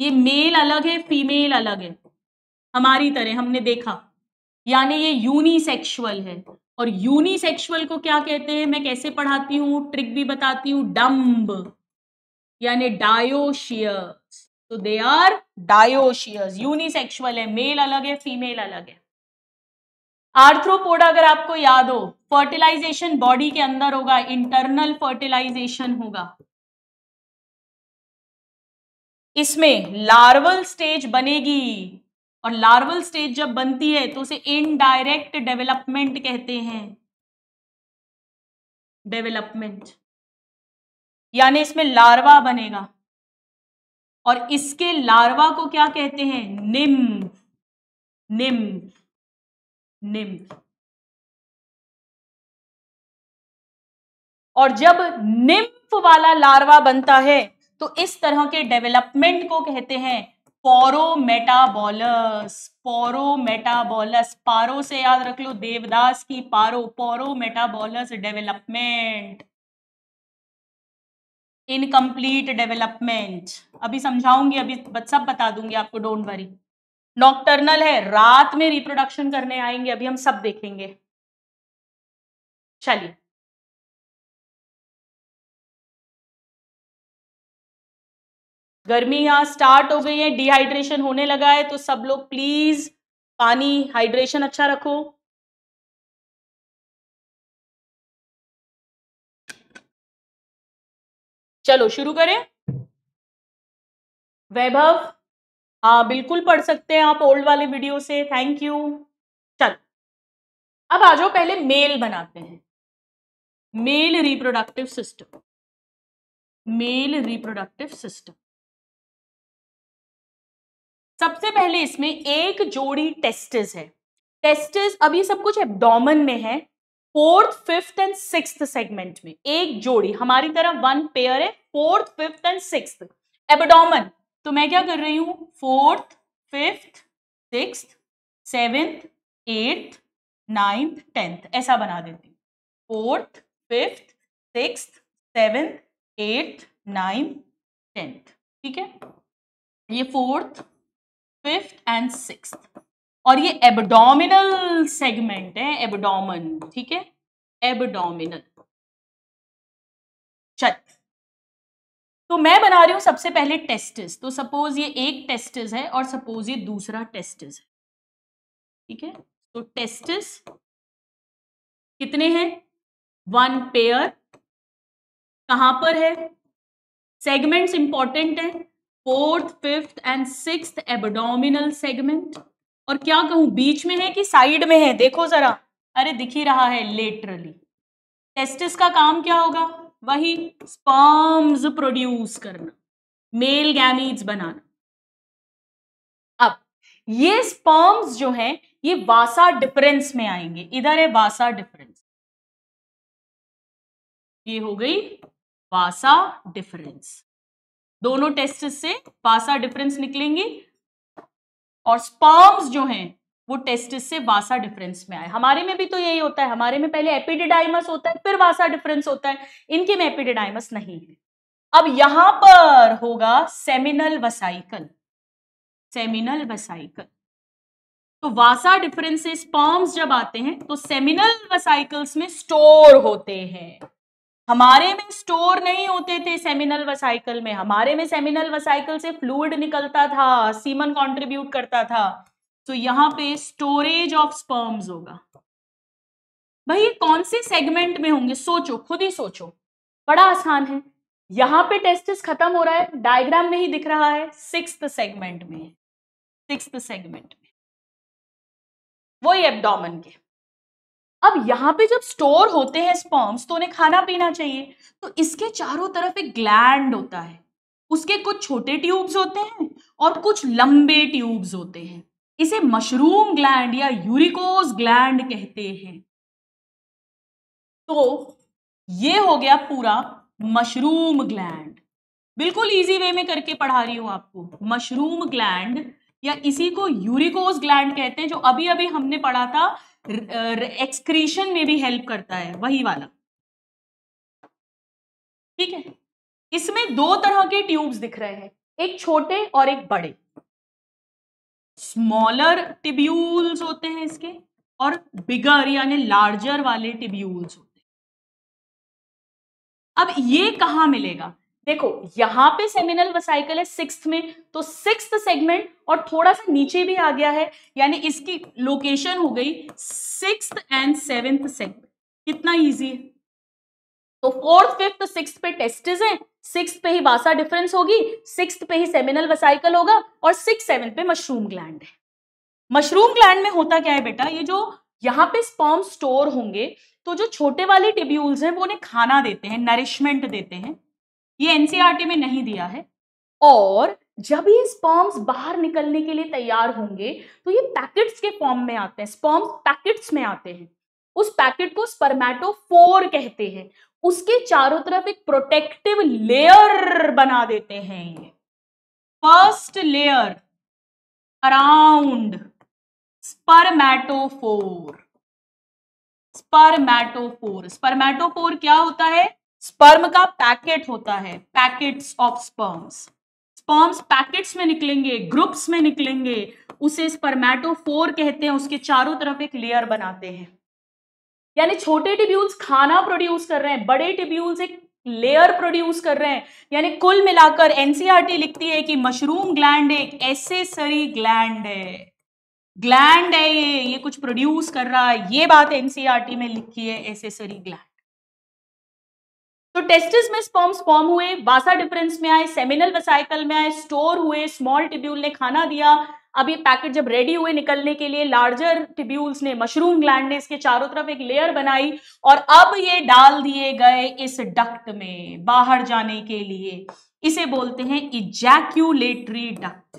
ये मेल अलग है फीमेल अलग है हमारी तरह हमने देखा यानी ये यूनिसेक्सुअल है और यूनिसेक्सुअल को क्या कहते हैं मैं कैसे पढ़ाती हूँ ट्रिक भी बताती हूँ डम्ब यानी डायोशियस तो दे आर डायोशियस यूनिसेक्सुअल है मेल अलग है फीमेल अलग है आर्थ्रोपोडा अगर आपको याद हो फर्टिलाइजेशन बॉडी के अंदर होगा इंटरनल फर्टिलाइजेशन होगा इसमें लार्वल स्टेज बनेगी और लार्वल स्टेज जब बनती है तो उसे इनडायरेक्ट डेवलपमेंट कहते हैं डेवलपमेंट यानी इसमें लार्वा बनेगा और इसके लार्वा को क्या कहते हैं निम्फ निम्फ निम्फ और जब निम्फ वाला लार्वा बनता है तो इस तरह के डेवलपमेंट को कहते हैं पोरोमेटाबोलस पोरोमेटाबोलस पारो से याद रख लो देवदास की Paro paurometabolous development incomplete development अभी समझाऊंगी अभी सब बता दूंगी आपको डोंट वरी नॉक्टर्नल है रात में रिप्रोडक्शन करने आएंगे अभी हम सब देखेंगे चलिए गर्मी यहाँ स्टार्ट हो गई है डिहाइड्रेशन होने लगा है तो सब लोग प्लीज पानी हाइड्रेशन अच्छा रखो चलो शुरू करें वैभव हाँ बिल्कुल पढ़ सकते हैं आप ओल्ड वाले वीडियो से थैंक यू चल अब आ जाओ पहले मेल बनाते हैं male reproductive system male reproductive system सबसे पहले इसमें एक जोड़ी टेस्टिस है टेस्टिस अभी सब कुछ एब्डोमन में है fourth fifth and six segment में एक जोड़ी हमारी तरह वन पेयर है fourth fifth and six abdomen तो मैं क्या कर रही हूं fourth fifth six seventh eighth ninth tenth ऐसा बना देती हूँ fourth fifth six seventh eighth ninth tenth ठीक है ये फोर्थ फिफ्थ एंड सिक्स और ये एबडोमिनल सेगमेंट है एबडोमन ठीक है एबडोमिनल चल तो मैं बना रही हूं सबसे पहले टेस्टिस तो सपोज ये एक टेस्टिस है और सपोज ये दूसरा टेस्टिस है ठीक है तो टेस्टिस कितने हैं वन पेयर कहां पर है सेगमेंट्स इंपॉर्टेंट है fourth fifth and six abdominal segment और क्या कहूं बीच में है कि साइड में है देखो जरा अरे दिख ही रहा है लेटरली टेस्टिस का काम क्या होगा वही स्पर्म्स प्रोड्यूस करना मेल गैमीट्स बनाना अब ये स्पर्म्स जो है ये वासा डिफरेंस में आएंगे इधर है वासा डिफरेंस ये हो गई वासा डिफरेंस दोनों टेस्ट से वासा डिफरेंस निकलेंगी और स्पर्म्स जो हैं वो टेस्ट से वासा डिफरेंस में आए हमारे में भी तो यही होता है हमारे में पहले एपिडिडाइमस होता है फिर वासा डिफरेंस होता है इनके में एपिडिडाइमस नहीं है अब यहां पर होगा सेमिनल वसाइकल सेमिनल वसाइकल तो वासा डिफरेंस स्पर्म्स जब आते हैं तो सेमिनल वसाइकल्स में स्टोर होते हैं हमारे में स्टोर नहीं होते थे सेमिनल वसाइकल में हमारे में सेमिनल वसाइकल से फ्लूड निकलता था सीमन कंट्रीब्यूट करता था तो यहाँ पे स्टोरेज ऑफ स्पर्म्स होगा भाई कौन से सेगमेंट में होंगे सोचो खुद ही सोचो बड़ा आसान है यहाँ पे टेस्टिस खत्म हो रहा है डायग्राम में ही दिख रहा है सिक्स सेगमेंट में सिक्स सेगमेंट में वही एबडोमन के अब यहाँ पे जब स्टोर होते हैं स्पर्म्स तो उन्हें खाना पीना चाहिए तो इसके चारों तरफ एक ग्लैंड होता है उसके कुछ छोटे ट्यूब्स होते हैं और कुछ लंबे ट्यूब्स होते हैं इसे मशरूम ग्लैंड या यूरिकोज ग्लैंड कहते हैं तो ये हो गया पूरा मशरूम ग्लैंड बिल्कुल इजी वे में करके पढ़ा रही हूं आपको मशरूम ग्लैंड या इसी को यूरिकोज ग्लैंड कहते हैं जो अभी अभी हमने पढ़ा था एक्सक्रीशन में भी हेल्प करता है वही वाला ठीक है इसमें दो तरह के ट्यूब्स दिख रहे हैं एक छोटे और एक बड़े स्मॉलर टिब्यूल्स होते हैं इसके और बिगर यानी लार्जर वाले टिब्यूल्स होते हैं अब ये कहा मिलेगा देखो यहाँ पे सेमिनल वसाइकल है सिक्स में तो सिक्स सेगमेंट और थोड़ा सा नीचे भी आ गया है यानी इसकी लोकेशन हो गई सिक्स एंड सेवेंथ सेगमेंट कितना इजी है तो फोर्थ फिफ्थ सिक्स पे टेस्टिस हैं सिक्स पे ही वासा डिफरेंस होगी सिक्स पे ही सेमिनल वसाइकल होगा और सिक्स सेवन पे मशरूम ग्लैंड है मशरूम ग्लैंड में होता क्या है बेटा ये जो यहाँ पे स्पॉम स्टोर होंगे तो जो छोटे वाले टिब्यूल्स हैं वो उन्हें खाना देते हैं नरिशमेंट देते हैं ये एनसीईआरटी e में नहीं दिया है और जब ये स्पर्म्स बाहर निकलने के लिए तैयार होंगे तो ये पैकेट्स के फॉर्म में आते हैं स्पर्म्स पैकेट्स में आते हैं उस पैकेट को स्पर्मेटोफोर कहते हैं उसके चारों तरफ एक प्रोटेक्टिव लेयर बना देते हैं ये first layer around spermatophore spermatophore spermatophore क्या होता है स्पर्म का पैकेट होता है packets of sperms sperms packets में निकलेंगे ग्रुप्स में निकलेंगे उसे स्पर्मेटोफोर कहते हैं उसके चारों तरफ एक लेयर बनाते हैं यानी छोटे टिब्यूल्स खाना प्रोड्यूस कर रहे हैं बड़े टिब्यूल्स एक लेयर प्रोड्यूस कर रहे हैं यानी कुल मिलाकर एनसीआरटी e लिखती है कि मशरूम ग्लैंड एक एसेसरी ग्लैंड है ग्लैंड है ये ये कुछ प्रोड्यूस कर रहा है ये बात एनसीआरटी e में लिखी है एसेसरी ग्लैंड तो टेस्टिस में स्पर्म्स फॉर्म हुए वासा डिफरेंस में आए सेमिनल वसाइकल में आए स्टोर हुए स्मॉल टिब्यूल ने खाना दिया अब ये पैकेट जब रेडी हुए निकलने के लिए लार्जर टिब्यूल्स ने मशरूम ग्लैंड ने इसके चारों तरफ एक लेयर बनाई और अब ये डाल दिए गए इस डक्ट में बाहर जाने के लिए इसे बोलते हैं इजैक्यूलेटरी डक्ट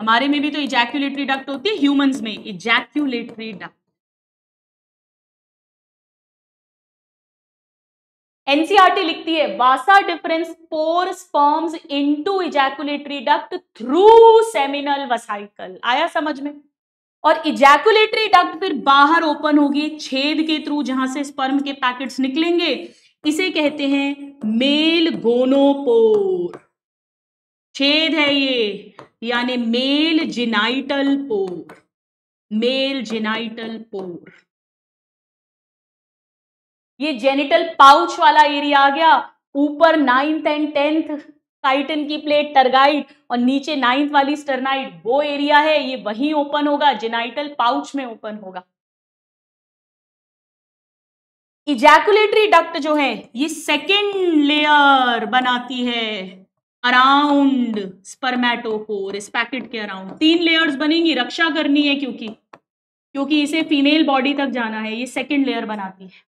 हमारे में भी तो इजैक्यूलेटरी डक्ट होती है ह्यूमंस में इजैक्यूलेटरी डक्ट एनसीआरटी e लिखती है vasa deferens pour sperms into ejaculatory duct through seminal vesicle आया समझ में और इजैकुलेटरी डक्ट फिर बाहर ओपन होगी छेद के थ्रू जहां से स्पर्म के पैकेट्स निकलेंगे इसे कहते हैं मेल गोनोपोर छेद है ये यानी male genital pore male genital pore ये जेनिटल पाउच वाला एरिया आ गया ऊपर नाइन्थ एंड टेंथ काइटन की प्लेट टर्गाइट और नीचे नाइन्थ वाली स्टर्नाइट वो एरिया है ये वही ओपन होगा जेनाइटल पाउच में ओपन होगा इजैकुलेटरी डक्ट जो है ये सेकेंड लेयर बनाती है अराउंड स्पर्मेटो को पैकेट के अराउंड तीन लेयर्स बनेंगी रक्षा करनी है क्योंकि क्योंकि इसे फीमेल बॉडी तक जाना है ये सेकेंड लेयर बनाती है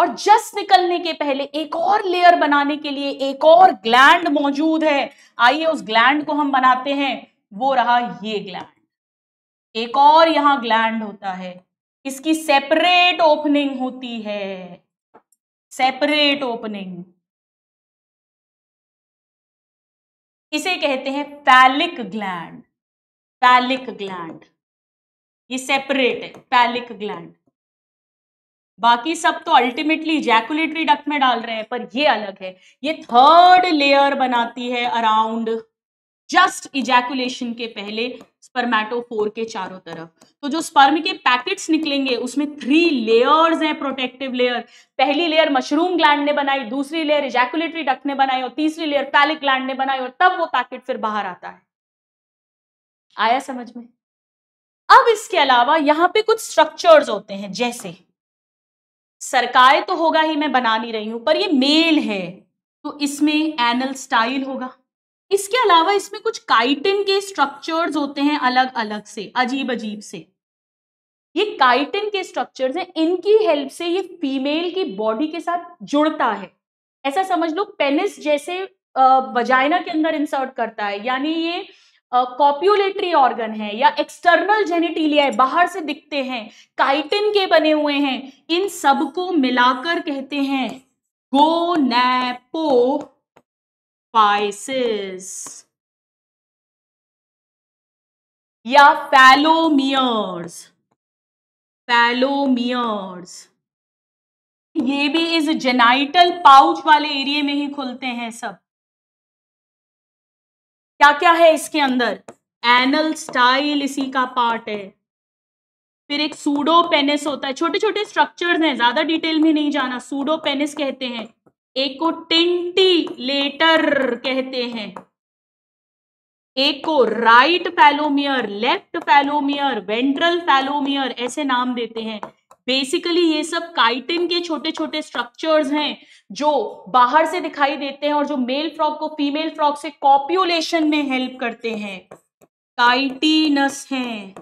और जस्ट निकलने के पहले एक और लेयर बनाने के लिए एक और ग्लैंड मौजूद है आइए उस ग्लैंड को हम बनाते हैं वो रहा ये ग्लैंड एक और यहां ग्लैंड होता है इसकी सेपरेट ओपनिंग होती है सेपरेट ओपनिंग इसे कहते हैं पैलिक ग्लैंड पैलिक ग्लैंड ये सेपरेट है पैलिक ग्लैंड बाकी सब तो अल्टीमेटली जैकुलेटरी डक्ट में डाल रहे हैं पर ये अलग है ये थर्ड लेयर बनाती है अराउंड जस्ट इजैकुलेशन के पहले स्पर्मेटोफोर के चारों तरफ तो जो स्पर्म के पैकेट्स निकलेंगे उसमें थ्री लेयर्स हैं प्रोटेक्टिव लेयर पहली लेयर मशरूम ग्लैंड ने बनाई दूसरी लेयर इजैकुलेटरी डक्ट ने बनाई और तीसरी लेयर पैलिक ग्लैंड ने बनाई और तब वो पैकेट फिर बाहर आता है आया समझ में अब इसके अलावा यहाँ पे कुछ स्ट्रक्चर्स होते हैं जैसे सरकाय तो होगा ही मैं बना नहीं रही हूं पर ये मेल है तो इसमें एनल स्टाइल होगा इसके अलावा इसमें कुछ काइटिन के स्ट्रक्चर्स होते हैं अलग अलग से अजीब अजीब से ये काइटिन के स्ट्रक्चर्स हैं इनकी हेल्प से ये फीमेल की बॉडी के साथ जुड़ता है ऐसा समझ लो पेनिस जैसे वजाइना के अंदर इंसर्ट करता है यानी ये कॉप्यूलेटरी ऑर्गन है या एक्सटर्नल जेनेटिलिया है बाहर से दिखते हैं काइटिन के बने हुए हैं इन सब को मिलाकर कहते हैं गोनेपोपाइसिस या फैलोमियर्स फैलोमियर्स ये भी इस जेनाइटल पाउच वाले एरिया में ही खुलते हैं सब क्या क्या है इसके अंदर एनल स्टाइल इसी का पार्ट है फिर एक सूडो पेनिस होता है छोटे छोटे स्ट्रक्चर्स हैं ज्यादा डिटेल में नहीं जाना सूडो पेनिस कहते हैं एक को टेंटी लेटर कहते हैं एक को right phallomere left phallomere ventral phallomere ऐसे नाम देते हैं बेसिकली ये सब काइटिन के छोटे छोटे स्ट्रक्चर्स हैं जो बाहर से दिखाई देते हैं और जो मेल फ्रॉग को फीमेल फ्रॉग से कॉप्यूलेशन में हेल्प करते हैं काइटिनस हैं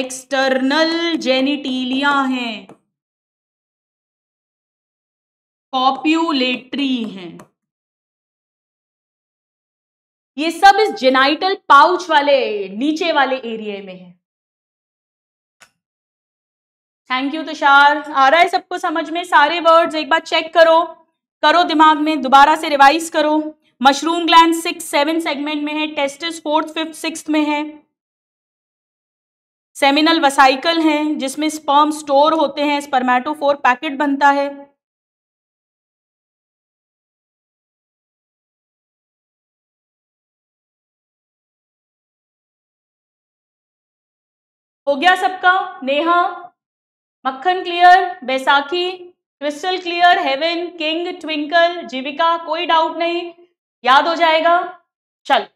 एक्सटर्नल जेनिटीलिया हैं कॉप्यूलेटरी हैं ये सब इस जेनाइटल पाउच वाले नीचे वाले एरिया में है थैंक यू तुषार आ रहा है सबको समझ में सारे वर्ड्स एक बार चेक करो करो दिमाग में दोबारा से रिवाइज करो mushroom gland six seven segment में है टेस्टिस फोर्थ फिफ्थ सिक्स में है सेमिनल वसाइकल है जिसमें स्पर्म स्टोर होते हैं स्पर्मेटोफोर पैकेट बनता है हो गया सबका Neha Makhan clear Baisakhi crystal clear heaven king Twinkle Jeevika कोई डाउट नहीं याद हो जाएगा चल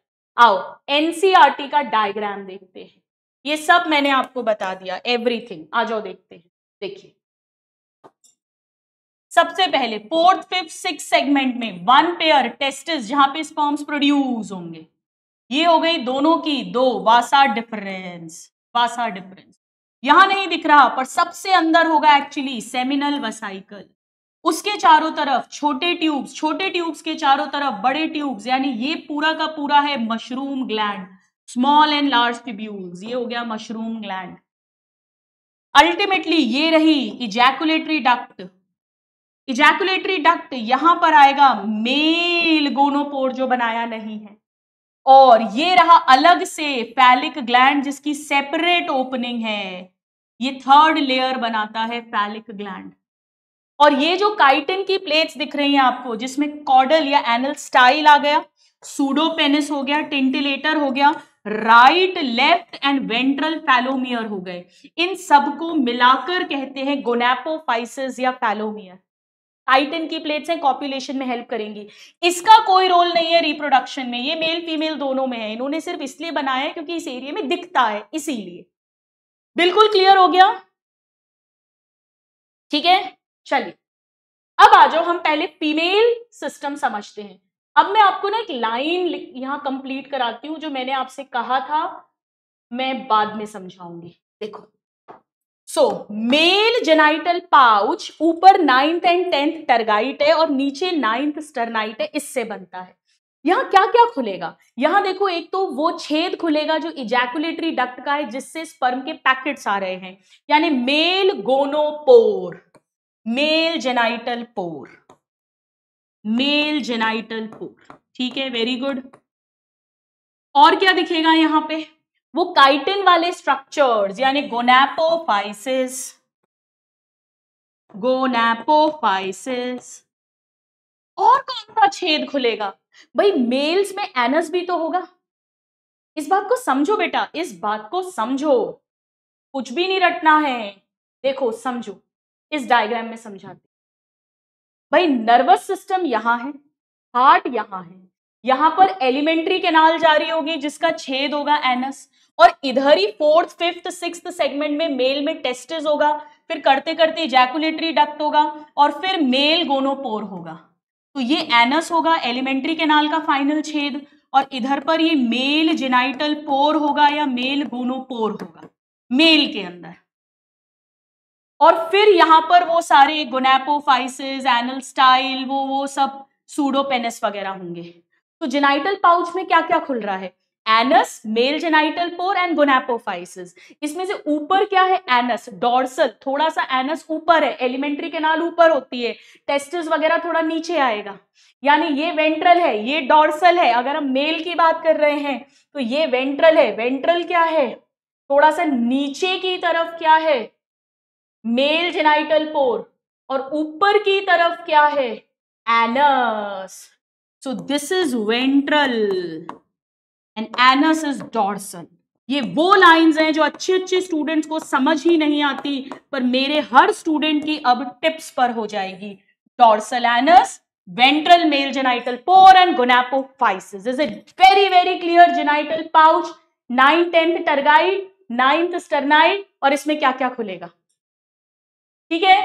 आओ एनसीआरटी e का डायग्राम देखते हैं ये सब मैंने आपको बता दिया एवरीथिंग आ जाओ देखते हैं देखिए सबसे पहले फोर्थ फिफ्थ सिक्स सेगमेंट में वन पेयर टेस्टिस जहां पे स्पॉर्म्स प्रोड्यूस होंगे ये हो गई दोनों की दो वासा डिफरेंस वासा डिफरेंस यहां नहीं दिख रहा पर सबसे अंदर होगा एक्चुअली सेमिनल वसाइकल उसके चारों तरफ छोटे ट्यूब्स छोटे ट्यूब्स के चारों तरफ बड़े ट्यूब्स यानी ये पूरा का पूरा है mushroom gland small and large tubules ये हो गया मशरूम ग्लैंड अल्टीमेटली ये रही इजैकुलेटरी डक्ट इजैकुलेटरी डक्ट यहां पर आएगा मेल गोनोपोर जो बनाया नहीं है और ये रहा अलग से फैलिक ग्लैंड जिसकी सेपरेट ओपनिंग है ये थर्ड लेयर बनाता है फैलिक ग्लैंड और ये जो काइटिन की प्लेट्स दिख रही हैं आपको जिसमें कॉडल या एनल स्टाइल आ गया सूडोपेनिस हो गया टेंटिलेटर हो गया right left and ventral phallomere हो गए इन सबको मिलाकर कहते हैं गोनेपोफाइसिस या फैलोमियर टाइटन की प्लेट्स हैं कॉपुलेशन में हेल्प करेंगी इसका कोई रोल नहीं है रिप्रोडक्शन में ये मेल फीमेल दोनों में है इन्होंने सिर्फ इसलिए बनाया है क्योंकि इस एरिया में दिखता है इसीलिए बिल्कुल क्लियर हो गया ठीक है चलिए अब आ जाओ हम पहले फीमेल सिस्टम समझते हैं अब मैं आपको ना एक लाइन यहां कंप्लीट कराती हूं जो मैंने आपसे कहा था मैं बाद में समझाऊंगी देखो सो मेल जेनाइटल पाउच ऊपर नाइन्थ एंड टेंथ टर्गाइट है और नीचे नाइन्थ स्टर्नाइट है इससे बनता है यहाँ क्या क्या खुलेगा यहाँ देखो एक तो वो छेद खुलेगा जो इजैकुलेटरी डक्ट का है जिससे स्पर्म के पैकेट्स आ रहे हैं यानी male gonopore male genital pore male genital pore ठीक है वेरी गुड और क्या दिखेगा यहाँ पे वो काइटिन वाले स्ट्रक्चर्स यानी गोनेपोफाइसिस गोनेपोफाइसिस और कौन सा छेद खुलेगा भाई मेल्स में एनस भी तो होगा इस बात को समझो बेटा इस बात को समझो कुछ भी नहीं रटना है देखो समझो इस डायग्राम में समझाते भाई नर्वस सिस्टम यहां है हार्ट यहां है यहां पर एलिमेंट्री केनाल जारी होगी जिसका छेद होगा एनस और इधर ही फोर्थ फिफ्थ सिक्स सेगमेंट में मेल में टेस्टिस होगा फिर करते करते जैकुलेटरी डक्ट होगा और फिर मेल गोनोपोर होगा तो ये एनस होगा एलिमेंट्री केनाल का फाइनल छेद और इधर पर ये मेल जेनाइटल पोर होगा या मेल गोनोपोर होगा मेल के अंदर और फिर यहां पर वो सारे गोनेपोफाइसिस एनल स्टाइल वो वो सब सूडोपेनिस वगैरह होंगे तो जेनाइटल पाउच में क्या क्या खुल रहा है anus male genital pore and gonapophysis इसमें से ऊपर क्या है एनस डॉर्सल थोड़ा सा एनस ऊपर है एलिमेंट्री केनाल ऊपर होती है टेस्टिस वगैरह थोड़ा नीचे आएगा यानी ये वेंट्रल है ये डॉर्सल है अगर हम मेल की बात कर रहे हैं तो ये वेंट्रल है वेंट्रल क्या है थोड़ा सा नीचे की तरफ क्या है मेल जेनाइटल पोर और ऊपर की तरफ क्या है anus so this is ventral and anus is dorsal ये वो लाइंस हैं जो अच्छे अच्छे स्टूडेंट्स को समझ ही नहीं आती पर मेरे हर स्टूडेंट की अब टिप्स पर हो जाएगी dorsal anus ventral male genital pore and gonapophysis. Is it very, very clear? Genital pouch, nine tenth tergite ninth sternite और इसमें क्या क्या खुलेगा ठीक है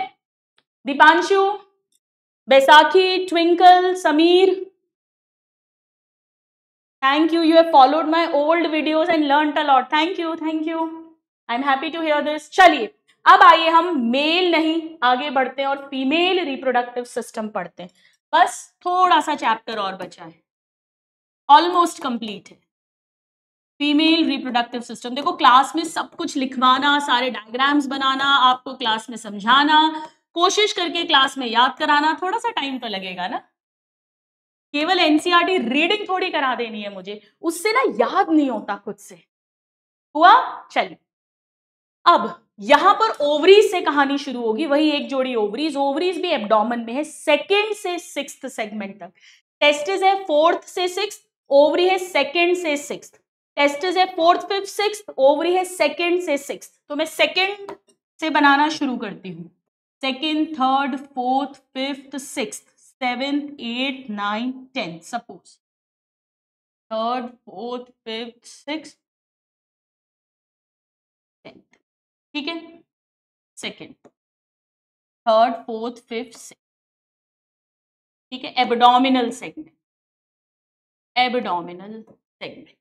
Deepanshu Baisakhi Twinkle Sameer thank you you have followed my old videos and learn a lot thank you thank you I am happy to hear this चलिए अब आइए हम मेल नहीं आगे बढ़ते हैं और फीमेल रिप्रोडक्टिव सिस्टम पढ़ते हैं बस थोड़ा सा चैप्टर और बचा है ऑलमोस्ट कंप्लीट है फीमेल रिप्रोडक्टिव सिस्टम देखो क्लास में सब कुछ लिखवाना सारे डायग्राम्स बनाना आपको क्लास में समझाना कोशिश करके क्लास में याद कराना थोड़ा सा टाइम तो लगेगा ना केवल एनसीआरटी रीडिंग थोड़ी करा देनी है मुझे उससे ना याद नहीं होता खुद से हुआ चलिए अब यहां पर ओवरीज से कहानी शुरू होगी वही एक जोड़ी ओवरीज ओवरीज भी एब्डोमेन में है सेकेंड से सिक्स सेगमेंट तक टेस्टिस है फोर्थ से सिक्स ओवरी है सेकेंड से सिक्स टेस्टिस है फोर्थ फिफ्थ सिक्स ओवरी है सेकेंड से सिक्स तो मैं सेकेंड से बनाना शुरू करती हूँ second third fourth fifth six seventh eight nine tenth suppose third fourth fifth six tenth ठीक है second third fourth fifth six ठीक है एबडोमिनल सेगमेंट एबडोमिनल सेगमेंट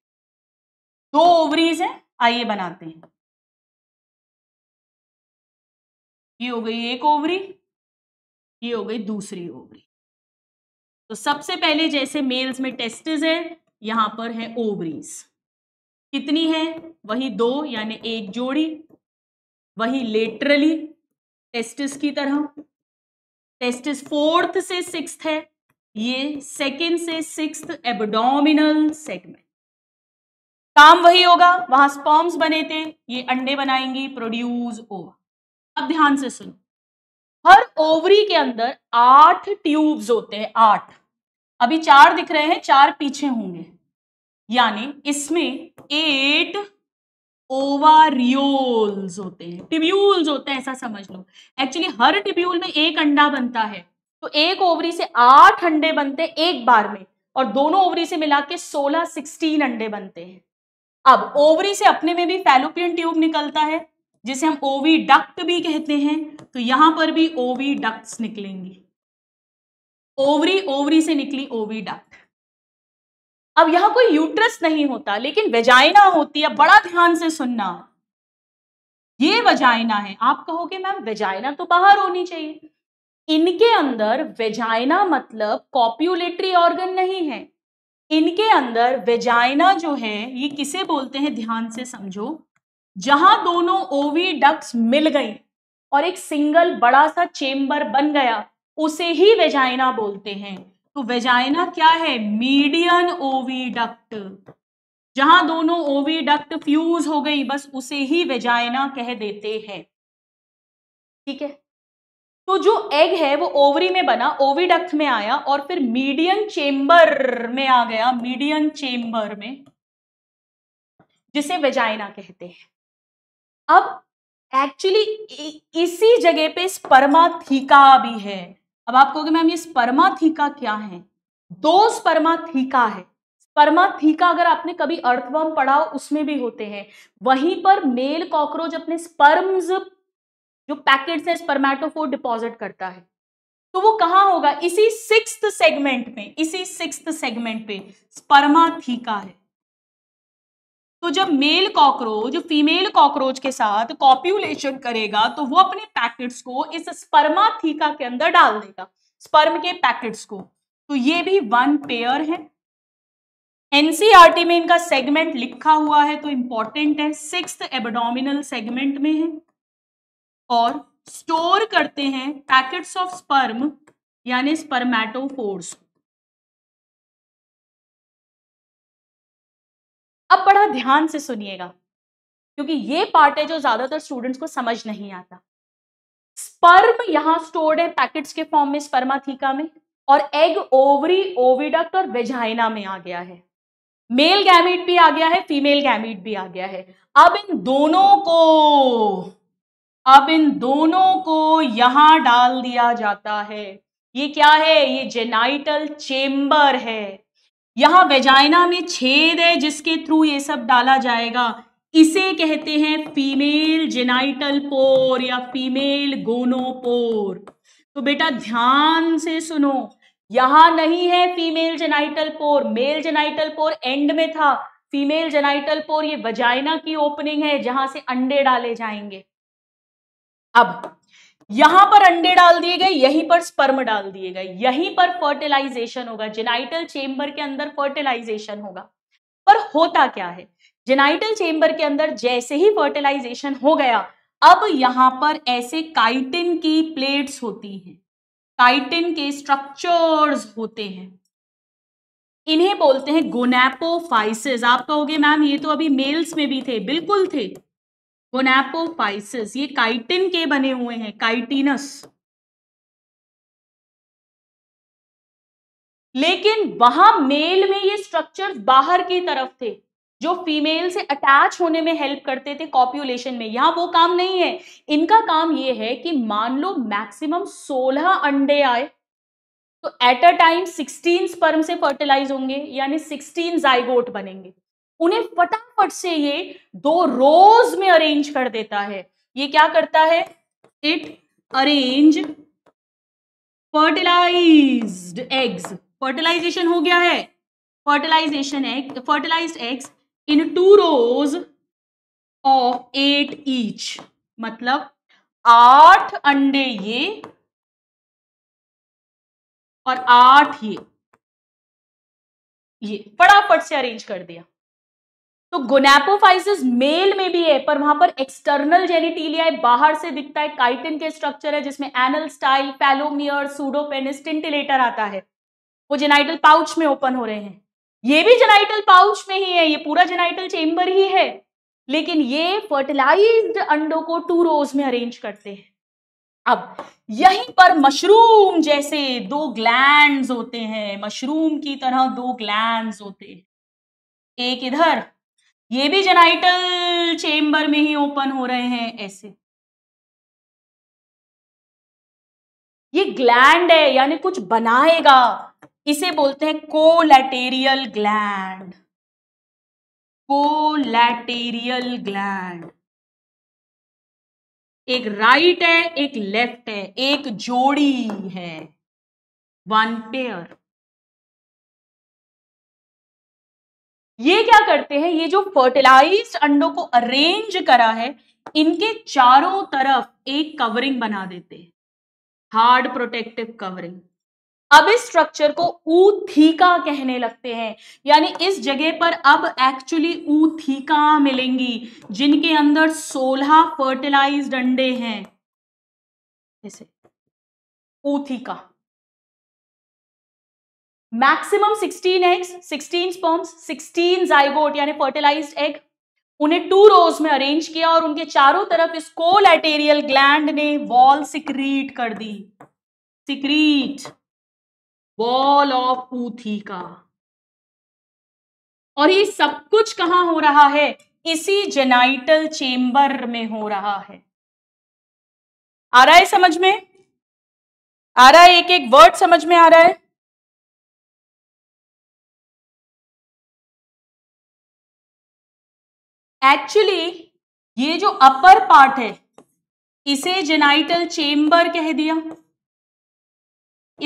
दो ओवरीज है आइए बनाते हैं ये हो गई एक ओवरी ये हो गई दूसरी ओवरी तो सबसे पहले जैसे मेल्स में टेस्टिस है यहां पर है ओवरीज कितनी है वही दो यानी एक जोड़ी वही लेटरली टेस्टिस की तरह टेस्टिस फोर्थ से सिक्स है ये सेकेंड से सिक्स एबडोमिनल सेगमेंट काम वही होगा वहां स्पॉम्स बने थे ये अंडे बनाएंगी प्रोड्यूस ओवा अब ध्यान से सुनो हर ओवरी के अंदर आठ ट्यूब्स होते हैं आठ अभी चार दिख रहे हैं चार पीछे होंगे यानी इसमें एट ओवारियोल्स होते हैं टिब्यूल्स होते हैं ऐसा समझ लो एक्चुअली हर टिब्यूल में एक अंडा बनता है तो एक ओवरी से आठ अंडे बनते हैं एक बार में और दोनों ओवरी से मिला के सोलह सिक्सटीन अंडे बनते हैं अब ओवरी से अपने में भी फैलोपियन ट्यूब निकलता है जिसे हम ओवी डक्ट भी कहते हैं तो यहां पर भी ओवी डक्ट निकलेंगी ओवरी ओवरी से निकली ओवी डक्ट अब यहां कोई यूट्रस नहीं होता लेकिन वेजाइना होती है बड़ा ध्यान से सुनना ये वेजाइना है आप कहोगे मैम वेजाइना तो बाहर होनी चाहिए इनके अंदर वेजाइना मतलब कॉप्यूलेटरी ऑर्गन नहीं है इनके अंदर वेजाइना जो है ये किसे बोलते हैं ध्यान से समझो जहां दोनों ओवी डक्ट्स मिल गई और एक सिंगल बड़ा सा चेम्बर बन गया उसे ही वेजाइना बोलते हैं तो वेजाइना क्या है मीडियन ओवीडक्ट जहां दोनों ओवीडक्ट फ्यूज हो गई बस उसे ही वेजाइना कह देते हैं ठीक है तो जो एग है वो ओवरी में बना डक्ट में आया और फिर मीडियन चेम्बर में आ गया मीडियन चेम्बर में जिसे वेजाइना कहते हैं अब एक्चुअली इसी जगह पे थीका भी है अब आप कहोगे मैम ये थीका क्या है दो थीका है थीका अगर आपने कभी अर्थवर्म पढ़ा उसमें भी होते हैं वहीं पर मेल कॉकरोच अपने स्पर्म्स जो पैकेट्स है स्पर्मेटोफो डिपॉजिट करता है तो वो कहाँ होगा इसी सिक्स सेगमेंट में इसी सिक्स सेगमेंट पे थीका है तो जब मेल कॉकरोच फीमेल कॉकरोच के साथ कॉप्यूलेशन करेगा तो वो अपने पैकेट्स को इस स्पर्मा थीका के अंदर डाल देगा स्पर्म के पैकेट्स को तो ये भी वन पेयर है एनसीआरटी e में इनका सेगमेंट लिखा हुआ है तो इंपॉर्टेंट है सिक्स एबडोमिनल सेगमेंट में है और स्टोर करते हैं पैकेट्स ऑफ स्पर्म यानी स्पर्मेटोफोर्स को अब बड़ा ध्यान से सुनिएगा क्योंकि ये पार्ट है जो ज्यादातर स्टूडेंट्स को समझ नहीं आता स्पर्म यहां स्टोर्ड है पैकेट्स के फॉर्म में स्पर्माथीका में और एग ओवरी ओविडक्ट और वेजाइना में आ गया है मेल गैमिट भी आ गया है फीमेल गैमिट भी आ गया है अब इन दोनों को अब इन दोनों को यहां डाल दिया जाता है ये क्या है ये जेनाइटल चेम्बर है यहाँ वेजाइना में छेद है जिसके थ्रू ये सब डाला जाएगा इसे कहते हैं फीमेल जेनाइटल पोर या फीमेल गोनोपोर तो बेटा ध्यान से सुनो यहां नहीं है female genital pore male genital pore end में था फीमेल जेनाइटल पोर ये वजाइना की ओपनिंग है जहां से अंडे डाले जाएंगे अब यहां पर अंडे डाल दिए गए यहीं पर स्पर्म डाल दिए गए यहीं पर फर्टिलाइजेशन होगा जेनाइटल चेंबर के अंदर फर्टिलाइजेशन होगा पर होता क्या है जेनाइटल चेंबर के अंदर जैसे ही फर्टिलाइजेशन हो गया अब यहां पर ऐसे काइटिन की प्लेट्स होती हैं काइटिन के स्ट्रक्चर्स होते हैं इन्हें बोलते हैं गोनेपोफाइसिस आप कहोगे मैम ये तो अभी मेल्स में भी थे बिल्कुल थे गोनेपोफाइसिस ये काइटिन के बने हुए हैं काइटिनस लेकिन वहां मेल में ये स्ट्रक्चर्स बाहर की तरफ थे जो फीमेल से अटैच होने में हेल्प करते थे कॉप्युलेशन में यहां वो काम नहीं है इनका काम ये है कि मान लो मैक्सिमम 16 अंडे आए तो एट अ टाइम 16 स्पर्म से फर्टिलाइज होंगे यानी 16 जाइगोट बनेंगे उन्हें फटाफट से ये दो रोज में अरेंज कर देता है ये क्या करता है it arrange fertilized eggs fertilization हो गया है fertilization egg fertilize eggs in two rows of eight each मतलब आठ अंडे ये और आठ ये ये फटाफट से अरेंज कर दिया तो गोनेपोफाइसिस मेल में भी है पर वहां पर एक्सटर्नल जेनिटीलिया बाहर से दिखता है काइटिन के स्ट्रक्चर है जिसमें एनल स्टाइल पैलोमियर सूडोपेनिस टिंटिलेटर आता है वो जेनाइटल पाउच में ओपन हो रहे हैं ये भी जेनाइटल पाउच में ही है ये पूरा जेनाइटल चेम्बर ही है लेकिन ये फर्टिलाइज्ड अंडों को टू रोज में अरेंज करते हैं अब यहीं पर मशरूम जैसे दो ग्लैंड्स होते हैं मशरूम की तरह दो ग्लैंड्स होते हैं एक इधर ये भी जेनाइटल चेंबर में ही ओपन हो रहे हैं ऐसे ये ग्लैंड है यानी कुछ बनाएगा इसे बोलते हैं कोलैटेरियल ग्लैंड कोलैटेरियल ग्लैंड एक राइट है एक लेफ्ट है एक जोड़ी है वन पेयर ये क्या करते हैं ये जो फर्टिलाइज अंडों को अरेंज करा है इनके चारों तरफ एक कवरिंग बना देते हैं हार्ड प्रोटेक्टिव कवरिंग अब इस स्ट्रक्चर को ऊथीका कहने लगते हैं यानी इस जगह पर अब एक्चुअली ऊथीका मिलेंगी जिनके अंदर सोलह फर्टिलाइज्ड अंडे हैं ootheca maximum 16 eggs 16 sperms 16 zygote यानी फर्टिलाइज्ड एग उन्हें टू रोज में अरेंज किया और उनके चारों तरफ इस कोलैटेरियल ग्लैंड ने वॉल सिक्रीट कर दी सिक्रीट वॉल ऑफ पूथी का और ये सब कुछ कहां हो रहा है इसी जेनाइटल चेम्बर में हो रहा है आ रहा है समझ में आ रहा है एक एक वर्ड समझ में आ रहा है एक्चुअली ये जो अपर पार्ट है इसे जेनाइटल चेम्बर कह दिया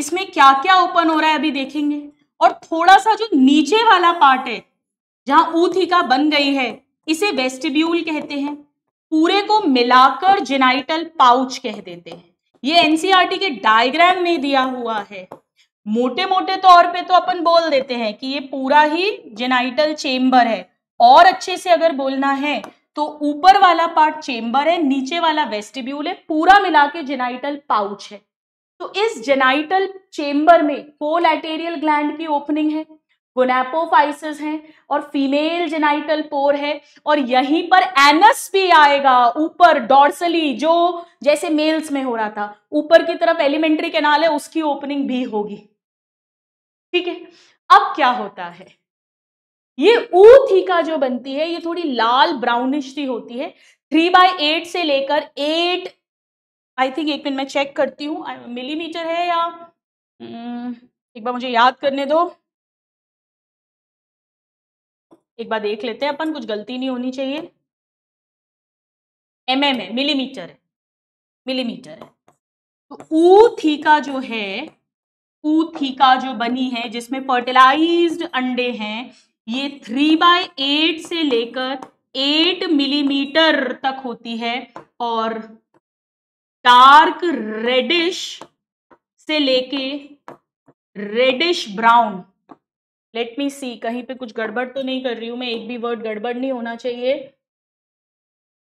इसमें क्या क्या ओपन हो रहा है अभी देखेंगे और थोड़ा सा जो नीचे वाला पार्ट है जहां ऊथिका बन गई है इसे वेस्टिब्यूल कहते हैं पूरे को मिलाकर जेनाइटल पाउच कह देते हैं ये एनसीईआरटी e के डायग्राम में दिया हुआ है मोटे मोटे तौर पे तो अपन बोल देते हैं कि ये पूरा ही जेनाइटल चेम्बर है और अच्छे से अगर बोलना है तो ऊपर वाला पार्ट चेम्बर है नीचे वाला वेस्टिब्यूल है पूरा मिला के जेनाइटल पाउच है तो इस जेनाइटल चेम्बर में कोलैटेरियल ग्लैंड की ओपनिंग है गोनेपोफाइसिस है और फीमेल जेनाइटल पोर है और यहीं पर एनस भी आएगा ऊपर डॉर्सली जो जैसे मेल्स में हो रहा था ऊपर की तरफ एलिमेंट्री कैनाल है उसकी ओपनिंग भी होगी ठीक है अब क्या होता है ये ऊथी का जो बनती है ये थोड़ी लाल ब्राउनिश सी होती है थ्री बाय एट से लेकर एट आई थिंक एक मिनट मैं चेक करती हूँ मिलीमीटर है या हम्म, एक बार मुझे याद करने दो एक बार देख लेते हैं अपन कुछ गलती नहीं होनी चाहिए एम एम है मिलीमीटर है मिलीमीटर है तो थीका जो है ऊ थीका जो बनी है जिसमें फर्टिलाइज्ड अंडे हैं ये थ्री बाय एट से लेकर एट मिलीमीटर तक होती है और डार्क रेडिश से लेके reddish brown let me see कहीं पे कुछ गड़बड़ तो नहीं कर रही हूं मैं एक भी वर्ड गड़बड़ नहीं होना चाहिए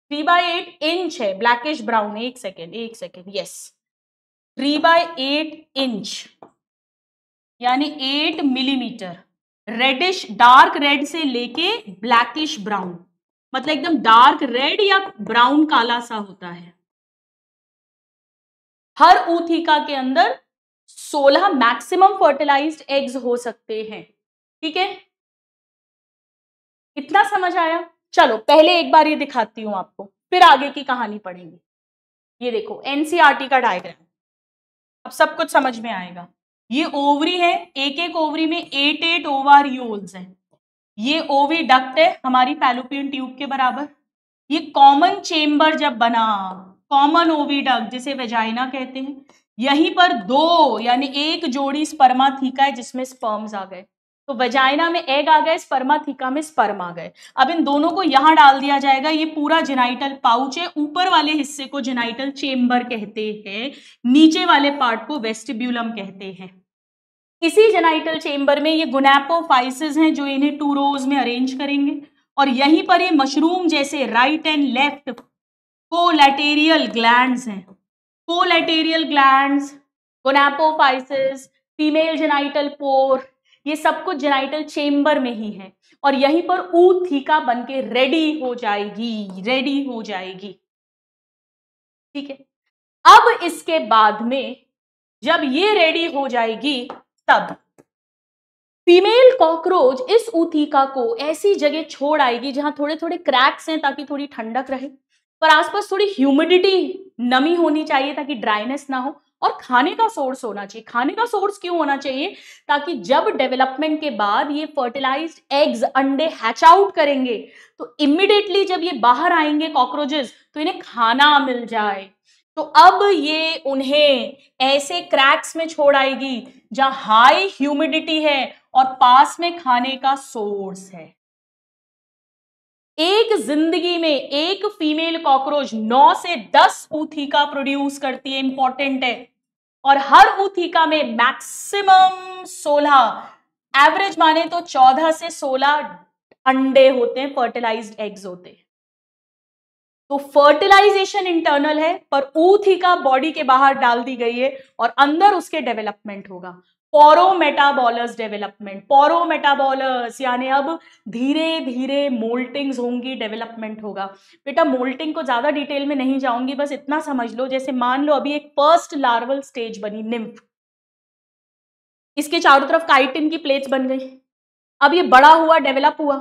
थ्री बाय एट इंच है ब्लैकिश ब्राउन एक सेकेंड एक second yes three by eight inch यानी eight millimetre reddish dark red से लेके ब्लैकिश ब्राउन मतलब एकदम डार्क रेड या ब्राउन काला सा होता है हर ऊथिका के अंदर 16 मैक्सिमम फर्टिलाइज्ड एग्स हो सकते हैं ठीक है इतना समझ आया चलो पहले एक बार ये दिखाती हूं आपको फिर आगे की कहानी पढ़ेंगे ये देखो एनसीआरटी e का डायग्राम अब सब कुछ समझ में आएगा ये ओवरी है एक एक ओवरी में एट एट ओवर यूल्स है ये ओवी डक्ट है हमारी पैलोपियन ट्यूब के बराबर ये कॉमन चेम्बर जब बना कॉमन ओवी डक्ट जिसे वेजाइना कहते हैं यहीं पर दो यानी एक जोड़ी स्पर्मा थीका है जिसमें स्पर्म्स आ गए तो वजाइना में एग आ गए स्पर्माथिका में स्पर्म आ गए अब इन दोनों को यहां डाल दिया जाएगा ये पूरा जेनाइटल पाउच है ऊपर वाले हिस्से को जेनाइटल चेम्बर कहते हैं नीचे वाले पार्ट को वेस्टिब्यूलम कहते हैं इसी जेनाइटल चेम्बर में ये गुनेपोफाइसिस हैं जो इन्हें टू रोज में अरेंज करेंगे और यहीं पर ये मशरूम जैसे right and left colleterial gland हैं colleterial gland gonapophysis female genital pore ये सब कुछ जेनाइटल चेम्बर में ही है और यहीं पर ऊ थीका बन के रेडी हो जाएगी रेडी हो जाएगी ठीक है अब इसके बाद में जब ये रेडी हो जाएगी तब फीमेल कॉकरोच इस ऊथीका को ऐसी जगह छोड़ आएगी जहां थोड़े थोड़े क्रैक्स हैं ताकि थोड़ी ठंडक रहे पर आसपास थोड़ी ह्यूमिडिटी नमी होनी चाहिए ताकि ड्राइनेस ना हो और खाने का सोर्स होना चाहिए खाने का सोर्स क्यों होना चाहिए ताकि जब डेवलपमेंट के बाद ये फर्टिलाइज्ड एग्स अंडे हैच आउट करेंगे तो इमिडिएटली जब ये बाहर आएंगे कॉकरोचेस तो इन्हें खाना मिल जाए तो अब ये उन्हें ऐसे क्रैक्स में छोड़ आएगी जहां हाई ह्यूमिडिटी है और पास में खाने का सोर्स है एक जिंदगी में एक फीमेल कॉकरोच 9 से 10 ऊथीका प्रोड्यूस करती है इंपॉर्टेंट है और हर उथिका में मैक्सिमम 16 एवरेज माने तो 14 से 16 अंडे होते हैं फर्टिलाइज्ड एग्स होते हैं तो फर्टिलाइजेशन इंटरनल है पर का बॉडी के बाहर डाल दी गई है और अंदर उसके डेवलपमेंट होगा पोरोमेटाबॉलस डेवलपमेंट पोरोमेटाबॉलस यानी अब धीरे धीरे मोल्टिंग्स होंगी डेवलपमेंट होगा बेटा मोल्टिंग को ज़्यादा डिटेल में नहीं जाऊंगी बस इतना समझ लो जैसे मान लो अभी एक फर्स्ट लार्वल स्टेज बनी निम्फ इसके चारों तरफ काइटिन की प्लेट्स बन गई अब ये बड़ा हुआ डेवलप हुआ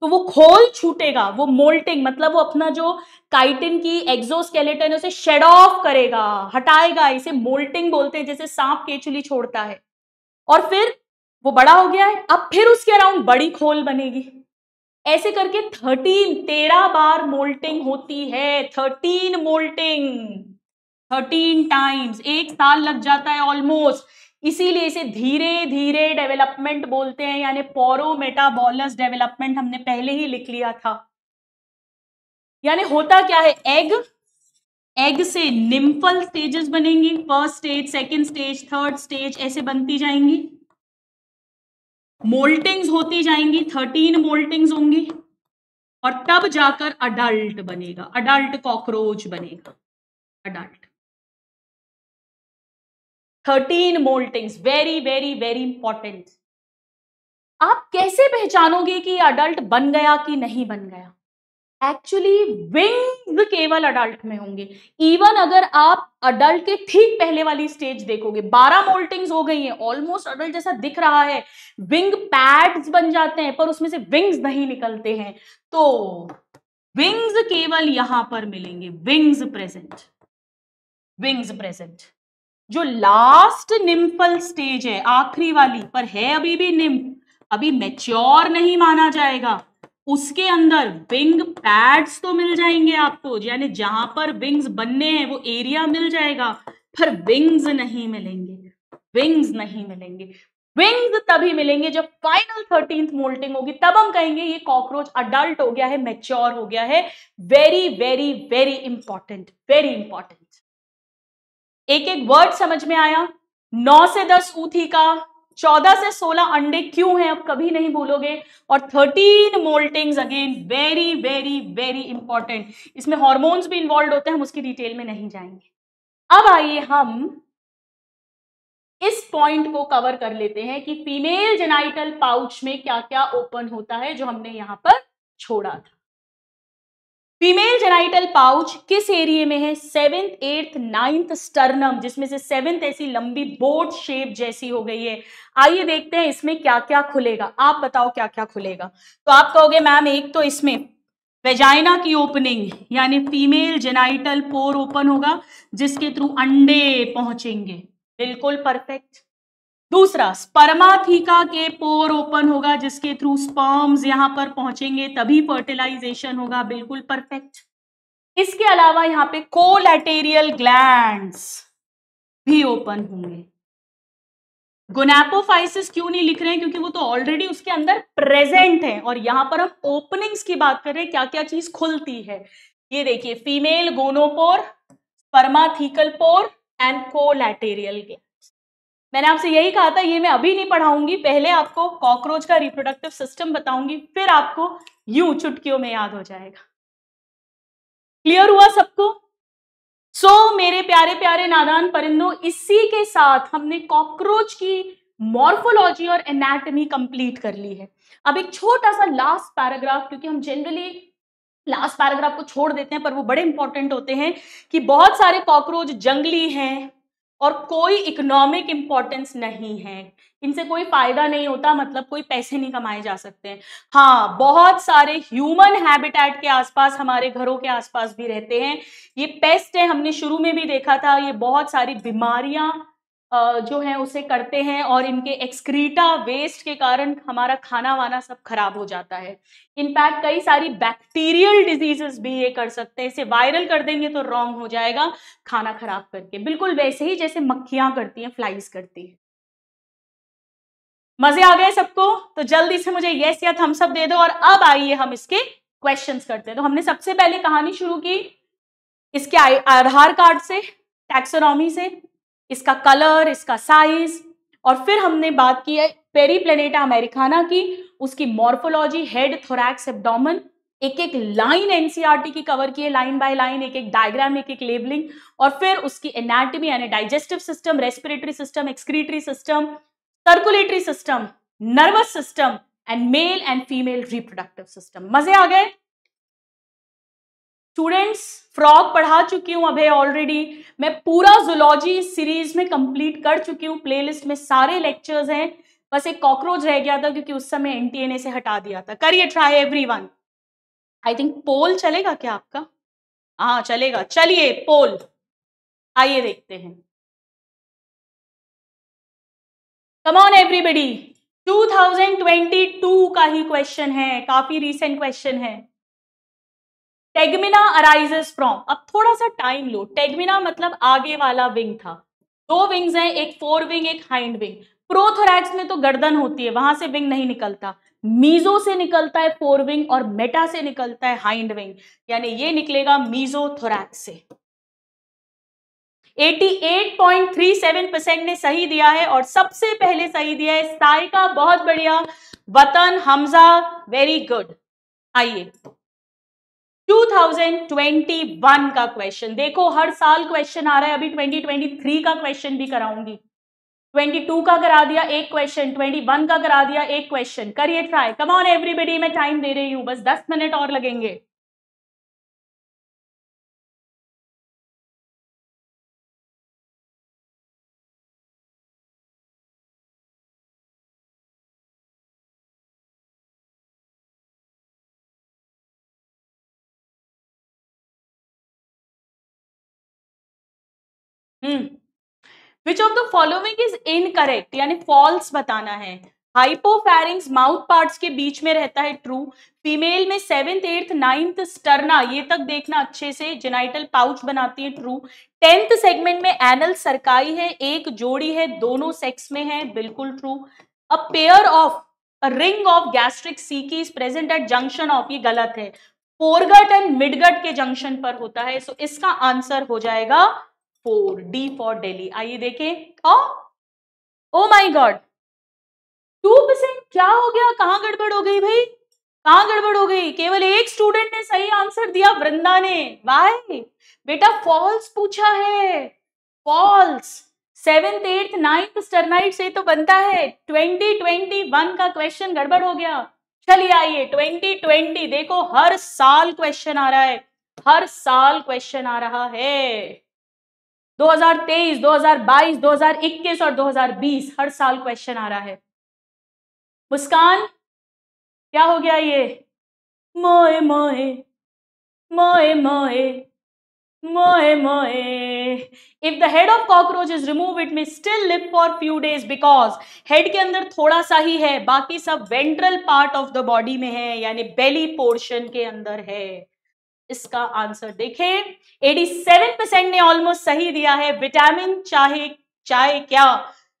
तो वो खोल छूटेगा वो मोल्टिंग मतलब वो अपना जो काइटिन की एक्सोस्केलेटन उसे शेड ऑफ करेगा हटाएगा इसे मोल्टिंग बोलते हैं जैसे सांप केचुली छोड़ता है और फिर वो बड़ा हो गया है अब फिर उसके अराउंड बड़ी खोल बनेगी ऐसे करके थर्टीन तेरह बार मोल्टिंग होती है थर्टीन मोल्टिंग थर्टीन टाइम्स एक साल लग जाता है ऑलमोस्ट इसीलिए इसे धीरे धीरे डेवलपमेंट बोलते हैं यानी पोरो मेटाबॉलस डेवलपमेंट हमने पहले ही लिख लिया था यानी होता क्या है एग एग से निम्फल स्टेजेस बनेंगी first stage second stage third stage ऐसे बनती जाएंगी मोल्टिंग्स होती जाएंगी थर्टीन मोल्टिंग्स होंगी और तब जाकर अडल्ट बनेगा अडल्ट कॉकरोच बनेगा adult thirteen moultings very very very important आप कैसे पहचानोगे कि अडल्ट बन गया कि नहीं बन गया एक्चुअली विंग्स केवल अडल्ट में होंगे इवन अगर आप अडल्ट के ठीक पहले वाली स्टेज देखोगे 12 मोल्टिंग्स हो गई हैं ऑलमोस्ट अडल्ट जैसा दिख रहा है विंग पैड्स बन जाते हैं पर उसमें से विंग्स नहीं निकलते हैं तो विंग्स केवल यहां पर मिलेंगे विंग्स प्रेजेंट विंग्स प्रेजेंट जो लास्ट निम्फल स्टेज है आखिरी वाली पर है अभी भी निम्फ अभी मेच्योर नहीं माना जाएगा उसके अंदर विंग पैड्स तो मिल जाएंगे आपको यानी जहां पर विंग्स बनने हैं वो एरिया मिल जाएगा पर विंग्स नहीं मिलेंगे विंग्स नहीं मिलेंगे विंग्स तभी मिलेंगे जब फाइनल थर्टींथ मोल्टिंग होगी तब हम कहेंगे ये कॉकरोच अडल्ट हो गया है मेच्योर हो गया है very very very important very important एक एक वर्ड समझ में आया नौ से दस ऊथी का चौदह से सोलह अंडे क्यों हैं आप कभी नहीं भूलोगे और thirteen moultings again very very very important इसमें हॉर्मोन्स भी इन्वॉल्व होते हैं हम उसकी डिटेल में नहीं जाएंगे अब आइए हम इस पॉइंट को कवर कर लेते हैं कि फीमेल जेनाइटल पाउच में क्या क्या ओपन होता है जो हमने यहां पर छोड़ा था फीमेल जेनाइटल पाउच किस एरिए में है सेवेंथ एट्थ नाइन्थ स्टर्नम जिसमें से सेवेंथ ऐसी लंबी बोट शेप जैसी हो गई है आइए देखते हैं इसमें क्या क्या खुलेगा आप बताओ क्या क्या खुलेगा तो आप कहोगे मैम एक तो इसमें वेजाइना की ओपनिंग यानी फीमेल जेनाइटल पोर ओपन होगा जिसके थ्रू अंडे पहुंचेंगे बिल्कुल परफेक्ट दूसरा स्पर्माथीका के पोर ओपन होगा जिसके थ्रू स्पर्म्स यहां पर पहुंचेंगे तभी फर्टिलाइजेशन होगा बिल्कुल परफेक्ट इसके अलावा यहां पे कोलैटेरियल ग्लैंड्स भी ओपन होंगे गोनेपोफाइसिस क्यों नहीं लिख रहे हैं क्योंकि वो तो ऑलरेडी उसके अंदर प्रेजेंट है और यहां पर हम ओपनिंग्स की बात कर रहे हैं क्या क्या चीज खुलती है ये देखिए female gonopore spermathecal pore and collaterial gland मैंने आपसे यही कहा था ये मैं अभी नहीं पढ़ाऊंगी पहले आपको कॉकरोच का रिप्रोडक्टिव सिस्टम बताऊंगी फिर आपको यू चुटकियों में याद हो जाएगा क्लियर हुआ सबको सो so, मेरे प्यारे प्यारे नादान परिंदों इसी के साथ हमने कॉकरोच की मॉर्फोलॉजी और एनाटमी कंप्लीट कर ली है अब एक छोटा सा लास्ट पैराग्राफ क्योंकि हम जनरली लास्ट पैराग्राफ को छोड़ देते हैं पर वो बड़े इंपॉर्टेंट होते हैं कि बहुत सारे कॉकरोच जंगली हैं और कोई इकोनॉमिक इम्पोर्टेंस नहीं है इनसे कोई फायदा नहीं होता मतलब कोई पैसे नहीं कमाए जा सकते हैं हाँ बहुत सारे ह्यूमन हैबिटेट के आसपास हमारे घरों के आसपास भी रहते हैं ये पेस्ट है हमने शुरू में भी देखा था ये बहुत सारी बीमारियां जो है उसे करते हैं और इनके एक्सक्रीटा वेस्ट के कारण हमारा खाना वाना सब खराब हो जाता है इनफैक्ट कई सारी बैक्टीरियल डिजीजेस भी ये कर सकते हैं इसे वायरल कर देंगे तो रॉन्ग हो जाएगा खाना खराब करके बिल्कुल वैसे ही जैसे मक्खियां करती हैं फ्लाइज करती हैं मजे आ गए सबको तो जल्दी से मुझे येस या थम्स अप दे दो और अब आइए हम इसके क्वेश्चन करते हैं तो हमने सबसे पहले कहानी शुरू की इसके आधार कार्ड से टैक्सोनॉमी से इसका कलर इसका साइज और फिर हमने बात की है प्लेनेटा अमेरिकाना की उसकी मॉर्फोलॉजी हेड थोरैक्स एबडोमन एक एक लाइन एनसीआरटी e की कवर की है लाइन बाय लाइन एक एक डायग्राम एक एक लेबलिंग और फिर उसकी एनाटमी यानी digestive system respiratory system excretory system circulatory system nervous system and male and female reproductive system मजे आ गए स्टूडेंट्स फ्रॉग पढ़ा चुकी हूँ अभी ऑलरेडी मैं पूरा जुलॉजी सीरीज में कंप्लीट कर चुकी हूँ प्लेलिस्ट में सारे लेक्चर्स हैं बस एक कॉकरोच रह गया था क्योंकि उस समय एनटीएनए से हटा दिया था करिए try everyone I think poll चलेगा क्या आपका हाँ चलेगा चलिए पोल आइए देखते हैं कम ऑन एवरीबडी 2022 का ही क्वेश्चन है काफी रिसेंट क्वेश्चन है टेगमिना अराइजेस फ्रॉम अब थोड़ा सा टाइम लो टेगमिना मतलब आगे वाला विंग था दो विंग्स हैं एक फोर विंग एक हाइंड विंग प्रोथोरैक्स में तो गर्दन होती है वहां से विंग नहीं निकलता मीजो से निकलता है फोर विंग और मेटा से निकलता है हाइंड विंग यानी ये निकलेगा मीजो थोरैक्स से 88.37 परसेंट ने सही दिया है और सबसे पहले सही दिया है सायका बहुत बढ़िया वतन हमजा वेरी गुड आइए 2021 का क्वेश्चन देखो हर साल क्वेश्चन आ रहा है अभी 2023 का क्वेश्चन भी कराऊंगी 22 का करा दिया एक क्वेश्चन 21 का करा दिया एक क्वेश्चन करिए ट्राई कम ऑन एवरीबडी मैं टाइम दे रही हूं बस 10 मिनट और लगेंगे which of the following is incorrect यानी फॉल्स बताना है हाइपोफेरिंग्स माउथ पार्ट्स के बीच में रहता है ट्रू फीमेल में सेवेंथ एट्थ नाइन्थ स्टर्ना ये तक देखना अच्छे से जेनाइटल पाउच बनाती है ट्रू टेंथ सेगमेंट में एनल सरकाई है एक जोड़ी है दोनों सेक्स में है बिल्कुल true a pair of ring of gastric caeca is present at junction of ये गलत है फोरगट एंड मिडगट के जंक्शन पर होता है सो so इसका आंसर हो जाएगा फोर डी फॉर डेली आइए देखें oh my god two percent क्या हो गया कहां गड़बड़ हो गई भाई कहाँ गड़बड़ हो गई केवल एक स्टूडेंट ने सही आंसर दिया वृंदा ने वाई बेटा फॉल्स पूछा है false seventh eighth ninth sternite से तो बनता है ट्वेंटी ट्वेंटी वन का क्वेश्चन गड़बड़ हो गया चलिए आइए ट्वेंटी ट्वेंटी देखो हर साल क्वेश्चन आ रहा है हर साल क्वेश्चन आ रहा है 2023, 2022, 2021 और 2020 हर साल क्वेश्चन आ रहा है मुस्कान क्या हो गया ये मोए मोए मोए मोए मोए मोए if the head of cockroach is remove it may still live for few days because head के अंदर थोड़ा सा ही है बाकी सब ventral part of the body में है यानी बेली पोर्शन के अंदर है इसका आंसर देखें 87 परसेंट ने ऑलमोस्ट सही दिया है विटामिन चाहे चाहे क्या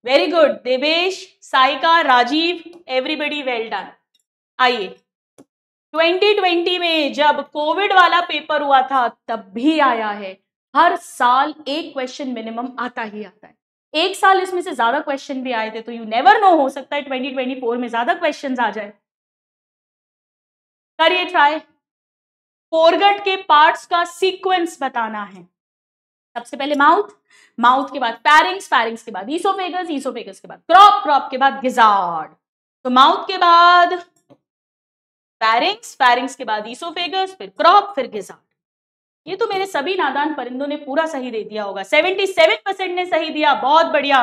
very good Devesh Saika Rajeev everybody well done आइए 2020 में जब कोविड वाला पेपर हुआ था तब भी आया है हर साल एक क्वेश्चन मिनिमम आता ही आता है एक साल इसमें से ज्यादा क्वेश्चन भी आए थे तो यू नेवर नो हो सकता है 2024 में ज्यादा क्वेश्चंस आ जाए करिए ट्राई फोरगट के पार्ट्स का सीक्वेंस बताना है सबसे पहले माउथ माउथ के बाद पैरिंग्स पैरिंग्स के बाद ईसोफेगस ईसोफेगस के बाद क्रॉप क्रॉप के बाद गिजार्ड तो माउथ के बाद पैरिंग्स पैरिंग्स के बाद ईसोफेगस फिर क्रॉप फिर गिजार्ड ये तो मेरे सभी नादान परिंदों ने पूरा सही दे दिया होगा 77 परसेंट ने सही दिया बहुत बढ़िया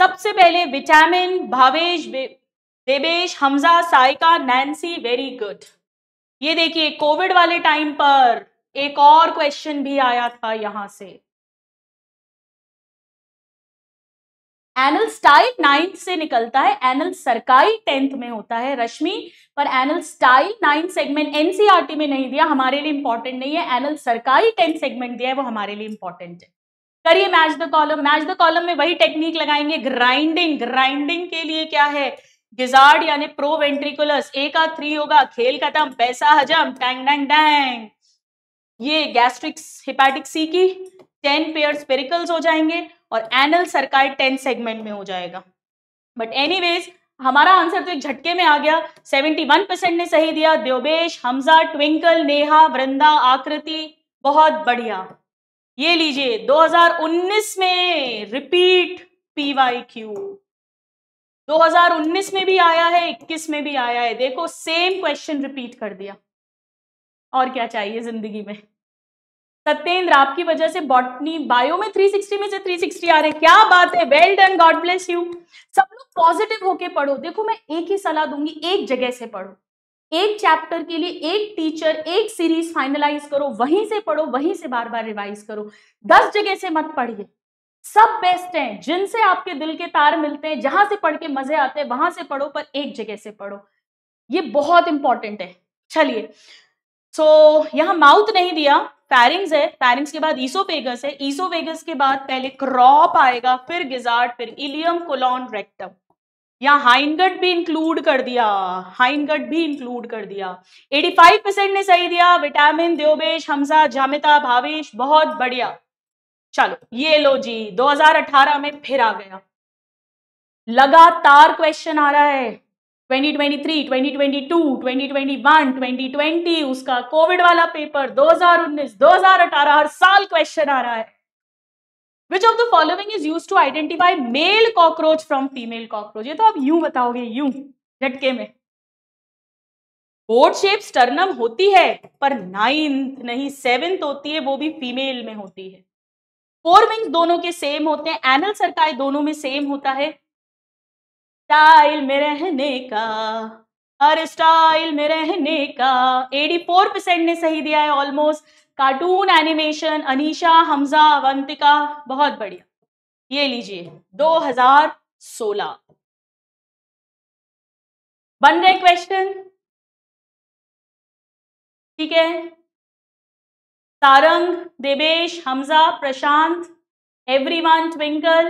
सबसे पहले vitamin Bhavesh Devesh Hamza Saika Nancy very good ये देखिए कोविड वाले टाइम पर एक और क्वेश्चन भी आया था यहां से एनल स्टाइल नाइन्थ से निकलता है एनल सरकारी टेंथ में होता है रश्मि पर anal style ninth segment NCERT में नहीं दिया हमारे लिए इंपॉर्टेंट नहीं है एनल सरकारी टेंथ सेगमेंट दिया है वो हमारे लिए इंपॉर्टेंट है करिए match the column match the column में वही टेक्निक लगाएंगे ग्राइंडिंग ग्राइंडिंग के लिए क्या है गिजार्ड यानी प्रो वेंट्रिकुलस ए का थ्री होगा खेल खत्म पैसा हजम टैंग डैंग डैंग ये गैस्ट्रिक्स हिपैटिक सी की टेन पेयर स्पेरिकल्स हो जाएंगे और एनल सरकार टेन सेगमेंट में हो जाएगा बट एनीवेज हमारा आंसर तो एक झटके में आ गया 71 परसेंट ने सही दिया देवबेश हमजा ट्विंकल नेहा वृंदा आकृति बहुत बढ़िया ये लीजिए 2019 में रिपीट पीवाई क्यू 2019 में भी आया है 21 में भी आया है देखो सेम क्वेश्चन रिपीट कर दिया और क्या चाहिए जिंदगी में सत्येंद्र आपकी वजह से बॉटनी बायो में 360 में से 360 आ रहे क्या बात है well done god bless you सब लोग पॉजिटिव होके पढ़ो देखो मैं एक ही सलाह दूंगी एक जगह से पढ़ो एक चैप्टर के लिए एक टीचर एक सीरीज फाइनलाइज करो वहीं से पढ़ो वहीं से बार बार रिवाइज करो दस जगह से मत पढ़िए सब बेस्ट हैं जिनसे आपके दिल के तार मिलते हैं जहां से पढ़ के मजे आते हैं वहां से पढ़ो पर एक जगह से पढ़ो ये बहुत इंपॉर्टेंट है चलिए सो so, यहां माउथ नहीं दिया पैरिंग्स है पैरिंग्स के बाद ईसोफेगस है वेगस के बाद पहले क्रॉप आएगा फिर गिजार्ड फिर इलियम कोलॉन रेक्टम यहाँ हाइनगट भी इंक्लूड कर दिया हाइनगट भी इंक्लूड कर दिया 85 परसेंट ने सही दिया विटामिन द्योबेश हमजा जामिता भावेश बहुत बढ़िया चलो ये लो जी 2018 में फिर आ गया लगातार क्वेश्चन आ रहा है 2023, 2022, 2021, 2020 उसका कोविड वाला पेपर 2019, 2018 हर साल क्वेश्चन आ रहा है which of the following is use to identify male cockroach from female cockroach ये तो आप यूं बताओगे यूं झटके में बोर्ड शेप स्टर्नम होती है पर नाइन्थ नहीं सेवेंथ होती है वो भी फीमेल में होती है फोर विंग्स दोनों के सेम होते हैं एनल सरकाय दोनों में सेम होता है स्टाइल में रहने का हर स्टाइल में रहने का 84 परसेंट ने सही दिया है almost cartoon animation Anisha Hamza Avantika बहुत बढ़िया ये लीजिए 2016 बन रहे क्वेश्चन ठीक है Sarang Devesh Hamza Prashant everyone Twinkle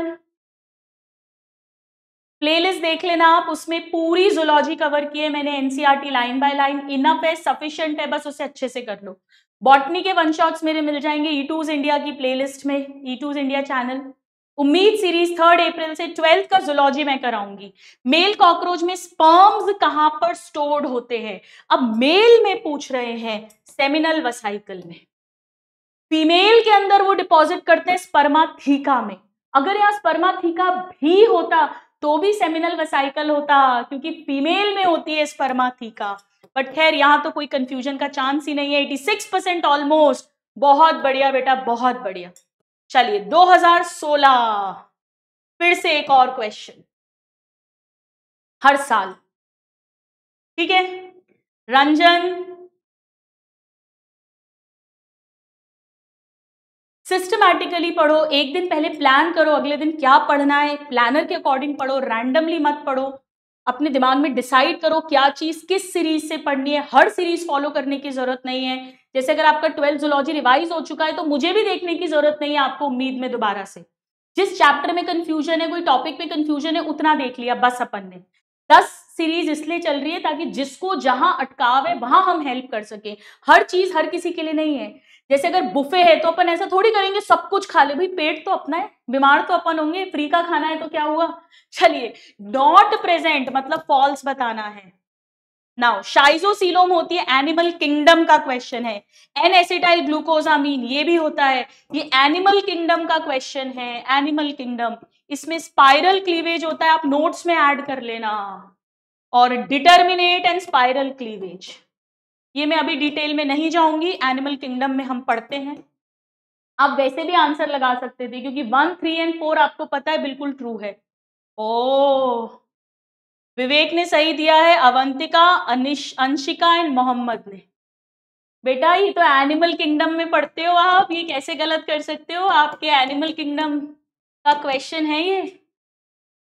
playlist देख लेना आप उसमें पूरी जुलॉजी कवर की है मैंने T line by line enough है सफिशियंट है बस उसे अच्छे से कर लो बॉटनी के वन शॉट्स मेरे मिल जाएंगे ई टूज इंडिया की प्लेलिस्ट में ई टूज इंडिया चैनल उम्मीद सीरीज थर्ड अप्रैल से ट्वेल्थ का जुलॉजी मैं कराऊंगी मेल कॉकरोच में स्पर्म्स कहां पर स्टोर्ड होते हैं अब मेल में पूछ रहे हैं सेमिनल वसाइकल में फीमेल के अंदर वो डिपॉजिट करते हैं स्पर्माथीका में अगर यहाँ स्पर्माथीका भी होता तो भी सेमिनल वसाइकल होता क्योंकि फीमेल में होती है स्पर्माथीका बट खैर यहाँ तो कोई कंफ्यूजन का चांस ही नहीं है सिक्स परसेंट ऑलमोस्ट बहुत बढ़िया बेटा बहुत बढ़िया चलिए 2016 फिर से एक और क्वेश्चन हर साल ठीक है रंजन सिस्टमैटिकली पढ़ो एक दिन पहले प्लान करो अगले दिन क्या पढ़ना है प्लानर के अकॉर्डिंग पढ़ो रैंडमली मत पढ़ो अपने दिमाग में डिसाइड करो क्या चीज किस सीरीज से पढ़नी है हर सीरीज फॉलो करने की जरूरत नहीं है जैसे अगर आपका ट्वेल्थ जोलॉजी रिवाइज हो चुका है तो मुझे भी देखने की जरूरत नहीं है आपको उम्मीद में दोबारा से जिस चैप्टर में कंफ्यूजन है कोई टॉपिक में कंफ्यूजन है उतना देख लिया बस अपन ने दस सीरीज इसलिए चल रही है ताकि जिसको जहां अटकाव है वहां हम हेल्प कर सके हर चीज हर किसी के लिए नहीं है जैसे अगर बुफे है तो अपन ऐसा थोड़ी करेंगे सब कुछ खा ले भाई पेट तो अपना है बीमार तो अपन होंगे फ्री का खाना है तो क्या हुआ चलिए नॉट प्रेजेंट मतलब फॉल्स बताना है नाउ शाइजोसिलोम होती है एनिमल किंगडम का क्वेश्चन है एन एसिटाइल ग्लूकोजामीन ये भी होता है ये एनिमल किंगडम का क्वेश्चन है एनिमल किंगडम इसमें स्पाइरल क्लीवेज होता है आप नोट्स में ऐड कर लेना और डिटर्मिनेट एंड स्पाइरल क्लीवेज ये मैं अभी डिटेल में नहीं जाऊंगी एनिमल किंगडम में हम पढ़ते हैं आप वैसे भी आंसर लगा सकते थे क्योंकि वन थ्री एंड फोर आपको पता है बिल्कुल ट्रू है ओ विवेक ने सही दिया है अवंतिका अनिश अंशिका एंड मोहम्मद ने बेटा ये तो एनिमल किंगडम में पढ़ते हो आप ये कैसे गलत कर सकते हो आपके एनिमल किंगडम का क्वेश्चन है ये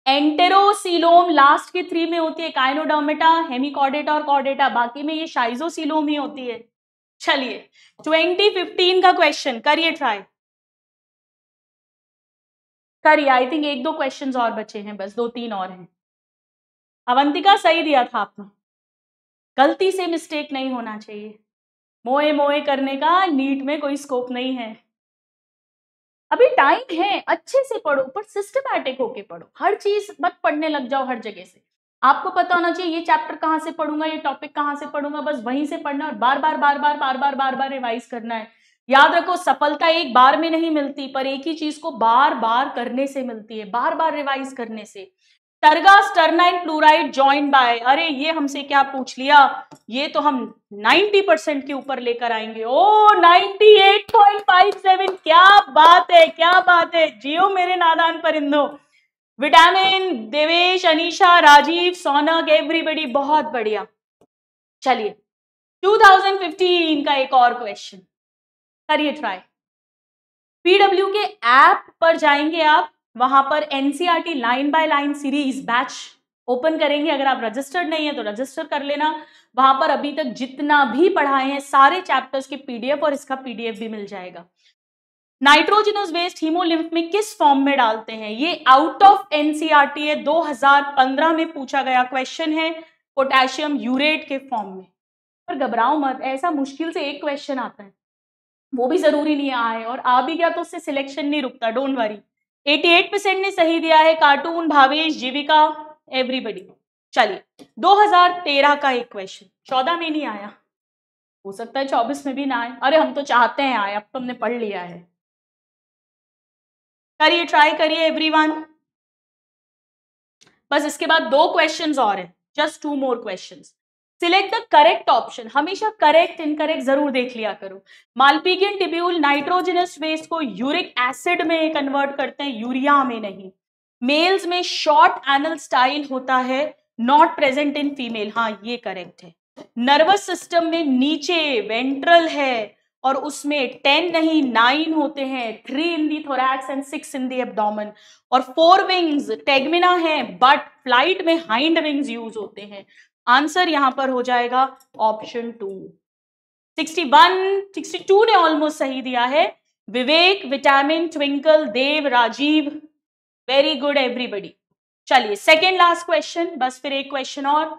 एंटेरोसिलोम लास्ट के थ्री में होती है काइनोडोमेटा हेमिकॉर्डेटा और कॉर्डेटा बाकी में ये शाइजोसिलोम ही होती है चलिए 2015 का क्वेश्चन करिए ट्राई करिए आई थिंक एक दो क्वेश्चन और बचे हैं बस दो तीन और हैं अवंतिका सही दिया था आपने गलती से मिस्टेक नहीं होना चाहिए मोए मोए करने का नीट में कोई स्कोप नहीं है अभी टाइम है अच्छे से पढ़ो पर सिस्टमैटिक होके पढ़ो हर चीज मत पढ़ने लग जाओ हर जगह से आपको पता होना चाहिए ये चैप्टर कहाँ से पढ़ूंगा ये टॉपिक कहाँ से पढ़ूंगा बस वहीं से पढ़ना और बार बार बार बार बार बार बार बार रिवाइज करना है याद रखो सफलता एक बार में नहीं मिलती पर एक ही चीज को बार बार करने से मिलती है बार बार रिवाइज करने से टर्गा स्टरनाइन क्लोराइड ज्वाइन बाय अरे ये हमसे क्या पूछ लिया ये तो हम 90 परसेंट के ऊपर लेकर आएंगे ओ 98.57 क्या बात है क्या बात है जियो मेरे नादान परिंदो विटामिन देवेश अनीशा राजीव सोनक एवरीबडी बहुत बढ़िया चलिए 2015 का एक और क्वेश्चन करिए ट्राई पीडब्ल्यू के ऐप पर जाएंगे आप वहां पर NCERT line by line series batch open करेंगे अगर आप रजिस्टर्ड नहीं है तो रजिस्टर कर लेना वहां पर अभी तक जितना भी पढ़ाए हैं सारे चैप्टर्स के पीडीएफ और इसका पीडीएफ भी मिल जाएगा नाइट्रोजिनस वेस्ट हीमोलिम्फ में किस फॉर्म में डालते हैं ये आउट ऑफ एनसीआरटी है 2015 में पूछा गया क्वेश्चन है पोटेशियम यूरेट के फॉर्म में पर घबराओ मत ऐसा मुश्किल से एक क्वेश्चन आता है वो भी जरूरी नहीं आए और आ भी गया तो उससे सिलेक्शन नहीं रुकता डोंट वरी 88 परसेंट ने सही दिया है कार्टून भावेश जीविका एवरीबडी चलिए 2013 का एक क्वेश्चन 14 में नहीं आया हो सकता है 24 में भी ना आए अरे हम तो चाहते हैं आए अब तो हमने पढ़ लिया है करिए ट्राई करिए एवरीवन बस इसके बाद दो क्वेश्चंस और हैं just two more questions select the correct option हमेशा करेक्ट इनकरेक्ट जरूर देख लिया करो मालपीगियन टिब्यूल नाइट्रोजनस वेस्ट को यूरिक एसिड में कन्वर्ट करते हैं यूरिया में नहीं मेल्स में शॉर्ट एनल स्टाइल होता है नॉट प्रेजेंट इन फीमेल हाँ ये करेक्ट है नर्वस सिस्टम में नीचे वेंट्रल है और उसमें टेन नहीं नाइन होते हैं three in the thorax and six in the abdomen और फोर विंग्स टेगमिना है बट फ्लाइट में हाइंड विंग्स यूज होते हैं आंसर यहां पर हो जाएगा ऑप्शन टू 61, 62 ने ऑलमोस्ट सही दिया है Vivek vitamin Twinkle Dev Rajeev very good everybody चलिए सेकेंड लास्ट क्वेश्चन बस फिर एक क्वेश्चन और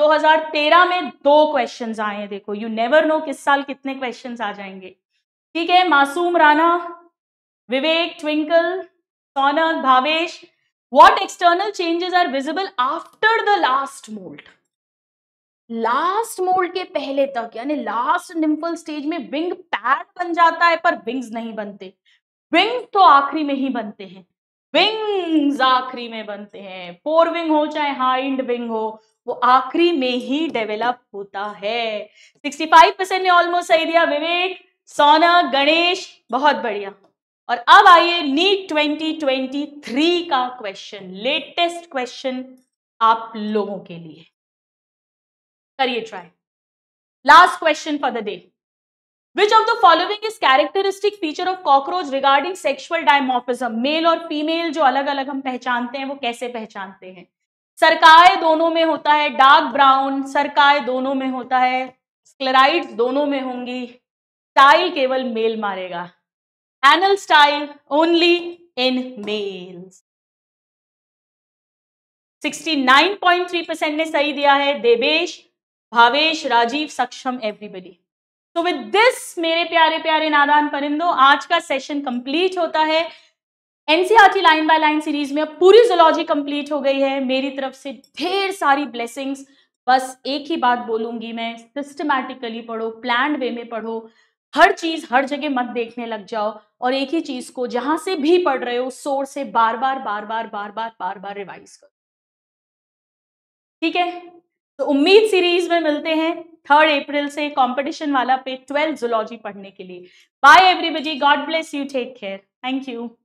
2013 में दो क्वेश्चन आए हैं देखो यू नेवर नो किस साल कितने क्वेश्चन आ जाएंगे ठीक है Masoom Rana Vivek Twinkle Sonak Bhavesh what external changes are visible after the last moult last mould के पहले तक यानी लास्ट निम्फल स्टेज में विंग पैड बन जाता है पर विंग्स नहीं बनते विंग तो आखिरी में ही बनते हैं विंग्स आखिरी में बनते हैं फोर विंग हो चाहे हाइंड विंग हो वो आखिरी में ही डेवलप होता है 65 परसेंट ने ऑलमोस्ट सही दिया विवेक सोना गणेश बहुत बढ़िया और अब आइए नीट 2023 का क्वेश्चन लेटेस्ट क्वेश्चन आप लोगों के लिए करिए try last question for the day which of the following is characteristic feature of cockroach regarding sexual dimorphism? Male और फीमेल जो अलग अलग हम पहचानते हैं वो कैसे पहचानते हैं सरकाए दोनों में होता है डार्क ब्राउन सरकाए दोनों में होता है स्क्लेराइड्स दोनों में होंगी स्टाइल केवल मेल मारेगा anal style only in male 69.3 percent ने सही दिया है देवेश भावेश राजीव सक्षम एवरीबडी तो विद दिस मेरे प्यारे प्यारे नादान परिंदों आज का सेशन कंप्लीट होता है NCERT line by line series में अब पूरी जोलॉजी कंप्लीट हो गई है मेरी तरफ से ढेर सारी ब्लेसिंग्स बस एक ही बात बोलूंगी मैं सिस्टमैटिकली पढ़ो प्लान वे में पढ़ो हर चीज हर जगह मत देखने लग जाओ और एक ही चीज को जहां से भी पढ़ रहे हो सोर से बार बार बार बार बार बार बार बार रिवाइज करो ठीक है तो उम्मीद सीरीज में मिलते हैं थर्ड अप्रैल से कंपटीशन वाला पे ट्वेल्थ जुलॉजी पढ़ने के लिए bye everybody god bless you take care thank you